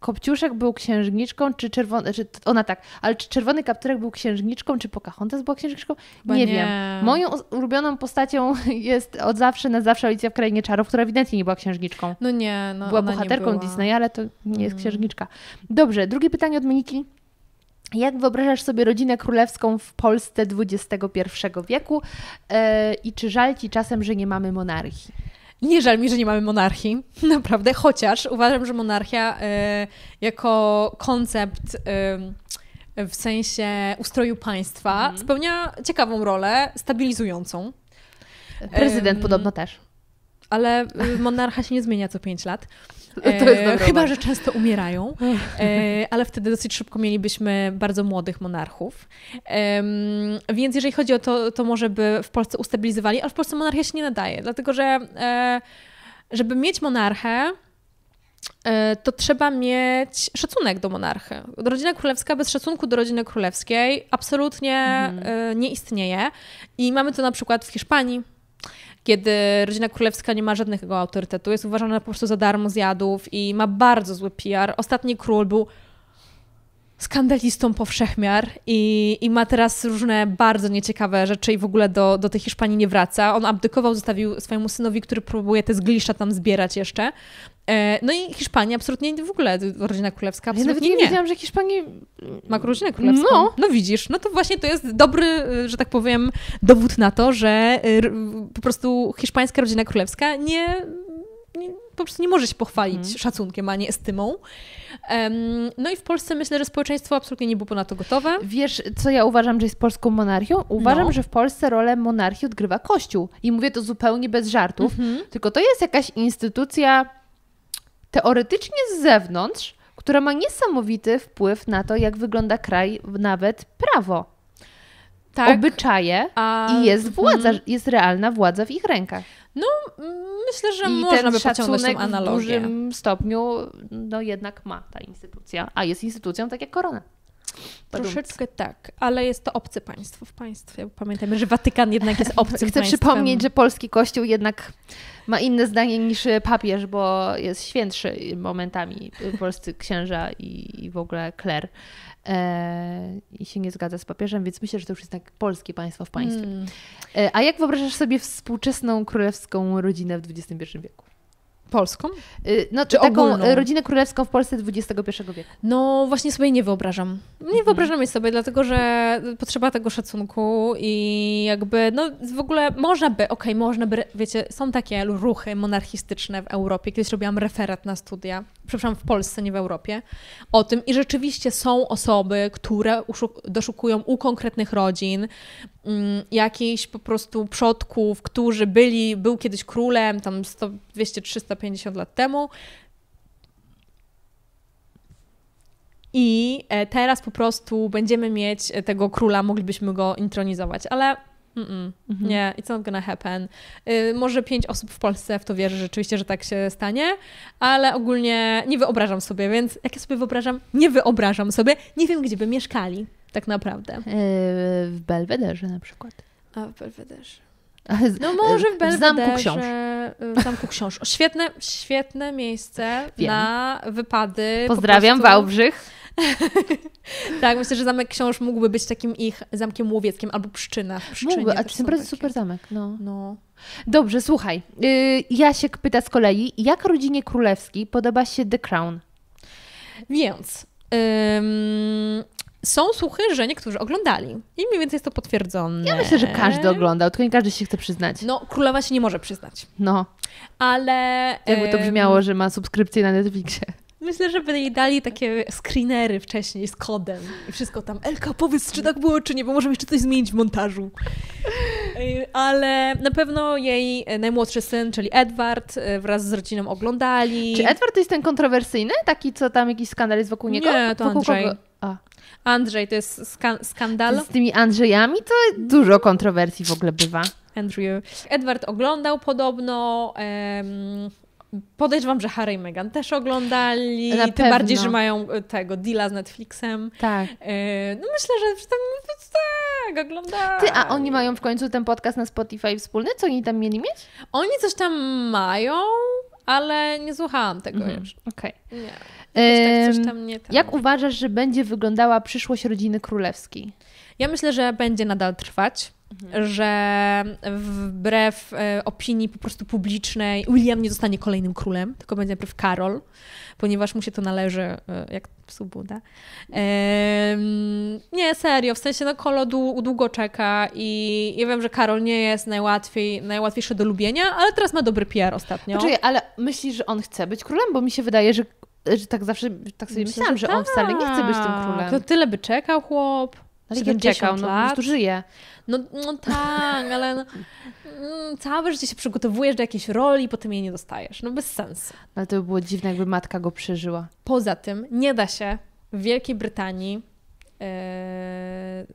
Kopciuszek był księżniczką, czy czerwony, czy ona tak, ale czy czerwony kapturek był księżniczką, czy Pocahontas była księżniczką? Nie, nie, wiem. Moją ulubioną postacią <laughs> jest od zawsze na zawsze Alicja w Krainie Czarów, która ewidentnie nie była księżniczką.
No nie, no Była bohaterką była. Disney,
ale to nie hmm. jest księżniczka. Dobrze, drugie pytanie od Moniki. Jak wyobrażasz sobie rodzinę królewską w Polsce XXI wieku yy, i czy żal ci czasem, że nie mamy monarchii?
Nie żal mi, że nie mamy monarchii, <laughs> naprawdę, chociaż uważam, że monarchia y, jako koncept. Y, w sensie ustroju państwa, mhm. spełnia ciekawą rolę, stabilizującą.
Prezydent podobno też.
Ale e, monarcha się nie zmienia co 5 lat. <laughs> E, chyba, że często umierają, <laughs> e, ale wtedy dosyć szybko mielibyśmy bardzo młodych monarchów. E, więc jeżeli chodzi o to, to może by w Polsce ustabilizowali, ale w Polsce monarchia się nie nadaje, dlatego że e, żeby mieć monarchę, e, to trzeba mieć szacunek do monarchy. Rodzina królewska bez szacunku do rodziny królewskiej absolutnie mhm. E, nie istnieje. I mamy to na przykład w Hiszpanii, kiedy rodzina królewska nie ma żadnego autorytetu, jest uważana po prostu za darmo zjadów i ma bardzo zły PR. Ostatni król był skandalistą powszechmiar i, i ma teraz różne bardzo nieciekawe rzeczy i w ogóle do, do tej Hiszpanii nie wraca. On abdykował, zostawił swojemu synowi, który próbuje te zgliszcza tam zbierać jeszcze. E, no i Hiszpania absolutnie w ogóle, rodzina królewska absolutnie ja nawet nie. nie. wiedziałam, że Hiszpanii... Ma rodzinę królewską. No. no widzisz, no to właśnie to jest dobry, e, że tak powiem, dowód na to, że e, po prostu hiszpańska rodzina królewska nie nie, po prostu nie może się pochwalić mm. szacunkiem, a nie estymą. Um, no i w Polsce myślę, że społeczeństwo absolutnie nie było na to gotowe.
Wiesz, co ja uważam, że jest polską monarchią? Uważam, no. że w Polsce rolę monarchii odgrywa Kościół. I mówię to zupełnie bez żartów, mm -hmm. tylko to jest jakaś instytucja teoretycznie z zewnątrz, która ma niesamowity wpływ na to, jak wygląda kraj, nawet prawo tak, obyczaje a... i jest mhm. władza, mm. jest realna władza w ich rękach. No, myślę, że I można by pociągnąć tą analogię. w dużym stopniu no jednak ma ta instytucja, a jest instytucją tak jak korona. Troszeczkę tak, ale jest to obce państwo w państwie. Pamiętajmy, że Watykan jednak jest obcym Chcę przypomnieć, że polski kościół jednak ma inne zdanie niż papież, bo jest świętszy momentami y, polscy księża i w ogóle kler. E, i się nie zgadza z papieżem, więc myślę, że to już jest tak polskie państwo w państwie. Hmm. E, a jak wyobrażasz sobie współczesną królewską rodzinę w XXI wieku? Polską? E, no, Czy taką ogólną? rodzinę królewską w Polsce XXI wieku. No właśnie sobie nie wyobrażam.
Nie mhm. wyobrażam jej sobie, dlatego że potrzeba tego szacunku i jakby, no w ogóle można by, okej, okay, można by, wiecie, są takie ruchy monarchistyczne w Europie. Kiedyś robiłam referat na studia przepraszam, w Polsce, nie w Europie, o tym. I rzeczywiście są osoby, które doszukują u konkretnych rodzin mm, jakichś po prostu przodków, którzy byli, był kiedyś królem, tam 100, 200, 350 lat temu. I e, teraz po prostu będziemy mieć e, tego króla, moglibyśmy go intronizować, ale Mm -mm. Nie, it's not gonna happen. Yy, może pięć osób w Polsce w to wierzy rzeczywiście, że tak się stanie, ale ogólnie nie wyobrażam sobie, więc jak ja sobie wyobrażam, nie wyobrażam sobie, nie wiem, gdzie by mieszkali
tak naprawdę. Yy, w Belwederze na przykład. A,
w Belwederze. <laughs>
No może w Belwederze. W zamku książ.
Y, w zamku książ. świetne, świetne miejsce wiem. na wypady. Pozdrawiam po prostu. Wałbrzych. <laughs> tak, myślę, że Zamek Książ mógłby być takim ich zamkiem łowieckim albo pszczyna. mógłby, a to jest naprawdę
super zamek. No. no. Dobrze, słuchaj. Yy, Jasiek pyta z kolei, jak rodzinie królewskiej podoba się The Crown?
Więc... Ym są słuchy, że niektórzy oglądali. I
mniej więcej jest to potwierdzone. Ja myślę, że każdy oglądał, tylko nie każdy się chce przyznać. No,
królowa się nie może przyznać. No. Ale. Jakby to brzmiało, że
ma subskrypcję na Netflixie.
Myślę, że by jej dali takie screenery wcześniej z kodem i wszystko tam. Elka, powiedz, czy tak było, czy nie, bo możemy jeszcze coś zmienić w montażu. Ale na pewno jej najmłodszy syn, czyli Edward, e, wraz z rodziną oglądali. Czy
Edward to jest ten kontrowersyjny? Taki, co tam jakiś skandal jest wokół niego? Nie, to wokół Andrzej. A.
Andrzej, to jest ska skandal. Z tymi
Andrzejami to dużo kontrowersji w ogóle bywa. Andrew.
Edward oglądał podobno, um, Podejrzewam, że Harry i Meghan też
oglądali, Na tym pewno. bardziej, że
mają e, tego deala z Netflixem. Tak. E, no myślę,
że tam no tak, oglądali. Ty, a oni mają w końcu ten podcast na Spotify wspólny? Co oni tam mieli mieć? Oni coś tam mają, ale nie słuchałam tego mhm. już. Okej. Okay. Nie. Tak Jak uważasz, że będzie wyglądała przyszłość rodziny królewskiej?
Ja myślę, że będzie nadal trwać. Mhm. że wbrew e, opinii po prostu publicznej William nie zostanie kolejnym królem, tylko będzie najpierw Karol, ponieważ mu się to należy, e, jak Subuda. E, nie, serio, w sensie no Kolo długo czeka i ja wiem, że Karol nie jest najłatwiej, najłatwiejszy
do lubienia, ale teraz ma dobry PR ostatnio. Poczekaj, znaczy, ale myślisz, że on chce być królem? Bo mi się wydaje, że, że tak zawsze tak sobie myślałam, że, że on wcale nie chce być tym tak. królem. To tyle by czekał chłop. Żeby czekał, no, po prostu żyje.
No, no tak, ale no, mm, całe życie się przygotowujesz do jakiejś roli, potem jej nie dostajesz. No bez sensu.
ale to by było dziwne, jakby matka go przeżyła.
Poza tym nie da się w Wielkiej Brytanii yy,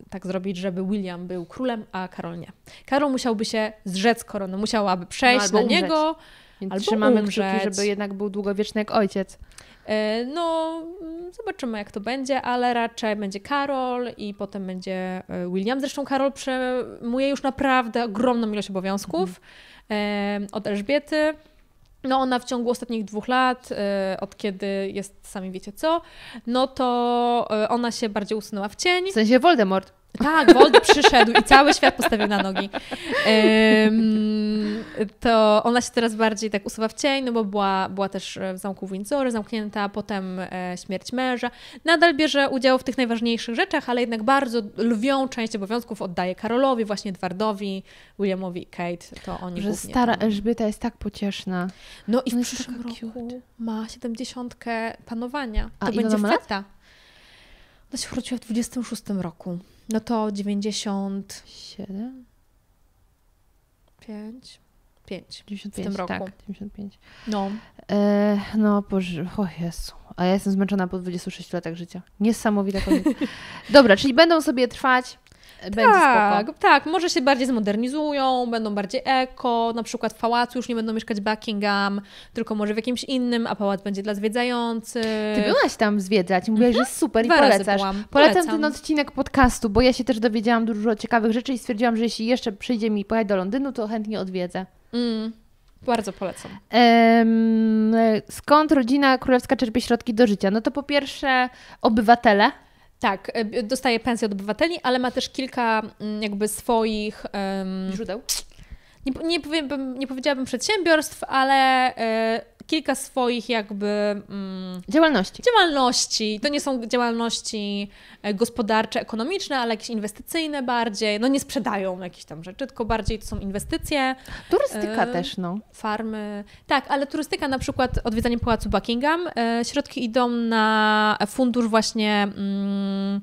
tak zrobić, żeby William był królem, a Karol nie. Karol musiałby się zrzec korony, no musiałaby przejść no, na umrzeć. niego. Więc albo trzymamy umrzeć. kciuki, żeby jednak
był długowieczny jak ojciec.
E, no, zobaczymy jak to będzie, ale raczej będzie Karol i potem będzie e, William. Zresztą Karol przejmuje już naprawdę ogromną ilość obowiązków mhm. E, od Elżbiety. No ona w ciągu ostatnich dwóch lat, od kiedy jest sami wiecie co, no to ona się bardziej usunęła w cień. W sensie Voldemort. Tak, Woldy przyszedł i cały świat postawił na nogi. To ona się teraz bardziej tak usuwa w cień, no bo była, była też w zamku Windsory zamknięta, potem e, śmierć męża. Nadal bierze udział w tych najważniejszych rzeczach, ale jednak bardzo lwią część obowiązków oddaje Karolowi, właśnie Edwardowi, Williamowi i Kate. To oni Że stara tam.
Elżbieta jest tak pocieszna. No i w przyszłym roku cute.
ma siedemdziesiątkę panowania. To A, będzie feta. Lat? no się urodziła w 26 roku. No to 97? 5?
5. 95, w tym roku. Tak, 95. No. E, no, Boże, o Jezu. A ja jestem zmęczona po 26 latach życia. Niesamowita <laughs> Dobra, czyli będą sobie trwać będzie tak,
spoko. Tak, może się bardziej zmodernizują, będą bardziej eko, na przykład w pałacu już nie będą mieszkać Buckingham, tylko może w jakimś innym, a pałac będzie dla
zwiedzających. Ty byłaś tam zwiedzać, mówiłaś, mhm. że super i polecasz. Polecam, Polecam ten odcinek podcastu, bo ja się też dowiedziałam dużo ciekawych rzeczy i stwierdziłam, że jeśli jeszcze przyjdzie mi pojechać do Londynu, to chętnie odwiedzę. Mm. Bardzo polecam. Skąd rodzina królewska czerpie środki do życia? No to po pierwsze obywatele, tak, e, dostaje pensję od
obywateli, ale ma też kilka mm, jakby swoich um, źródeł nie, nie, powiem, nie powiedziałabym przedsiębiorstw, ale y, kilka swoich jakby. Mm, działalności. Działalności. To nie są działalności e, gospodarcze, ekonomiczne, ale jakieś inwestycyjne bardziej. No nie sprzedają jakichś tam rzeczy, tylko bardziej to są inwestycje. Turystyka y, też, no. Farmy. Tak, ale turystyka na przykład odwiedzanie pałacu Buckingham. Y, środki idą na fundusz właśnie. Mm,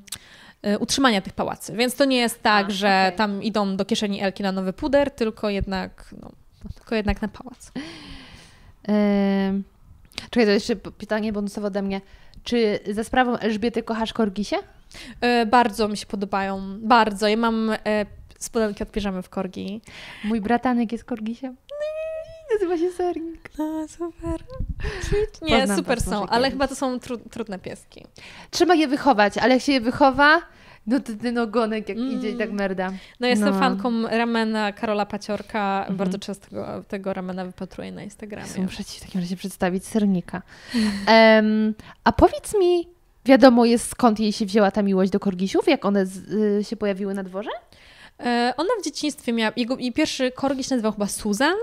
E, utrzymania tych pałacy. Więc to nie jest tak, A, że okay. tam idą do kieszeni Elki na nowy puder, tylko jednak, no,
tylko jednak na pałac. Yy... Czekaj, to jeszcze pytanie bonusowe ode mnie. Czy za sprawą Elżbiety kochasz Korgisie? Yy, bardzo mi się podobają. Bardzo. Ja mam yy, spodenki od piżamy w Korgi. Mój bratanek jest Korgisiem. No Nazywa się sernik. No, super. Nie, Poznam super są, ale chyba to są tru, trudne pieski. Trzeba je wychować, ale jak się je wychowa, no to ten ogonek jak mm. idzie i tak mm. merda. No jestem no. fanką
ramena Karola Paciorka. Mm. Bardzo
często tego, tego, ramena wypatruję na Instagramie. Muszę Ci w takim razie przedstawić sernika. um, <laughs> a powiedz mi, wiadomo jest skąd jej się wzięła ta miłość do korgisiów? Jak one z, y, się pojawiły na dworze? E, ona w dzieciństwie miała, jego, jej pierwszy korgiś nazywał chyba
Susan,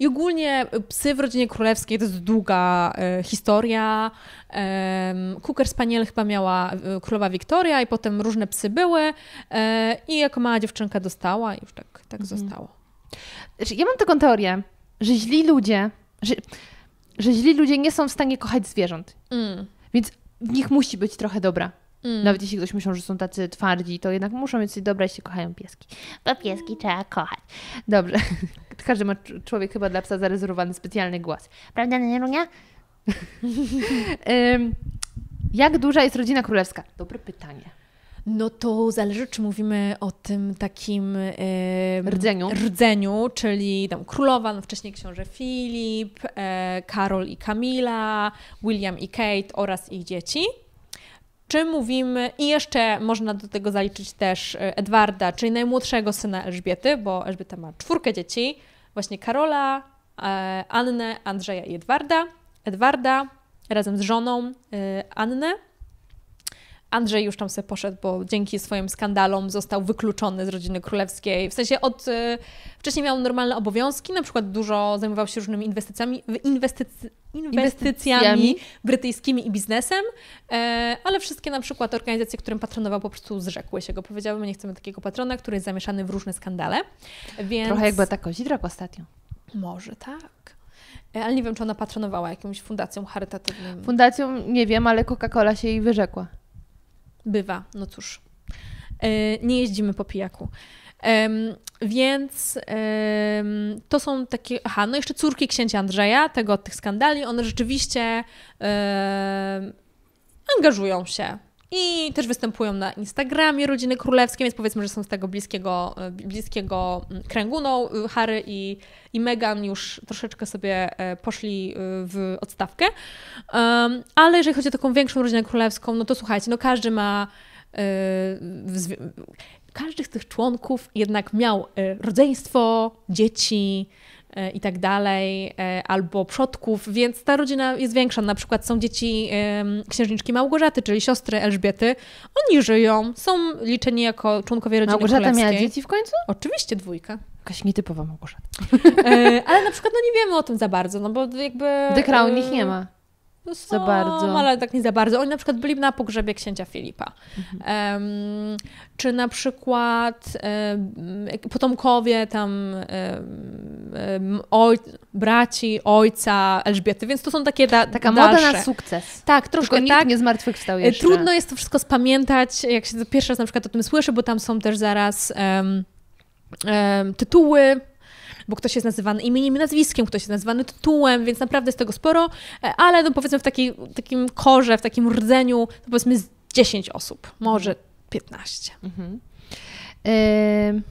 i ogólnie psy w rodzinie królewskiej to jest długa e, historia. E, Cooker Spaniel chyba miała e, królowa Wiktoria i potem różne psy były
e, i jako mała dziewczynka dostała i już tak, tak mhm. zostało. Znaczy, ja mam taką teorię, że źli ludzie, że, że źli ludzie nie są w stanie kochać zwierząt. Mm. Więc w nich musi być trochę dobra. Mm. Nawet jeśli ktoś myślał, że są tacy twardzi, to jednak muszą mieć dobre, dobra, jeśli kochają pieski. Bo pieski trzeba kochać. Dobrze. <laughs> Każdy ma człowiek chyba dla psa zarezerwowany specjalny głos. Prawda, Nerunia? <laughs> Jak duża jest rodzina królewska? Dobre pytanie. No to
zależy, czy mówimy o tym takim rdzeniu. rdzeniu, czyli tam królowa, no wcześniej książę Filip, e, Karol i Kamila, William i Kate oraz ich dzieci czy mówimy, i jeszcze można do tego zaliczyć też e, Edwarda, czyli najmłodszego syna Elżbiety, bo Elżbieta ma czwórkę dzieci, właśnie Karola, e, Annę, Andrzeja i Edwarda. Edwarda razem z żoną e, Annę Andrzej już tam sobie poszedł, bo dzięki swoim skandalom został wykluczony z rodziny królewskiej. W sensie od... Y, wcześniej miał normalne obowiązki, na przykład dużo zajmował się różnymi inwestycjami, inwestyc, inwestycjami, inwestycjami, brytyjskimi i biznesem, e, ale wszystkie na przykład organizacje, którym patronował, po prostu zrzekły się go. Powiedziały, my nie chcemy takiego patrona, który jest zamieszany w różne skandale. Więc... Trochę jakby ta
Kozidrak ostatnio.
Może tak. E, ale nie wiem, czy ona patronowała jakąś fundacją charytatywną.
Fundacją nie wiem, ale Coca-Cola się jej wyrzekła. Bywa, no cóż.
E, nie jeździmy po pijaku. Um, więc um, to są takie. Aha, no jeszcze córki księcia Andrzeja, tego od tych skandali, one rzeczywiście um, angażują się i też występują na Instagramie rodziny królewskiej, więc powiedzmy, że są z tego bliskiego, e, bliskiego mm, kręgu. No, y, Harry i, i Meghan już troszeczkę sobie e, poszli e, w odstawkę. Um, ale jeżeli chodzi o taką większą rodzinę królewską, no to słuchajcie, no każdy ma. Yy, każdy z tych członków jednak miał rodzeństwo, dzieci, E, i tak dalej, e, albo przodków, więc ta rodzina jest większa. Na przykład są dzieci księżniczki Małgorzaty, czyli siostry Elżbiety. Oni żyją, są liczeni jako członkowie rodziny Małgorzata królewskiej. miała dzieci
w końcu? Oczywiście, dwójka. Jakaś nietypowa Małgorzata.
E, ale na przykład no nie wiemy o tym za bardzo, no bo jakby... The Crown ich nie ma
są, no za bardzo. Ale tak nie za
bardzo. Oni na przykład byli na pogrzebie księcia Filipa. Mhm. Um, czy na przykład um, potomkowie tam um, oj, braci, ojca Elżbiety, więc to są takie da, Taka dalsze. moda na
sukces. Tak, troszkę Tylko tak. nie zmartwychwstał jeszcze. Trudno
jest to wszystko spamiętać, jak się pierwszy raz na przykład o tym słyszy, bo tam są też zaraz tytuły bo ktoś jest nazywany imieniem i nazwiskiem, ktoś jest nazywany tytułem, więc naprawdę jest tego sporo, e, ale no powiedzmy w takiej, takim
korze, w takim rdzeniu, to powiedzmy z 10 osób, może 15. Mhm. Y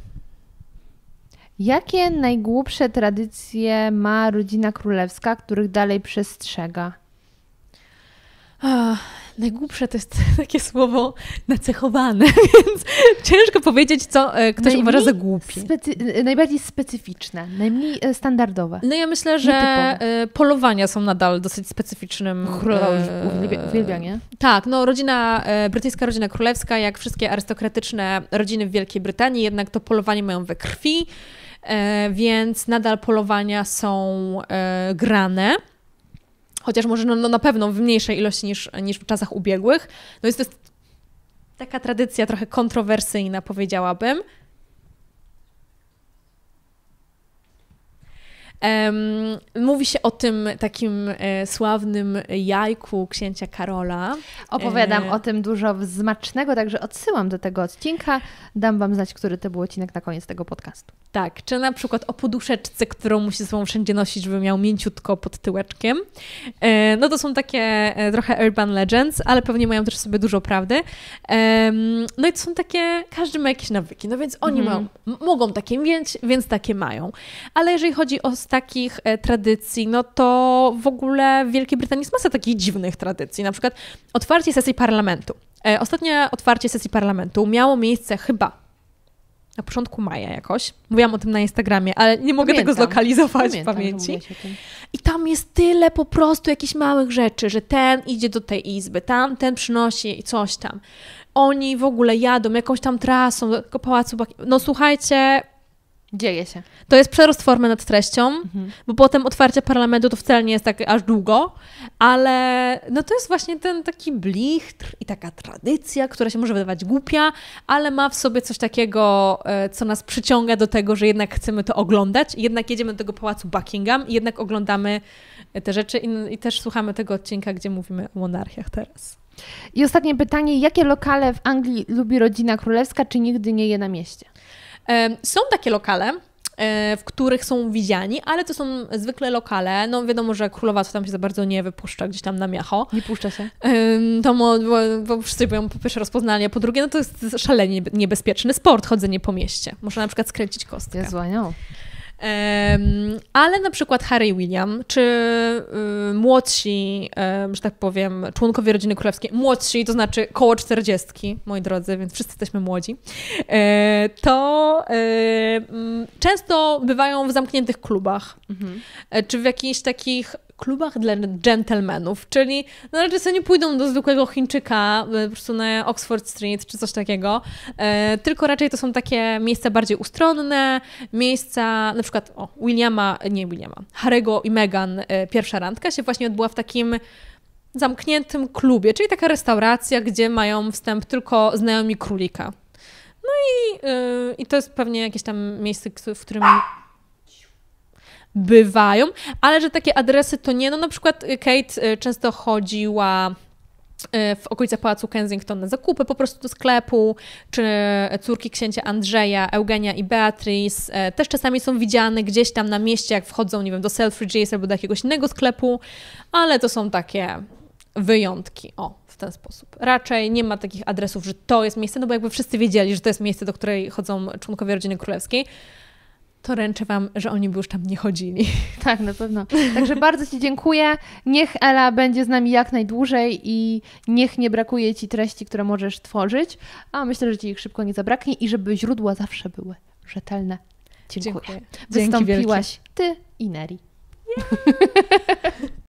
Jakie najgłupsze tradycje ma rodzina królewska, których dalej przestrzega? najgłupsze to jest <laughs> takie słowo nacechowane, <laughs> więc ciężko powiedzieć, co e, ktoś najmniej uważa za głupie. Specy- e, najbardziej specyficzne, najmniej e, standardowe. No ja myślę, że nietypowe.
polowania są nadal dosyć specyficznym. Uwielbianie. E, tak, no rodzina, brytyjska rodzina królewska, jak wszystkie arystokratyczne rodziny w Wielkiej Brytanii, jednak to polowanie mają we krwi, więc nadal polowania są grane chociaż może no, no na pewno w mniejszej ilości niż, niż w czasach ubiegłych. No jest to taka tradycja trochę kontrowersyjna, powiedziałabym. Um, mówi się o tym takim e, sławnym jajku
księcia Karola. Opowiadam e... o tym dużo smacznego, także odsyłam do tego odcinka. Dam Wam znać, który to był odcinek na koniec tego podcastu.
Tak, czy na przykład o poduszeczce, którą musi sobą wszędzie nosić, żeby miał mięciutko pod tyłeczkiem. E, no to są takie e, trochę urban legends, ale pewnie mają też sobie dużo prawdy. No i to są takie, każdy ma jakieś nawyki, no więc oni mm. mają, mogą takie mieć, więc takie mają. Ale jeżeli chodzi o z takich e, tradycji, no to w ogóle w Wielkiej Brytanii jest masa takich dziwnych tradycji, na przykład otwarcie sesji parlamentu. Ostatnie otwarcie sesji parlamentu miało miejsce chyba na początku maja jakoś. Mówiłam o tym na Instagramie, ale nie mogę pamiętam, tego zlokalizować pamiętam, w pamięci. I tam jest tyle po prostu jakichś małych rzeczy, że ten idzie do tej izby, tam ten przynosi coś tam. Oni w ogóle jadą jakąś tam trasą do tego pałacu. No słuchajcie, Dzieje się. To jest przerost formy nad treścią, mhm. bo potem otwarcie parlamentu to wcale nie jest tak aż długo, ale no to jest właśnie ten taki blichtr i taka tradycja, która się może wydawać głupia, ale ma w sobie coś takiego, e, co nas przyciąga do tego, że jednak chcemy to oglądać, jednak jedziemy do tego pałacu Buckingham i jednak oglądamy e, te rzeczy i, i też słuchamy tego odcinka, gdzie mówimy o
monarchiach teraz. I ostatnie pytanie, jakie lokale w Anglii lubi rodzina królewska, czy nigdy nie je na mieście? Są takie lokale, e, w których są widziani,
ale to są zwykle lokale. No wiadomo, że królowactwo tam się za bardzo nie wypuszcza gdzieś tam na miacho. Nie puszcza się. To bo wszyscy boją po pierwsze rozpoznania, po drugie no to jest szalenie niebezpieczny sport, chodzenie po mieście. Można na przykład skręcić kostkę. Jezu, no ale na przykład Harry William, czy y, młodsi, że tak powiem, członkowie rodziny królewskiej, młodsi, to znaczy koło czterdziestki, moi drodzy, więc wszyscy jesteśmy młodzi, e, to e, często bywają w zamkniętych klubach, mhm. E, czy w jakichś takich klubach dla gentlemanów, czyli no raczej sobie nie pójdą do zwykłego Chińczyka e, po prostu na Oxford Street czy coś takiego, e, tylko raczej to są takie miejsca bardziej ustronne, miejsca na przykład o, Williama, nie Williama, Harego i Meghan e, pierwsza randka się właśnie odbyła w takim zamkniętym klubie, czyli taka restauracja, gdzie mają wstęp tylko znajomi królika. No i, yy, i to jest pewnie jakieś tam miejsce, w którym bywają, ale że takie adresy to nie. No na przykład y, Kate y, często chodziła y, w okolicach Pałacu Kensington na zakupy, po prostu do sklepu, czy córki księcia Andrzeja, Eugenia i Beatrice też czasami są widziane gdzieś tam na mieście, jak wchodzą, nie wiem, do Selfridges albo do jakiegoś innego sklepu, ale to są takie wyjątki, o, w ten sposób. Raczej nie ma takich adresów, że to jest miejsce, no bo jakby wszyscy wiedzieli, że to jest miejsce, do której chodzą członkowie rodziny królewskiej, to ręczę Wam, że oni by już tam nie
chodzili. <laughs> Tak, na pewno. Także bardzo Ci dziękuję. Niech Ela będzie z nami jak najdłużej i niech nie brakuje Ci treści, które możesz tworzyć, a myślę, że Ci ich szybko nie zabraknie i żeby źródła zawsze były rzetelne. Dziękuję. dziękuję. Wystąpiłaś Ty i Neri. Yeah. <laughs>